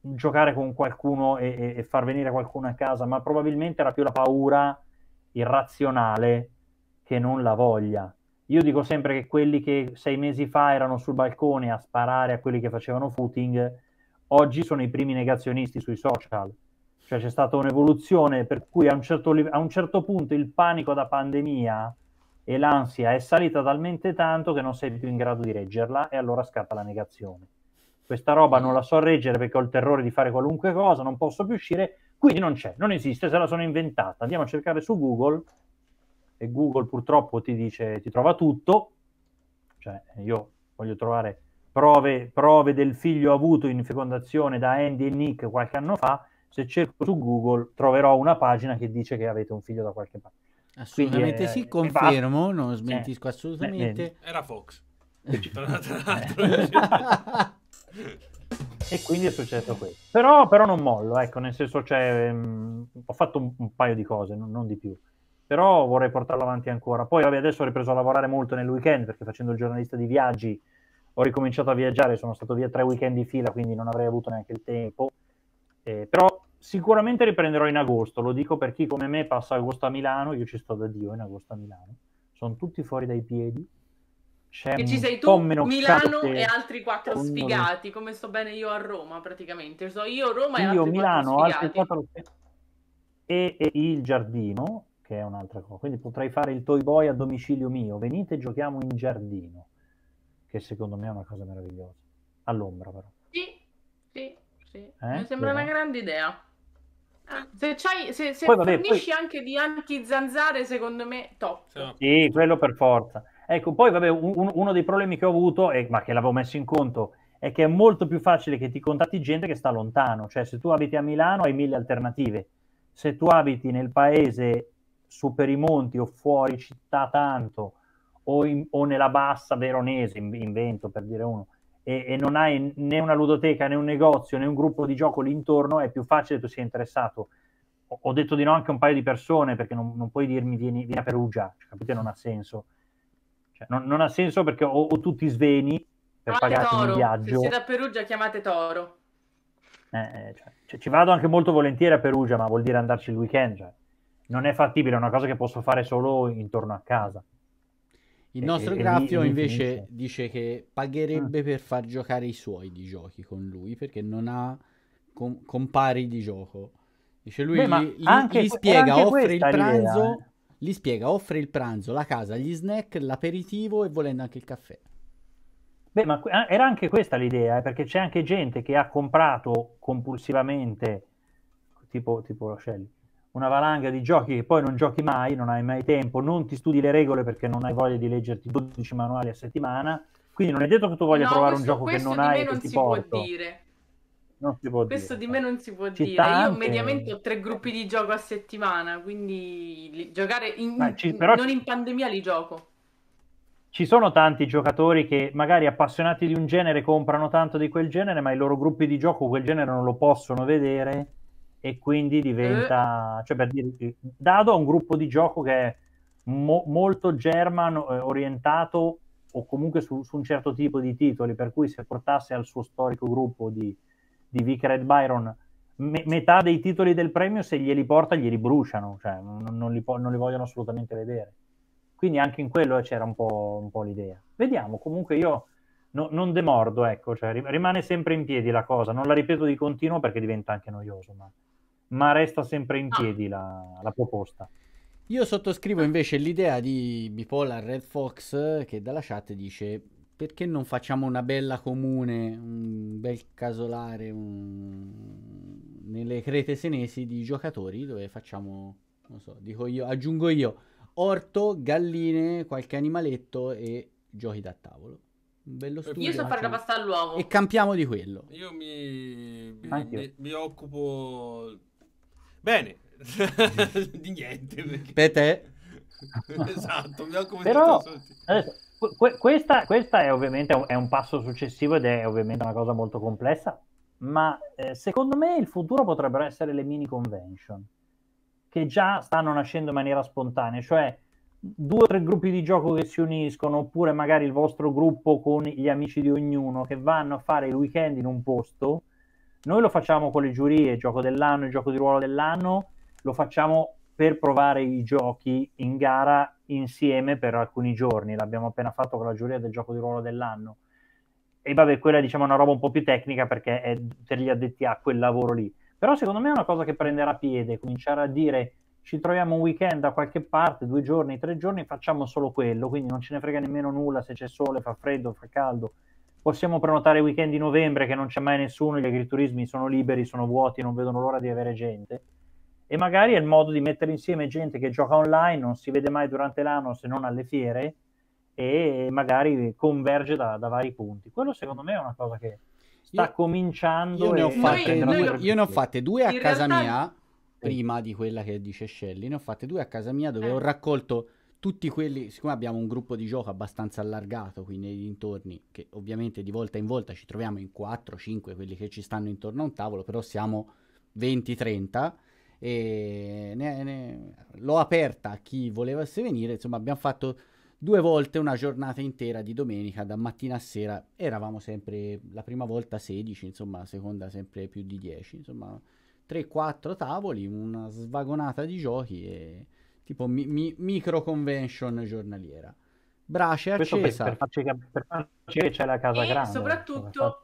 giocare con qualcuno e, e, far venire qualcuno a casa, ma probabilmente era più la paura irrazionale che non la voglia. Io dico sempre che quelli che sei mesi fa erano sul balcone a sparare a quelli che facevano footing, oggi sono i primi negazionisti sui social. Cioè c'è stata un'evoluzione per cui a un certo, a un certo punto il panico da pandemia e l'ansia è salita talmente tanto che non sei più in grado di reggerla e allora scatta la negazione questa roba non mm. la so reggere perché ho il terrore di fare qualunque cosa, non posso più uscire, quindi non c'è, non esiste, se la sono inventata. Andiamo a cercare su Google e Google purtroppo ti dice, ti trova tutto, cioè io voglio trovare prove, prove del figlio avuto in fecondazione da Andy e Nick qualche anno fa, se cerco su Google troverò una pagina che dice che avete un figlio da qualche parte. Assolutamente Quindi, sì, eh, confermo, non eh. smentisco eh, assolutamente. Era Fox. Tra l'altro. (laughs) Eh. E quindi è successo questo. Però, però non mollo, ecco, nel senso, cioè, mh, ehm, ho fatto un, un, paio di cose, non, non, di più. Però vorrei portarlo avanti ancora. Poi, vabbè, adesso ho ripreso a lavorare molto nel weekend perché facendo il giornalista di viaggi ho ricominciato a viaggiare. Sono stato via tre weekend di fila, quindi non avrei avuto neanche il tempo. Eh, però sicuramente riprenderò in agosto. Lo dico per chi come me passa agosto a Milano. Io ci sto da Dio in agosto a Milano. Sono tutti fuori dai piedi c'è e ci sei tu, Milano e altri quattro sfigati, come sto bene io a Roma praticamente. So io Roma io, e altri quattro sfigati. Altri quattro... E, e, il giardino, che è un'altra cosa. Quindi potrei fare il toy boy a domicilio mio. Venite, giochiamo in giardino, che secondo me è una cosa meravigliosa. All'ombra però. Sì, sì, sì. Eh? Mi sembra sì. una eh? grande idea. Ah, se, c'hai, se, se poi, vabbè, poi... anche di anti-zanzare, secondo me, top. Sì, quello per forza. Ecco, poi vabbè, un, uno dei problemi che ho avuto, e, ma che l'avevo messo in conto, è che è molto più facile che ti contatti gente che sta lontano, cioè se tu abiti a Milano hai mille alternative, se tu abiti nel paese su per i monti o fuori città tanto o, in, o nella bassa veronese, in, in, Vento per dire uno, e, e non hai né una ludoteca né un negozio né un gruppo di gioco lì intorno, è più facile che tu sia interessato ho detto di no anche a un paio di persone perché non, non puoi dirmi vieni, vieni a Perugia, cioè, capite? Non ha senso. Cioè, non, non, ha senso perché o, o tu ti sveni per ah, pagarti un viaggio. Se siete a Perugia chiamate Toro. Eh, eh, cioè, cioè, ci vado anche molto volentieri a Perugia, ma vuol dire andarci il weekend. Cioè. Non è fattibile, è una cosa che posso fare solo intorno a casa. Il e, nostro e, Graffio lì, invece finisce. dice che pagherebbe mm. per far giocare i suoi di giochi con lui perché non ha com- compari di gioco. Dice lui, Beh, gli, gli, anche, gli, spiega, offre il pranzo. Idea, eh gli spiega, offre il pranzo, la casa, gli snack, l'aperitivo e volendo anche il caffè. Beh, ma ah, era anche questa l'idea, eh, perché c'è anche gente che ha comprato compulsivamente, tipo, tipo lo Shelly, una valanga di giochi che poi non giochi mai, non hai mai tempo, non ti studi le regole perché non hai voglia di leggerti 12 manuali a settimana, quindi non è detto che tu voglia no, provare questo, un gioco che non hai e che ti porto. Può dire. Non si può Questo dire. di me non si può ci dire. Tante... Io mediamente ho tre gruppi di gioco a settimana, quindi li... giocare in... Però... non in pandemia li gioco. Ci sono tanti giocatori che magari appassionati di un genere comprano tanto di quel genere, ma i loro gruppi di gioco quel genere non lo possono vedere e quindi diventa, eh. cioè per dire, Dado a un gruppo di gioco che è mo- molto German eh, orientato o comunque su, su un certo tipo di titoli, per cui se portasse al suo storico gruppo di di Vic Red Byron, me- metà dei titoli del premio se glieli porta glieli bruciano, cioè non, non, li, po- non li, vogliono assolutamente vedere. Quindi anche in quello eh, c'era un po', un po l'idea. Vediamo, comunque io no, non demordo, ecco, cioè, rimane sempre in piedi la cosa, non la ripeto di continuo perché diventa anche noioso, ma, ma resta sempre in ah. piedi la, la proposta. Io sottoscrivo invece l'idea di Bipolar Red Fox eh, che dalla chat dice perché non facciamo una bella comune, un bel casolare un... nelle crete senesi di giocatori dove facciamo, non so, dico io, aggiungo io, orto, galline, qualche animaletto e giochi da tavolo. Un bello studio. Io so fare la pasta all'uovo. E campiamo di quello. Io mi, mi, mi occupo... Bene, (laughs) di niente. Perché... Per te? (laughs) esatto, mi occupo Però... di tutto. Adesso Que- questa, questa, è ovviamente un, è un passo successivo ed è ovviamente una cosa molto complessa, ma eh, secondo me il futuro potrebbero essere le mini convention, che già stanno nascendo in maniera spontanea, cioè due o tre gruppi di gioco che si uniscono, oppure magari il vostro gruppo con gli amici di ognuno che vanno a fare il weekend in un posto. Noi lo facciamo con le giurie, il gioco dell'anno, il gioco di ruolo dell'anno, lo facciamo per provare i giochi in gara insieme per alcuni giorni, l'abbiamo appena fatto con la giuria del gioco di ruolo dell'anno. E vabbè, quella diciamo è una roba un po' più tecnica perché è per gli addetti a quel lavoro lì. Però secondo me è una cosa che prenderà piede, cominciare a dire ci troviamo un weekend da qualche parte, due giorni, tre giorni, facciamo solo quello, quindi non ce ne frega nemmeno nulla se c'è sole, fa freddo, fa caldo. Possiamo prenotare i weekend di novembre che non c'è mai nessuno, gli agriturismi sono liberi, sono vuoti, non vedono l'ora di avere gente e magari è il modo di mettere insieme gente che gioca online, non si vede mai durante l'anno se non alle fiere e magari converge da, da vari punti. Quello secondo me è una cosa che sta io, cominciando. Io ne, ho fatte, noi, noi, io ne ho fatte due a casa realtà... mia, prima di quella che dice Shelly, ne ho fatte due a casa mia dove eh. ho raccolto tutti quelli, siccome abbiamo un gruppo di gioco abbastanza allargato qui nei dintorni, che ovviamente di volta in volta ci troviamo in 4-5 quelli che ci stanno intorno a un tavolo, però siamo 20-30 e ne, ne, l'ho aperta a chi voleva venire, insomma abbiamo fatto due volte una giornata intera di domenica, da mattina a sera, eravamo sempre la prima volta 16, insomma la seconda sempre più di 10, insomma 3-4 tavoli, una svagonata di giochi e tipo mi, mi, micro convention giornaliera. Brace accesa. Per, per, farci, per farci c'è la casa e grande. Soprattutto...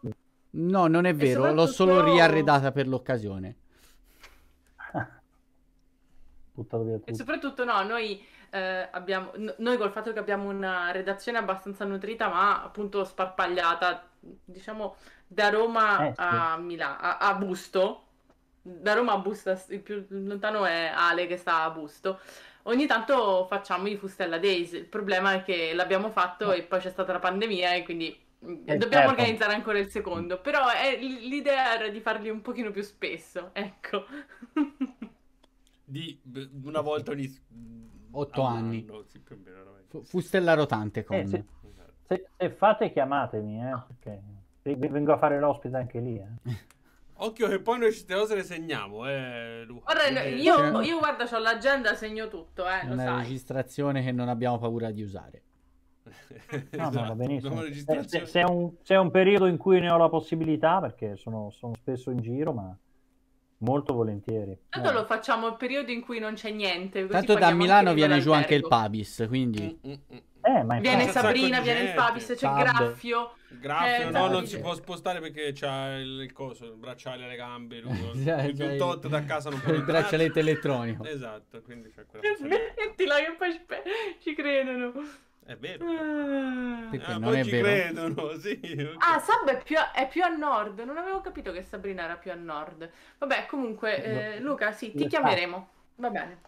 No, non è vero, soprattutto... l'ho solo riarredata per l'occasione buttato via tutto. E soprattutto no, noi, eh, abbiamo, no, noi col fatto che abbiamo una redazione abbastanza nutrita ma appunto sparpagliata, diciamo da Roma eh, sì. a Milano, a, a Busto, da Roma a Busto, il più lontano è Ale che sta a Busto. Ogni tanto facciamo i Fustella Days. Il problema è che l'abbiamo fatto eh. e poi c'è stata la pandemia e quindi mm, eh, dobbiamo certo. organizzare ancora il secondo. Però è, l'idea era di farli un pochino più spesso, ecco. (laughs) di una volta ogni mm, otto anni. Anno, sì, F- Fustella rotante eh, con... Eh, se, esatto. se, se, fate chiamatemi, eh, perché vengo a fare l'ospite anche lì. Eh. (laughs) Occhio che poi noi queste se le segniamo, eh, Guarda, io, io guarda, ho l'agenda, segno tutto, eh, Una sai. registrazione che non abbiamo paura di usare. No, esatto. va benissimo. Eh, se, se, è un, se, è un, periodo in cui ne ho la possibilità, perché sono, sono spesso in giro, ma Molto volentieri. Tanto eh. lo facciamo il periodo in cui non c'è niente. Tanto da Milano viene giù anche il Pabis, quindi... Mm, mm, mm. Eh, ma eh, viene Sabrina, viene il Pabis, c'è il Graffio. Graffio, eh, no, non si può spostare perché c'ha il, il coso, il bracciale, le gambe, (laughs) lui, cioè, il cioè, tot da casa non (laughs) può Il braccialetto elettronico. Esatto, quindi c'è quella... Smettila (laughs) che poi ci credono. È vero. Ah, ah, non è vero. Credono, sì, okay. Ah, Sab è più, a, è più, a, nord. Non avevo capito che Sabrina era più a nord. Vabbè, comunque, eh, eh Luca, sì, ti eh, ah. chiameremo. Va bene.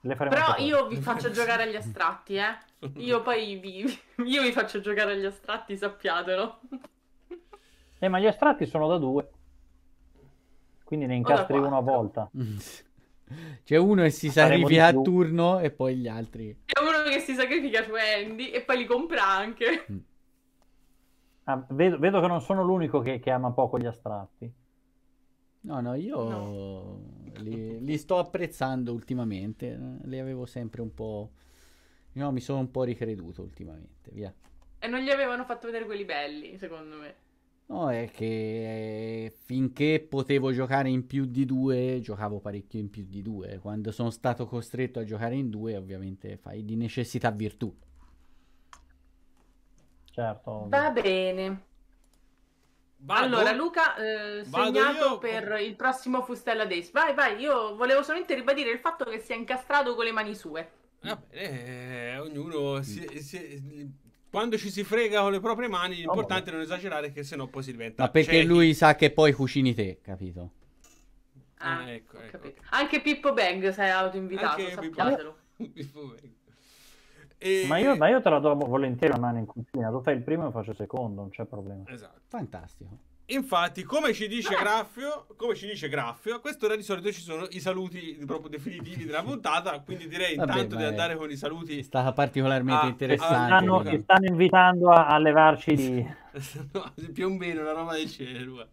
Però io vi faccio giocare agli astratti, eh. (laughs) Io poi vi, io vi faccio giocare agli astratti, sappiatelo. Eh, ma gli astratti sono da due. Quindi ne incastri una a volta. (laughs) C'è uno che si sacrifica a turno e poi gli altri. C'è uno che si sacrifica su Andy e poi li compra anche. Mm. Ah, vedo, vedo, che non sono l'unico che, che, ama poco gli astratti. No, no, io no. Li, li, sto apprezzando ultimamente. Li avevo sempre un po'. No, mi sono un po' ricreduto ultimamente. Via. E non gli avevano fatto vedere quelli belli, secondo me. No, è che eh, finché potevo giocare in più di due, giocavo parecchio in più di due. Quando sono stato costretto a giocare in due, ovviamente fai di necessità virtù. Certo. Va bene. Vado. Allora, Luca, eh, segnato io... per il prossimo Fustella Days. Vai, vai, io volevo solamente ribadire il fatto che si è incastrato con le mani sue. Vabbè, eh, ognuno si, si, quando ci si frega con le proprie mani, l'importante oh, è non esagerare, che sennò poi si diventa. Ma perché ciechi. lui sa che poi cucini te, capito? Ah, ah ecco, ecco. Capito. Anche Pippo Bang sei autoinvitato, Anche sappiatelo. Pippo... Bang. (laughs) E... Ma, io, ma, io, te la do volentieri la mano in cucina. Tu fai il primo e faccio il secondo, non c'è problema. Esatto. Fantastico. Infatti, come ci dice no. Eh. Graffio, come ci dice Graffio, a quest'ora di solito ci sono i saluti proprio definitivi della (laughs) puntata, quindi direi Vabbè, intanto di andare con i saluti. È stata particolarmente a, interessante. A, stanno, stanno invitando a, a levarci di... (laughs) più o meno la roba del cielo.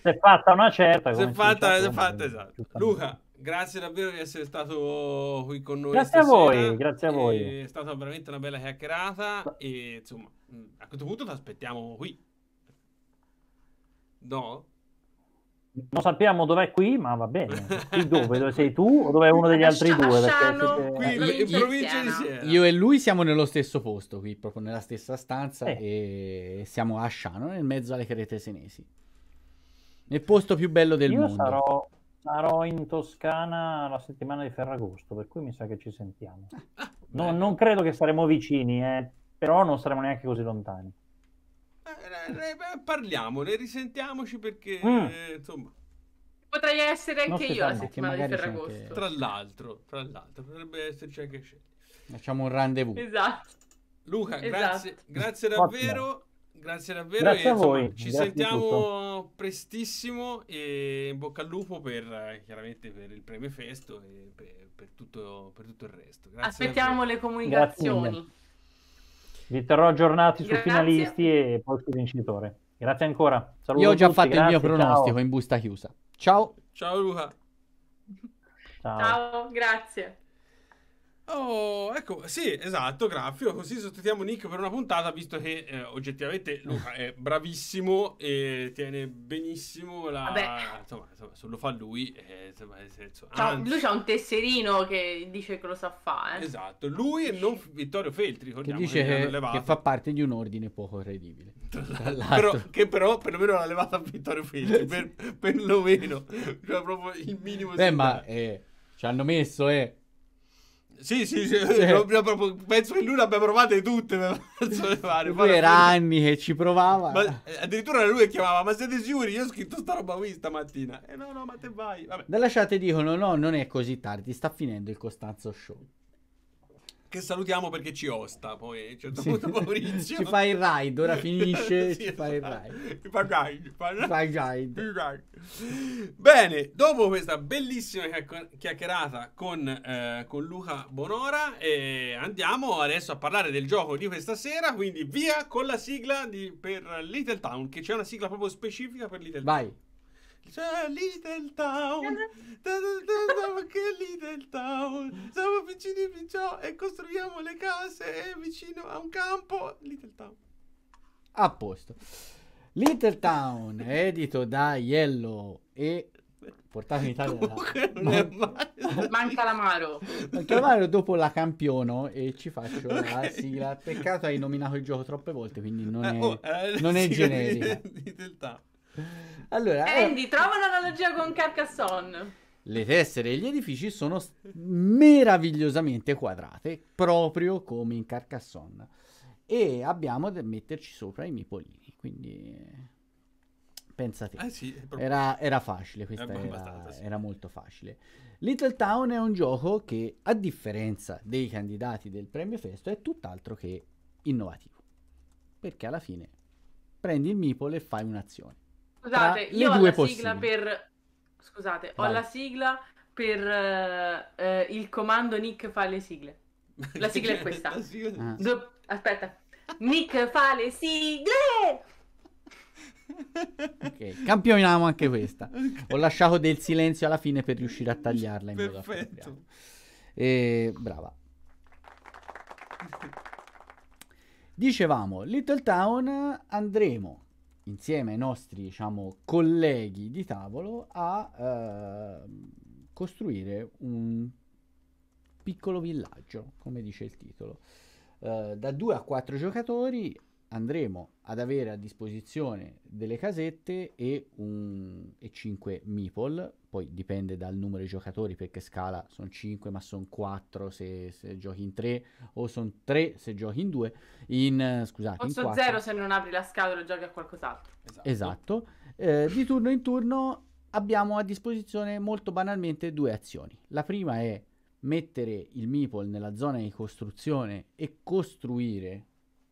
Si è fatta una certa. Si è fatta, si è fatta, esatto. Luca, grazie davvero di essere stato qui con noi. Grazie a voi, grazie a voi. È stata veramente una bella chiacchierata e insomma, a questo punto ti aspettiamo qui. No. Non sappiamo dov'è qui, ma va bene. Qui (laughs) dove? dove sei tu o dove è uno degli altri due? Siete... Qui, in provincia di Siena. Io e lui siamo nello stesso posto, qui proprio nella stessa stanza eh. e siamo a Sciano, nel mezzo alle crete senesi. Nel posto più bello del Io mondo. Sarò, sarò in Toscana la settimana di Ferragosto, per cui mi sa che ci sentiamo. Ah, ah no, non credo che saremo vicini, eh, però non saremo neanche così lontani. Eh, eh, eh, parliamone, risentiamoci perché mm. eh, insomma. Potrei essere anche no, io la settimana di Ferragosto. Anche... Tra l'altro, tra l'altro, potrebbe esserci anche Shelly. Facciamo un rendezvous. Esatto. Luca, esatto. grazie, grazie davvero. Grazie davvero. Grazie e, insomma, ci grazie sentiamo prestissimo e in bocca al lupo per, chiaramente, per il premio Festo e per, per, tutto, per tutto, il resto. Aspettiamo davvero. le comunicazioni. Vi terrò aggiornati sui finalisti e poi sul vincitore. Grazie ancora. Saluto Io ho già tutti, fatto grazie, il mio pronostico ciao. in busta chiusa. Ciao. Ciao Luca. Ciao, ciao grazie. Oh, ecco, sì, esatto, Graffio. Così sostituiamo Nick per una puntata, visto che eh, oggettivamente Luca è bravissimo e tiene benissimo la... Vabbè. Insomma, insomma se lo fa lui, eh, insomma, nel senso... Cioè, anzi... Lui c'ha un tesserino che dice che lo sa fare. Eh. Esatto, lui e non Vittorio Feltri, Che dice che, che, fa parte di un ordine poco credibile. (laughs) però, che però perlomeno l'ha levata a Vittorio Feltri, per, (laughs) perlomeno. Cioè proprio il minimo... Beh, ma eh, ci hanno messo, eh sì, sì, sì, cioè, (laughs) proprio, penso che lui l'abbia abbia tutte. (laughs) Per anni che ci provava. Ma, eh, addirittura lui chiamava, ma siete sicuri? Io ho scritto sta roba qui stamattina. E eh, no, no, ma te vai. Vabbè. Da lasciate dicono, no, non è così tardi, sta finendo il Costanzo Show che salutiamo perché ci osta poi certo sì. Maurizio. ci fa il ride ora finisce (laughs) sì, ci fa il esatto. ride ci fa guide, fa guide. bene dopo questa bellissima chiacchierata con, eh, con Luca Bonora eh, andiamo adesso a parlare del gioco di questa sera quindi via con la sigla di, per Little Town che c'è una sigla proprio specifica per Little Town vai c'è Little town, (laughs) da, da, che Little town, siamo vicini a Picciò e costruiamo le case vicino a un campo, Little town. A posto. Little Town, edito da Yellow e portato in Italia Comunque da... non è mai... (laughs) Manca l'amaro. Manca l'amaro dopo la campiono e ci faccio okay. la sigla. Peccato hai nominato il gioco troppe volte, quindi non (laughs) è, eh, oh, eh, non è generica. Little Town. Allora, eh, eh, Andy, eh... trova un'analogia con Carcassonne. Le tessere e gli edifici sono meravigliosamente quadrate, proprio come in Carcassonne. E abbiamo da metterci sopra i mipolini, quindi... Eh, pensa te. Eh sì, proprio... era, era, facile, questa era, sì. era molto facile. Little Town è un gioco che, a differenza dei candidati del premio Festo, è tutt'altro che innovativo. Perché alla fine prendi il mipolo e fai un'azione Scusate, io ho la possibili. sigla per... Scusate, Vai. ho la sigla per eh, eh, il comando Nick fa le sigle. (laughs) La sigla è questa. Ah. Do... Aspetta. Nick fa le sigle! Ok, campioniamo anche questa. (laughs) Okay. Ho lasciato del silenzio alla fine per riuscire a tagliarla in Perfetto. modo e, eh, brava. (laughs) Dicevamo, Little Town andremo insieme ai nostri diciamo, colleghi di tavolo a eh, costruire un piccolo villaggio, come dice il titolo. Eh, da due a quattro giocatori andremo ad avere a disposizione delle casette e, un, e 5 meeple poi dipende dal numero di giocatori perché scala sono 5 ma sono 4 se, se, giochi in 3 o sono 3 se giochi in 2 in, scusate, o sono 0 se non apri la scatola e giochi a qualcos'altro esatto, esatto. Eh, di turno in turno abbiamo a disposizione molto banalmente due azioni la prima è mettere il meeple nella zona di costruzione e costruire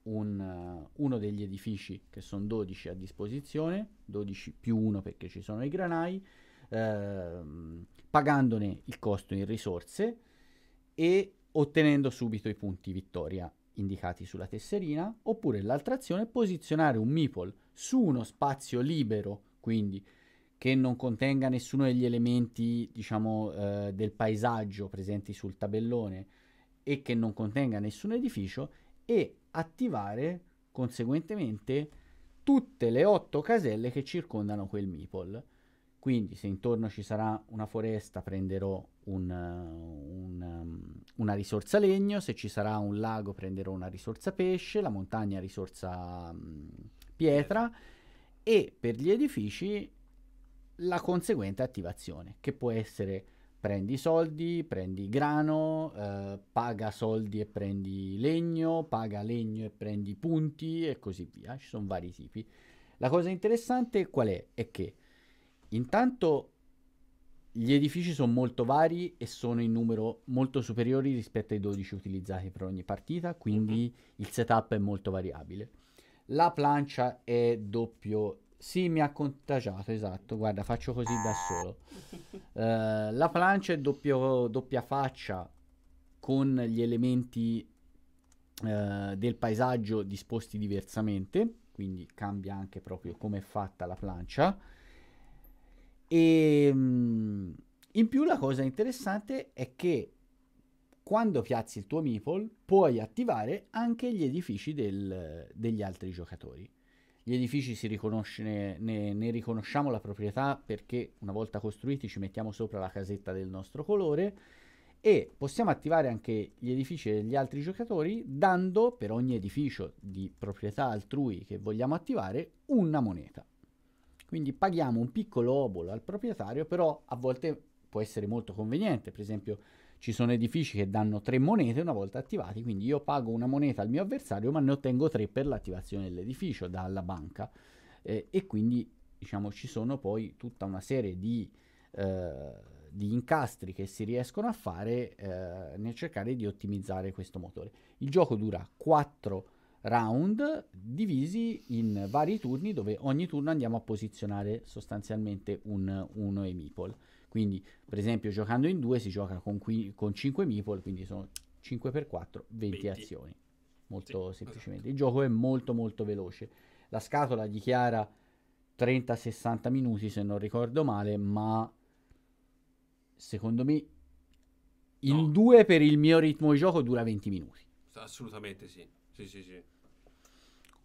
un, uno degli edifici che sono 12 a disposizione 12 più 1 perché ci sono i granai Ehm, pagandone il costo in risorse e ottenendo subito i punti vittoria indicati sulla tesserina, oppure l'altra azione è posizionare un meeple su uno spazio libero, quindi che non contenga nessuno degli elementi, diciamo, eh, del paesaggio presenti sul tabellone e che non contenga nessun edificio e attivare conseguentemente tutte le otto caselle che circondano quel meeple quindi se intorno ci sarà una foresta prenderò un, un, um, una risorsa legno, se ci sarà un lago prenderò una risorsa pesce, la montagna risorsa um, pietra e per gli edifici la conseguente attivazione che può essere prendi soldi, prendi grano, eh, paga soldi e prendi legno, paga legno e prendi punti e così via, ci sono vari tipi. La cosa interessante qual è? È che Intanto gli edifici sono molto vari e sono in numero molto superiori rispetto ai 12 utilizzati per ogni partita, quindi mm-hmm. il setup è molto variabile. La plancia è doppio. Sì, mi ha contagiato, esatto. Guarda, faccio così da solo. uh, (laughs) la plancia è doppio, doppia faccia con gli elementi uh, del paesaggio disposti diversamente, quindi cambia anche proprio come è fatta la plancia. E ehm, in più la cosa interessante è che quando piazzi il tuo meeple puoi attivare anche gli edifici del, degli altri giocatori. Gli edifici ne, ne, ne, riconosciamo la proprietà perché una volta costruiti ci mettiamo sopra la casetta del nostro colore e possiamo attivare anche gli edifici degli altri giocatori dando per ogni edificio di proprietà altrui che vogliamo attivare una moneta. Quindi paghiamo un piccolo obolo al proprietario, però a volte può essere molto conveniente. Per esempio, ci sono edifici che danno tre monete una volta attivati, quindi io pago una moneta al mio avversario, ma ne ottengo tre per l'attivazione dell'edificio dalla banca. Eh, e quindi, diciamo, ci sono poi tutta una serie di, eh, di incastri che si riescono a fare eh, nel cercare di ottimizzare questo motore. Il gioco dura 4 round divisi in vari turni dove ogni turno andiamo a posizionare sostanzialmente un, uno e meeple. Quindi per esempio giocando in due si gioca con, qui, con 5 meeple, quindi sono 5 x 4, 20, 20. azioni. Molto sì, semplicemente. Esatto. Il gioco è molto molto veloce. La scatola dichiara 30-60 minuti se non ricordo male, ma secondo me in no. due per il mio ritmo di gioco dura 20 minuti. Assolutamente sì. Sì, sì, sì.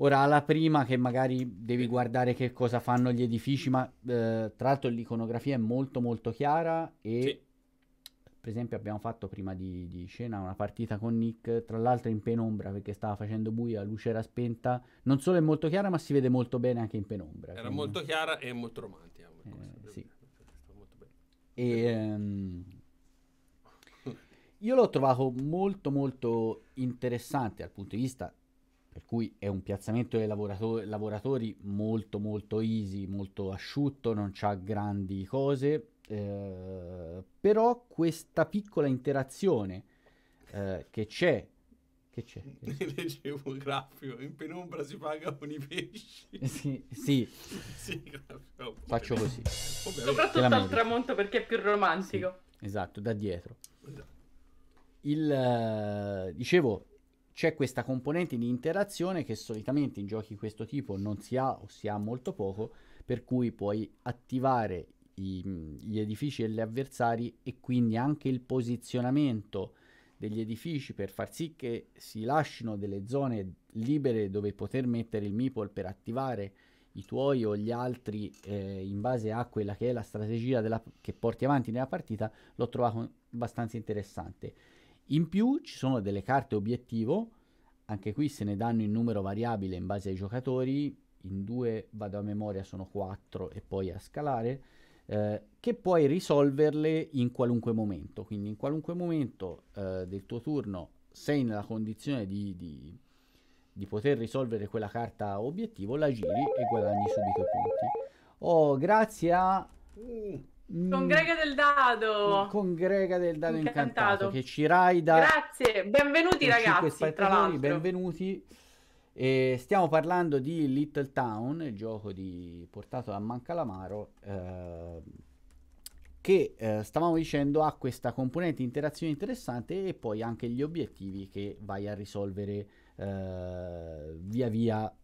Ora, alla prima che magari devi guardare che cosa fanno gli edifici, ma eh, tra l'altro l'iconografia è molto molto chiara e sì. per esempio abbiamo fatto prima di, di, cena una partita con Nick, tra l'altro in penombra perché stava facendo buio, la luce era spenta, non solo è molto chiara ma si vede molto bene anche in penombra. Era quindi... molto chiara e molto romantica. Eh, sì. molto e, ehm... io l'ho trovato molto molto interessante dal punto di vista per cui è un piazzamento dei lavorato- lavoratori molto molto easy, molto asciutto, non ha grandi cose, eh, però questa piccola interazione eh, che c'è che c'è? Leggevo (laughs) un grafico, in penombra si paga con i pesci. Eh sì, sì. (laughs) sì graffio, Faccio così. Soprattutto al tramonto perché è più romantico. Sì, esatto, da dietro. Esatto. Il, eh, dicevo, c'è questa componente di interazione che solitamente in giochi di questo tipo non si ha o si ha molto poco, per cui puoi attivare i, gli edifici degli avversari e quindi anche il posizionamento degli edifici per far sì che si lasciano delle zone libere dove poter mettere il meeple per attivare i tuoi o gli altri eh, in base a quella che è la strategia della, che porti avanti nella partita, l'ho trovato abbastanza interessante in più ci sono delle carte obiettivo, anche qui se ne danno in numero variabile in base ai giocatori, in due vado a memoria sono quattro e poi a scalare, eh, che puoi risolverle in qualunque momento. Quindi in qualunque momento eh, del tuo turno sei nella condizione di, di, di poter risolvere quella carta obiettivo, la giri e guadagni subito i punti. Oh, grazie a... Mm. Mm. Congrega del dado. Congrega del dado incantato, incantato che ci raida. Grazie, benvenuti ragazzi, tra l'altro. Benvenuti. E stiamo parlando di Little Town, il gioco di, portato da Mancalamaro, eh, che eh, stavamo dicendo ha questa componente interazione interessante e poi anche gli obiettivi che vai a risolvere eh, via via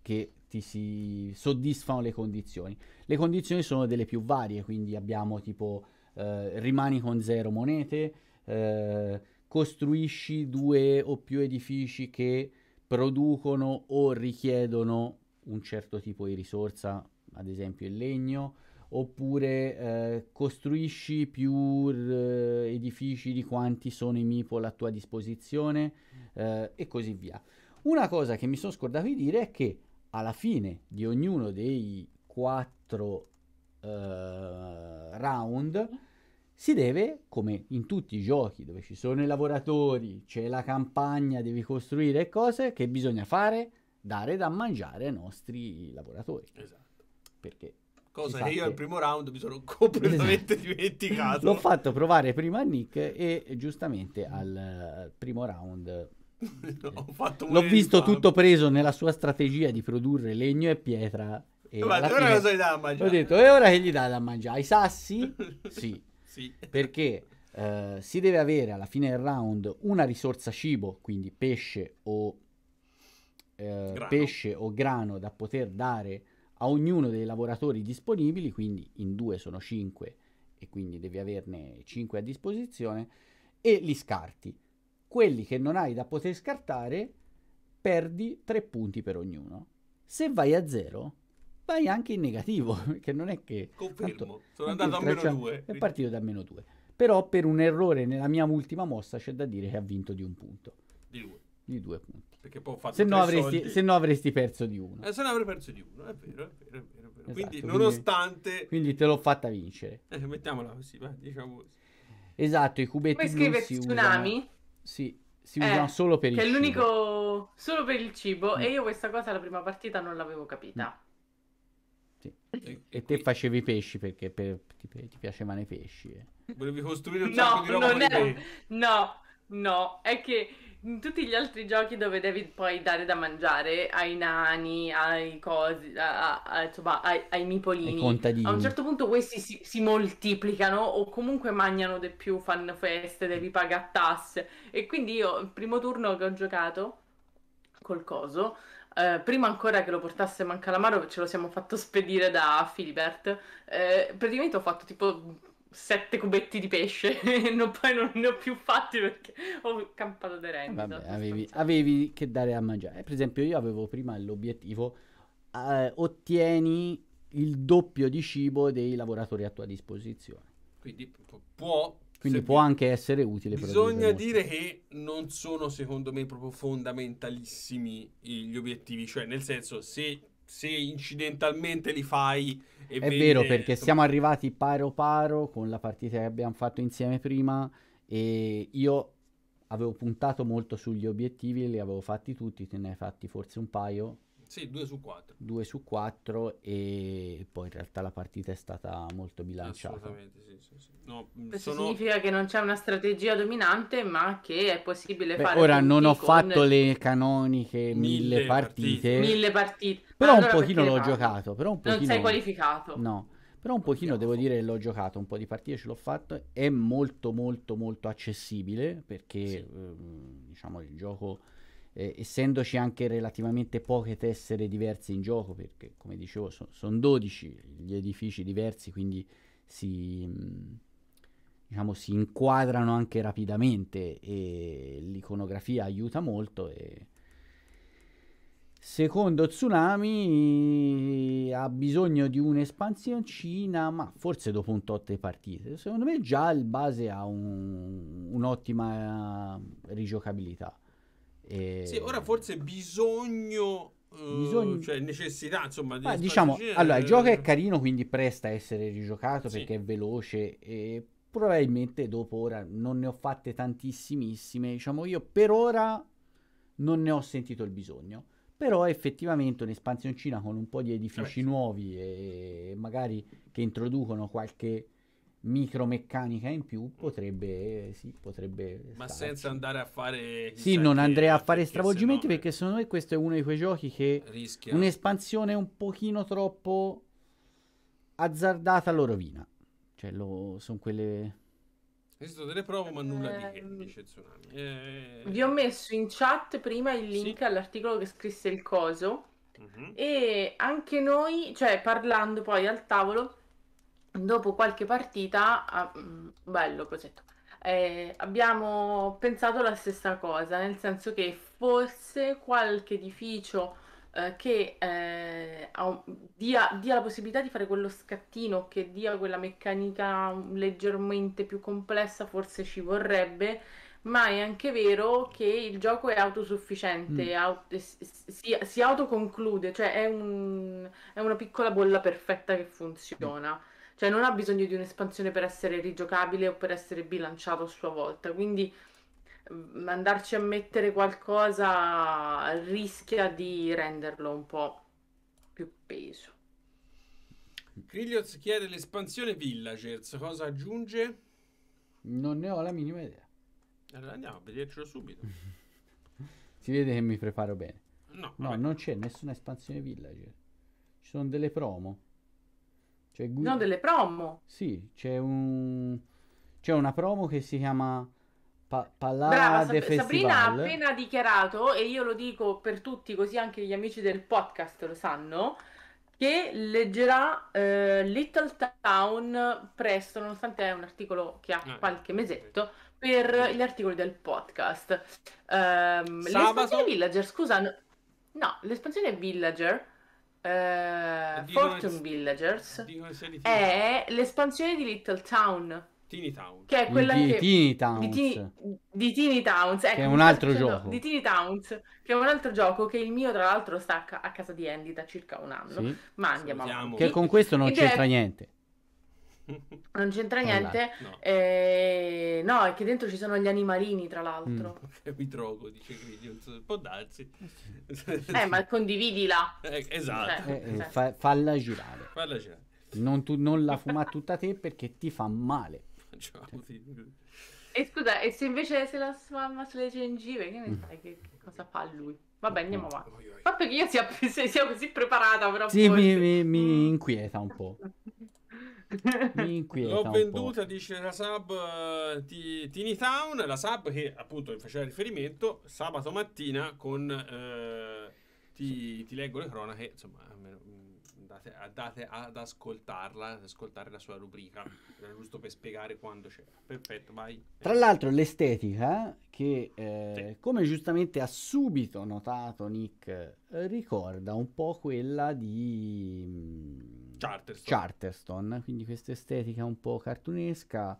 che ti si soddisfano le condizioni. Le condizioni sono delle più varie, quindi abbiamo tipo eh, rimani con zero monete, eh, costruisci due o più edifici che producono o richiedono un certo tipo di risorsa, ad esempio il legno, oppure eh, costruisci più eh, edifici di quanti sono i meeple a tua disposizione eh, e così via. Una cosa che mi sono scordato di dire è che alla fine di ognuno dei quattro eh, round si deve, come in tutti i giochi dove ci sono i lavoratori, c'è la campagna, devi costruire cose, che bisogna fare? Dare da mangiare ai nostri lavoratori. Esatto. Perché cosa che io al primo round mi sono completamente esatto. dimenticato. L'ho fatto provare prima a Nick e giustamente al primo round (laughs) L'ho visto tutto preso nella sua strategia di produrre legno e pietra. E Ma ora cosa gli dà da mangiare? Ho detto, e ora che gli dà da mangiare? I sassi? (laughs) Sì. sì. Perché eh, si deve avere alla fine del round una risorsa cibo, quindi pesce o, eh, pesce o grano da poter dare a ognuno dei lavoratori disponibili, quindi in due sono cinque e quindi devi averne cinque a disposizione, e gli scarti quelli che non hai da poter scartare, perdi 3 punti per ognuno. Se vai a 0, vai anche in negativo, (laughs) che non è che... Confermo, tanto, sono andato a meno 2. È partito da meno 2. Però per un errore nella mia ultima mossa c'è da dire che ha vinto di un punto. Di due. Di due punti. Perché poi ho fatto se no, avresti, se no avresti perso di uno. Eh, se no avrei perso di uno, è vero, è vero, è vero. È vero. Esatto, quindi, nonostante... Quindi te l'ho fatta vincere. Eh, mettiamola così, va, diciamo così. Esatto, i cubetti Come scrive Tsunami? Usano... Sì, si eh, usano solo per il cibo. Che è l'unico... solo per il cibo. Mm. E io questa cosa la prima partita non l'avevo capita. Mm. Sì. E, e te facevi pesci perché per, ti, ti, piacevano i pesci. Eh. Volevi costruire un no, sacco di roba? No, no, no, è che in tutti gli altri giochi dove devi poi dare da mangiare ai nani, ai cosi, a, a, a, insomma, ai, ai mipolini, a un certo punto questi si, si, moltiplicano o comunque mangiano di più, fanno feste, devi pagare tasse. E quindi io, il primo turno che ho giocato col coso, eh, prima ancora che lo portasse Mancalamaro, ce lo siamo fatto spedire da Filibert, eh, praticamente ho fatto tipo sette cubetti di pesce e (laughs) poi non ne ho più fatti perché ho campato derente. Vabbè, avevi, avevi, che dare a mangiare. Per esempio io avevo prima l'obiettivo eh, ottieni il doppio di cibo dei lavoratori a tua disposizione. Quindi può... Quindi può anche essere utile. Bisogna dire che non sono secondo me proprio fondamentalissimi gli obiettivi, cioè nel senso se se incidentalmente li fai. è vede... vero, perché siamo arrivati paro paro con la partita che abbiamo fatto insieme prima. E io avevo puntato molto sugli obiettivi, li avevo fatti tutti, te ne hai fatti forse un paio sì, 2 su 4. 2 su 4 e poi in realtà la partita è stata molto bilanciata. Assolutamente, sì, sì, sì. No, mm, Questo sono... significa che non c'è una strategia dominante, ma che è possibile Beh, fare... Ora non ho fatto le canoniche mille, mille partite. partite. Mille partite. Però allora un pochino l'ho giocato. Però un pochino... Non sei qualificato. No. Però un pochino Andiamo. devo dire l'ho giocato, un po' di partite ce l'ho fatto, è molto molto molto accessibile perché sì. ehm, diciamo il gioco eh, essendoci anche relativamente poche tessere diverse in gioco, perché come dicevo so, sono 12 gli edifici diversi, quindi si, mm, diciamo, si inquadrano anche rapidamente e l'iconografia aiuta molto. E... Secondo Tsunami ha bisogno di un'espansioncina, ma forse dopo un tot di partite. Secondo me già il base ha un, un'ottima eh, rigiocabilità e... Sì, ora forse bisogno eh, Bisogno... cioè necessità insomma di diciamo allora il gioco è carino quindi presta a essere rigiocato sì. perché è veloce e probabilmente dopo ora non ne ho fatte tantissime. diciamo io per ora non ne ho sentito il bisogno però effettivamente un'espansioncina con un po' di edifici eh, nuovi e magari che introducono qualche micromeccanica in più potrebbe, sì, potrebbe ma starci. senza andare a fare sì non andrei a fare perché stravolgimenti no, perché secondo me questo è uno di quei giochi che rischia. un'espansione un pochino troppo azzardata lo rovina cioè lo, sono quelle Esistono delle prove, ma nulla di che, ehm, dice Tsunami. Eh... Vi ho messo in chat prima il link sì. all'articolo che scrisse il coso. Mm-hmm. E anche noi, cioè parlando poi al tavolo, dopo qualche partita, ah, mm, bello progetto, eh, abbiamo pensato la stessa cosa, nel senso che forse qualche edificio eh, che eh, dia, dia, la possibilità di fare quello scattino, che dia quella meccanica mm, leggermente più complessa, forse ci vorrebbe. Ma è anche vero che il gioco è autosufficiente, mm. aut- eh, si, si, autoconclude, cioè è, un, è, una piccola bolla perfetta che funziona. Mm cioè non ha bisogno di un'espansione per essere rigiocabile o per essere bilanciato a sua volta, quindi mm, andarci a mettere qualcosa rischia di renderlo un po' più peso. Grillios chiede l'espansione Villagers, cosa aggiunge? Non ne ho la minima idea. Allora andiamo a vedercelo subito. (laughs) si vede che mi preparo bene. No, no non c'è nessuna espansione Villager. Ci sono delle promo. C'è No, delle promo. Sì, c'è, un... c'è una promo che si chiama pa- Brava, Sab- Sabrina ha appena dichiarato, e io lo dico per tutti, così anche gli amici del podcast lo sanno, che leggerà eh, Little Town presto, nonostante è un articolo che ha eh. qualche mesetto, per gli articoli del podcast. Um, l'espansione Villager, scusa, no, l'espansione Villager uh, Fortune Villagers è l'espansione di Little Town. Teeny Town. Che è quella di, che... Teeny Towns. Di, Teeny, di Teeny Towns. Ecco, che è ecco, un altro gioco. di Teeny Towns, che è un altro gioco che il mio tra l'altro sta a casa di Andy da circa un anno. Sì. Ma andiamo avanti. Che con questo non c'entra è... niente. Non c'entra niente. No. E... Eh, no, è che dentro ci sono gli animalini, tra mm. l'altro. Mm. (laughs) Mi trovo, dice Gridions. Può darsi. Eh, (laughs) eh, ma condividila. Eh, esatto. Cioè, eh, eh, cioè. fa, falla girare. Falla girare. Non, tu, non la fuma tutta te perché ti fa male. Cioè. E scusa, e se invece se la sfamma sulle gengive, che ne mm. sai? Che, che cosa fa lui? Vabbè, mm. andiamo avanti. Il fatto che io sia, (laughs) sia così preparata, però. Sì, mi, mi, mi, inquieta un po'. Mi (laughs) inquieta. L'ho venduta, dice la sub di eh, Tiny Town, la sub che appunto faceva riferimento sabato mattina con... Eh, ti, ti leggo le cronache, insomma, almeno andate, andate, ad ascoltarla, ad ascoltare la sua rubrica, era giusto per spiegare quando c'è. Perfetto, vai. Tra l'altro l'estetica, che eh, sì. come giustamente ha subito notato Nick, eh, ricorda un po' quella di mm, Charterstone, Charterstone quindi questa estetica un po' cartunesca.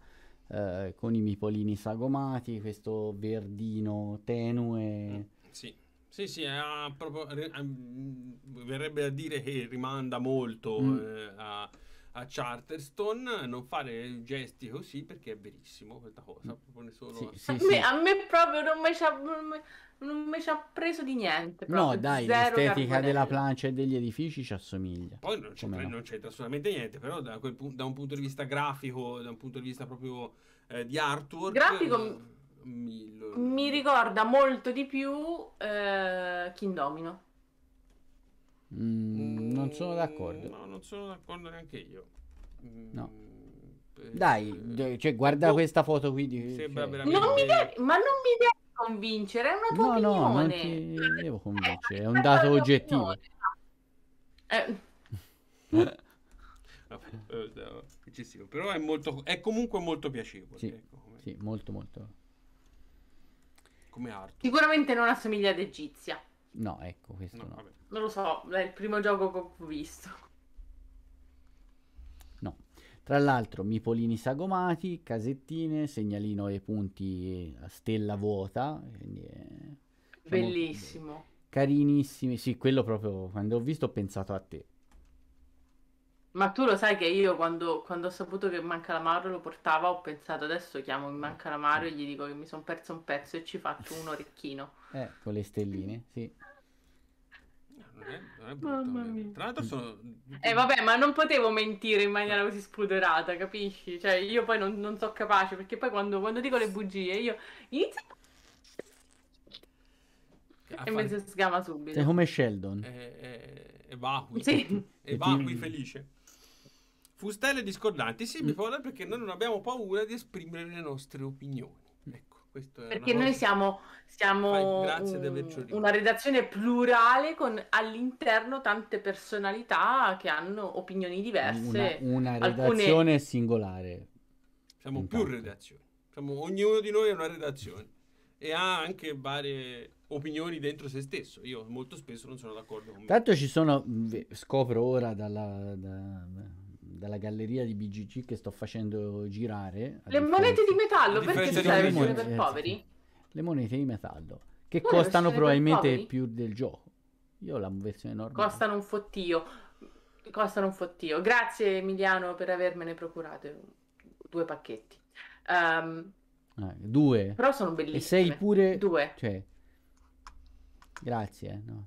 Eh, con i mipolini sagomati, questo verdino tenue. Mm, sì sì, sì, è proprio, è, mm, verrebbe a dire che rimanda molto mm. eh, a, a, Charterstone, non fare gesti così perché è verissimo questa cosa, mm. solo... sì, sì, a, sì. Me, a, me, proprio non mi ci ha, non mi ci ha preso di niente. Proprio. No, dai, Zero l'estetica carbonello. della plancia e degli edifici ci assomiglia. Poi non c'entra, no? non c'entra assolutamente niente, però da, quel, da, un punto di vista grafico, da un punto di vista proprio eh, di artwork... Grafico... Eh, Milo. Mi ricorda molto di più eh, Domino. Mm, mm, non sono d'accordo. No, non sono d'accordo neanche io. Mm, no. Eh, dai, eh, cioè, guarda oh, questa foto qui. Di, cioè... veramente... non deve... ma non mi devi convincere, è una tua no, opinione. No, non ti devo convincere, è un dato oggettivo. Eh. (laughs) eccessivo, però è, molto, è comunque molto piacevole. Sì, ecco. sì molto molto come Arthur. Sicuramente non assomiglia ad Egizia. No, ecco, questo no. no. Non lo so, è il primo gioco che ho visto. No. Tra l'altro, mipolini sagomati, casettine, segnalino e punti a stella vuota. è... Diciamo Bellissimo. Carinissimi. Sì, quello proprio, quando ho visto ho pensato a te. Ma tu lo sai che io quando, quando ho saputo che Manca l'amaro lo portava ho pensato adesso chiamo Manca l'amaro e gli dico che mi sono perso un pezzo e ci faccio un orecchino. Eh, con le stelline, sì. Non è, non è brutto, Tra l'altro sono... Eh vabbè, ma non potevo mentire in maniera così spruderata, capisci? Cioè, io poi non, non sono capace, perché poi quando, quando, dico le bugie io inizio... e fare... mi si sgama subito. È come Sheldon. E, eh, e, eh, evacui. Sì. qui felice. Fustelle discordanti, sì, mm. Bipolar, perché noi non abbiamo paura di esprimere le nostre opinioni. Ecco, questo è perché noi cosa... siamo, siamo un, una redazione plurale con all'interno tante personalità che hanno opinioni diverse. Una, una redazione alcune... singolare. Siamo Intanto. più redazioni. Siamo, ognuno di noi è una redazione e ha anche varie opinioni dentro se stesso. Io molto spesso non sono d'accordo con me. Tanto ci sono, mm, scopro ora dalla... Da dalla galleria di BGG che sto facendo girare. Le monete di metallo, perché ci servono eh, per poveri? Le monete di metallo, che Vuole costano probabilmente più del gioco. Io ho la versione normale. Costano un fottio. Costano un fottio. Grazie Emiliano per avermene procurate due pacchetti. Um, ah, due. Però sono bellissime. E sei pure... Due. Cioè... Grazie. Eh, no.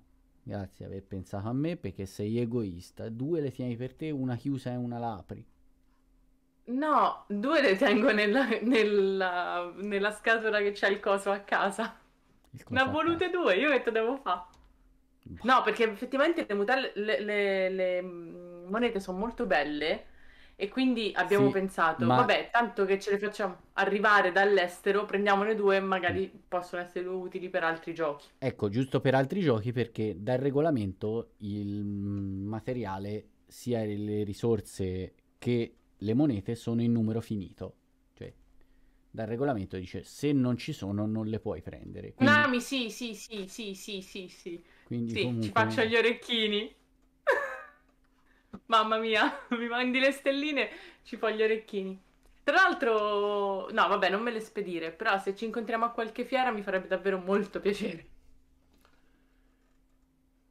Grazie per aver pensato a me perché sei egoista. Due le tieni per te, una chiusa e una l'apri. No, due le tengo nella, nella, nella scatola che c'è il coso a casa. Ne ho volute due, io che te devo fare? No, perché effettivamente le, mutale, le, le, le monete sono molto belle e quindi abbiamo sì, pensato, ma... vabbè, tanto che ce le facciamo arrivare dall'estero, prendiamone due e magari possono essere utili per altri giochi. Ecco, giusto per altri giochi perché dal regolamento il materiale, sia le risorse che le monete, sono in numero finito. Cioè, dal regolamento dice se non ci sono non le puoi prendere. Quindi... Nami, sì, sì, sì, sì, sì, sì, sì. Quindi sì, comunque... ci faccio gli orecchini. Mamma mia, (laughs) mi mandi le stelline, ci fai gli orecchini. Tra l'altro, no, vabbè, non me le spedire, però se ci incontriamo a qualche fiera mi farebbe davvero molto piacere.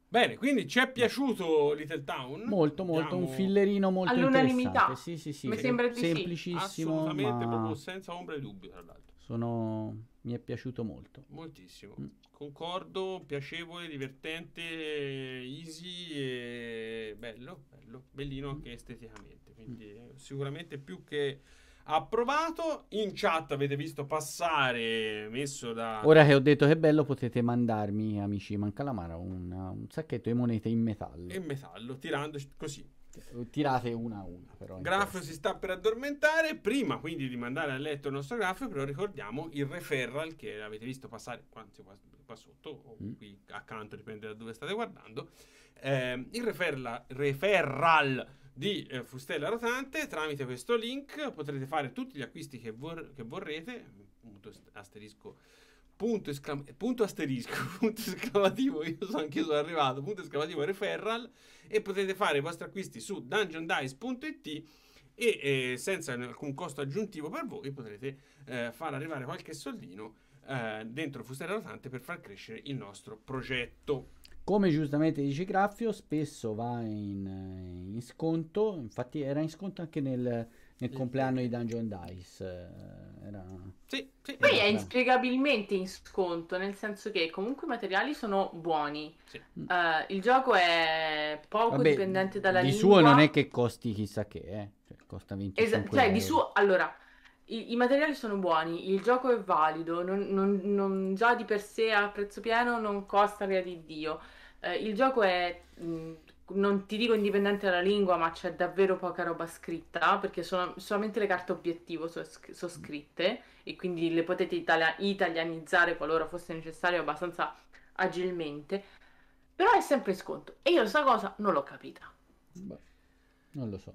Bene, quindi ci è piaciuto Little Town. Molto, molto, Andiamo... un fillerino molto All'unanimità. Sì, sì, sì. Mi sembra di Semplicissimo, Assolutamente, ma... proprio senza ombra di dubbio, tra l'altro. Sono mi è piaciuto molto. Moltissimo. Mm. Concordo, piacevole, divertente, easy e bello, bello, bellino mm. anche esteticamente. Quindi mm. sicuramente più che approvato. In chat avete visto passare, messo da... Ora che ho detto che è bello, potete mandarmi, amici Mancalamara, un, un sacchetto di monete in metallo. In metallo, tirando così, Tirate una a una, però. Graf si sta per addormentare. Prima quindi di mandare a letto il nostro Graffio, però ricordiamo il referral che avete visto passare anzi, qua, qua, sotto o mm. qui accanto, dipende da dove state guardando. Eh, il Re, Ferla, di eh, Fustella Rotante. Tramite questo link potrete fare tutti gli acquisti che, vor- che vorrete. asterisco punto, esclam- punto asterisco, (laughs) punto esclamativo, io so anch'io sono arrivato, punto esclamativo referral e potete fare i vostri acquisti su dungeondice.it e eh, senza alcun costo aggiuntivo per voi potrete eh, far arrivare qualche soldino eh, dentro Fustella Rotante per far crescere il nostro progetto. Come giustamente dice Graffio, spesso va in, eh, in sconto, infatti era in sconto anche nel, nel compleanno di Dungeon Dice. Eh, era... Sì, sì. Poi era... è inspiegabilmente in sconto, nel senso che comunque i materiali sono buoni. Sì. Uh, il gioco è poco Vabbè, dipendente dalla di lingua. Di suo non è che costi chissà che, eh. cioè, costa 25 Esa- Cioè, euro. di suo, allora, i, i, materiali sono buoni, il gioco è valido, non, non, non già di per sé a prezzo pieno non costa via di Dio. Uh, il gioco è... Mh, mm, non ti dico indipendente dalla lingua, ma c'è davvero poca roba scritta, perché sono, solamente le carte obiettivo sono so mm. scritte e quindi le potete italia- italianizzare qualora fosse necessario abbastanza agilmente, però è sempre sconto e io questa cosa non l'ho capita. Beh, non lo so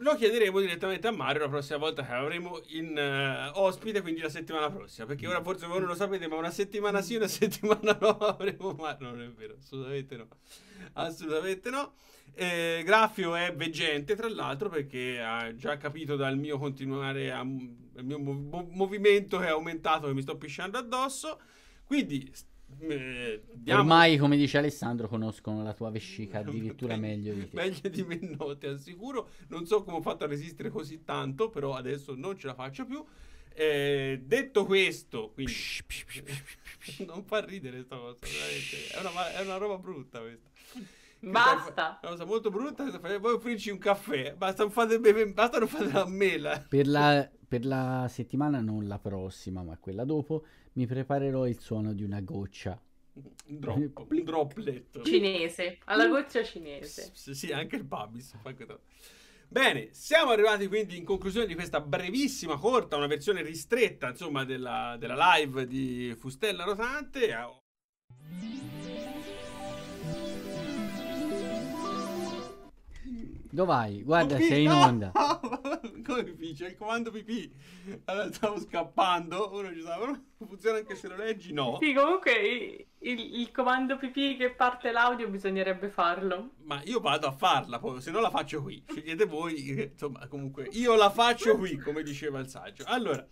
lo chiederemo direttamente a Mario la prossima volta che avremo in uh, ospite, quindi la settimana prossima, perché ora forse voi non lo sapete, ma una settimana sì, una (laughs) settimana no avremo Mario, non è vero, assolutamente no, assolutamente no. Eh, Graffio è veggente, tra l'altro, perché ha già capito dal mio continuare, a, dal mio mov- movimento che è aumentato, che mi sto pisciando addosso, quindi... St- eh, Ormai, come dice Alessandro, conoscono la tua vescica (laughs) addirittura meglio di te. Meglio di me, no, ti assicuro. Non so come ho fatto a resistere così tanto, però adesso non ce la faccio più. Eh, detto questo, quindi... psh, psh, psh, (laughs) non fa ridere sta cosa, è una, è una, roba brutta questa. Basta! È una cosa molto brutta, voi offrirci un caffè, basta non fate, beve, basta non fate la mela. Per la, (laughs) per la settimana, non la prossima, ma quella dopo, mi preparerò il suono di una goccia. Drop, droplet cinese alla goccia cinese sì, sì anche il babis bene siamo arrivati quindi in conclusione di questa brevissima corta una versione ristretta insomma della, della live di Fustella Rotante dove vai? guarda sei in onda (laughs) (laughs) come dice il comando pipì allora, stavo scappando uno ci stava oh, funziona anche se lo leggi no sì comunque il, il, comando pipì che parte l'audio bisognerebbe farlo ma io vado a farla se no la faccio qui scegliete voi insomma comunque io la faccio qui come diceva il saggio allora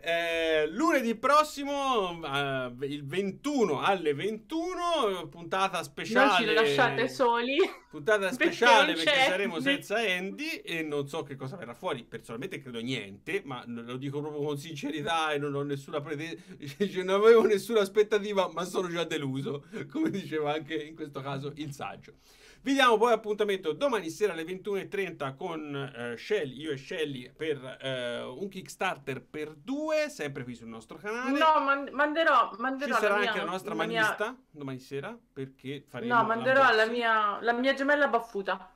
eh, lunedì prossimo, eh, il 21 alle 21, puntata speciale. Non ci lasciate soli. Puntata speciale perché, perché saremo senza Andy e non so che cosa verrà fuori. Personalmente credo niente, ma lo dico proprio con sincerità e non ho nessuna pretesa, (laughs) cioè, non avevo nessuna aspettativa, ma sono già deluso, come diceva anche in questo caso il saggio. Vi diamo poi appuntamento domani sera alle 21.30 con eh, Shelly, io e Shelly, per eh, un Kickstarter per due, sempre qui sul nostro canale. No, man- manderò, manderò. Ci sarà la anche mia, la nostra la manista mia... domani sera perché faremo... No, manderò la mia, la mia gemella baffuta.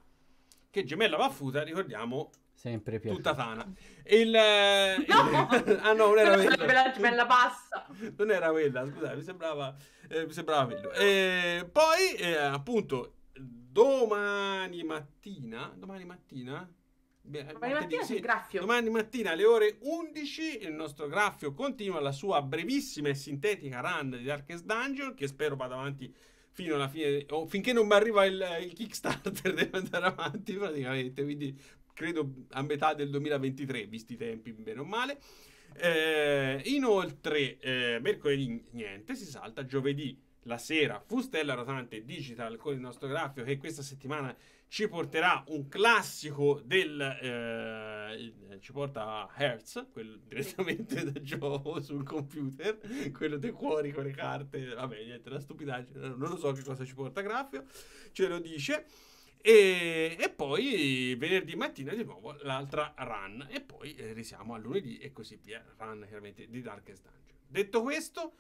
Che gemella baffuta, ricordiamo, Sempre più Tutta tana. Il, eh, no! il... (laughs) ah no, non era quella. Bella passa. Non era quella, scusate, mi sembrava, eh, mi sembrava quello. E eh, poi, eh, appunto, domani mattina, domani mattina, Beh, domani, mattina sì, domani mattina alle ore 11 il nostro graffio continua la sua brevissima e sintetica run di Darkest Dungeon che spero vada avanti fino alla fine o finché non mi arriva il, il, Kickstarter (laughs) deve andare avanti praticamente quindi credo a metà del 2023 visti i tempi bene o male eh, inoltre eh, mercoledì niente si salta giovedì la sera Fustella Rotante Digital con il nostro grafico che questa settimana ci porterà un classico del eh, eh ci porta a Hertz quello direttamente da gioco sul computer quello dei cuori con le carte vabbè niente la stupidaggine non lo so che cosa ci porta grafico ce lo dice e, e, poi venerdì mattina di nuovo l'altra run e poi eh, risiamo a lunedì e così via run chiaramente di Darkest Dungeon detto questo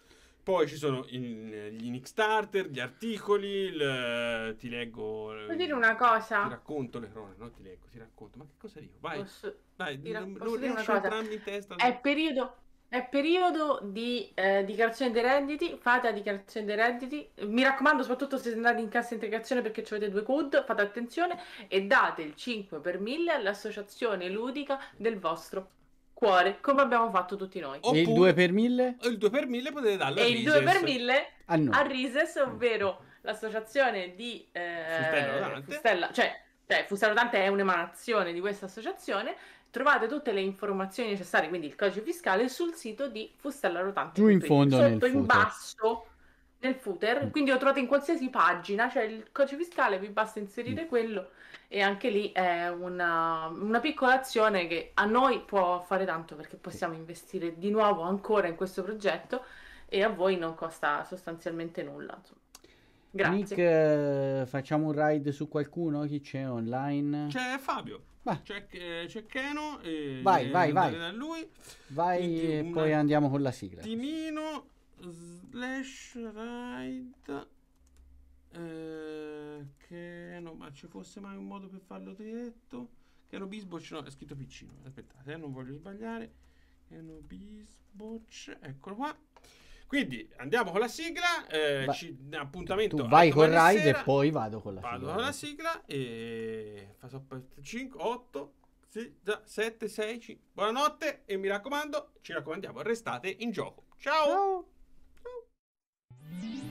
poi ci sono in, gli Nick Starter, gli articoli, il, ti leggo... Vuoi dire eh, una cosa? Ti racconto le cronache, non Ti leggo, ti racconto. Ma che cosa dico? Vai, posso, vai, ra- non, posso non riesco a entrambi in testa. È periodo, è periodo di eh, dichiarazione dei redditi, fate la dichiarazione dei redditi. Mi raccomando, soprattutto se andate in cassa integrazione perché avete due CUD, fate attenzione e date il 5 per 1000 all'associazione ludica del vostro cuore, come abbiamo fatto tutti noi. Oppure, il 2 per 1000? Il 2 per 1000 potete darlo e a E il 2 per 1000 ah, a Rises, ovvero l'associazione di eh, Fustella cioè, cioè Fustello Dante è un'emanazione di questa associazione. Trovate tutte le informazioni necessarie, quindi il codice fiscale, sul sito di Fustella Rotante. Giù in fondo, sotto in footer. basso nel footer. Mm. Quindi lo trovate in qualsiasi pagina, cioè il codice fiscale, vi basta inserire mm. quello e anche lì è una, una, piccola azione che a noi può fare tanto perché possiamo investire di nuovo ancora in questo progetto e a voi non costa sostanzialmente nulla. Insomma. Grazie. Nick, facciamo un ride su qualcuno? Chi c'è online? C'è Fabio. Vai. C'è, eh, c'è Keno. E vai, vai, vai. Da lui. Vai Quindi e poi andiamo con la sigla. Timino slash ride. Eh, che no, ma ci fosse mai un modo per farlo diretto? Che no bisbocc, no, è scritto piccino. Aspettate, eh, non voglio sbagliare. Che no bisbocc, eccolo qua. Quindi andiamo con la sigla, eh, ci, appuntamento. Tu vai con Raid e poi vado con la vado sigla. Vado con la sigla e faccio 5, 8, 7, 6, 5. Buonanotte e mi raccomando, ci raccomandiamo, restate in gioco. Ciao! Ciao. Ciao.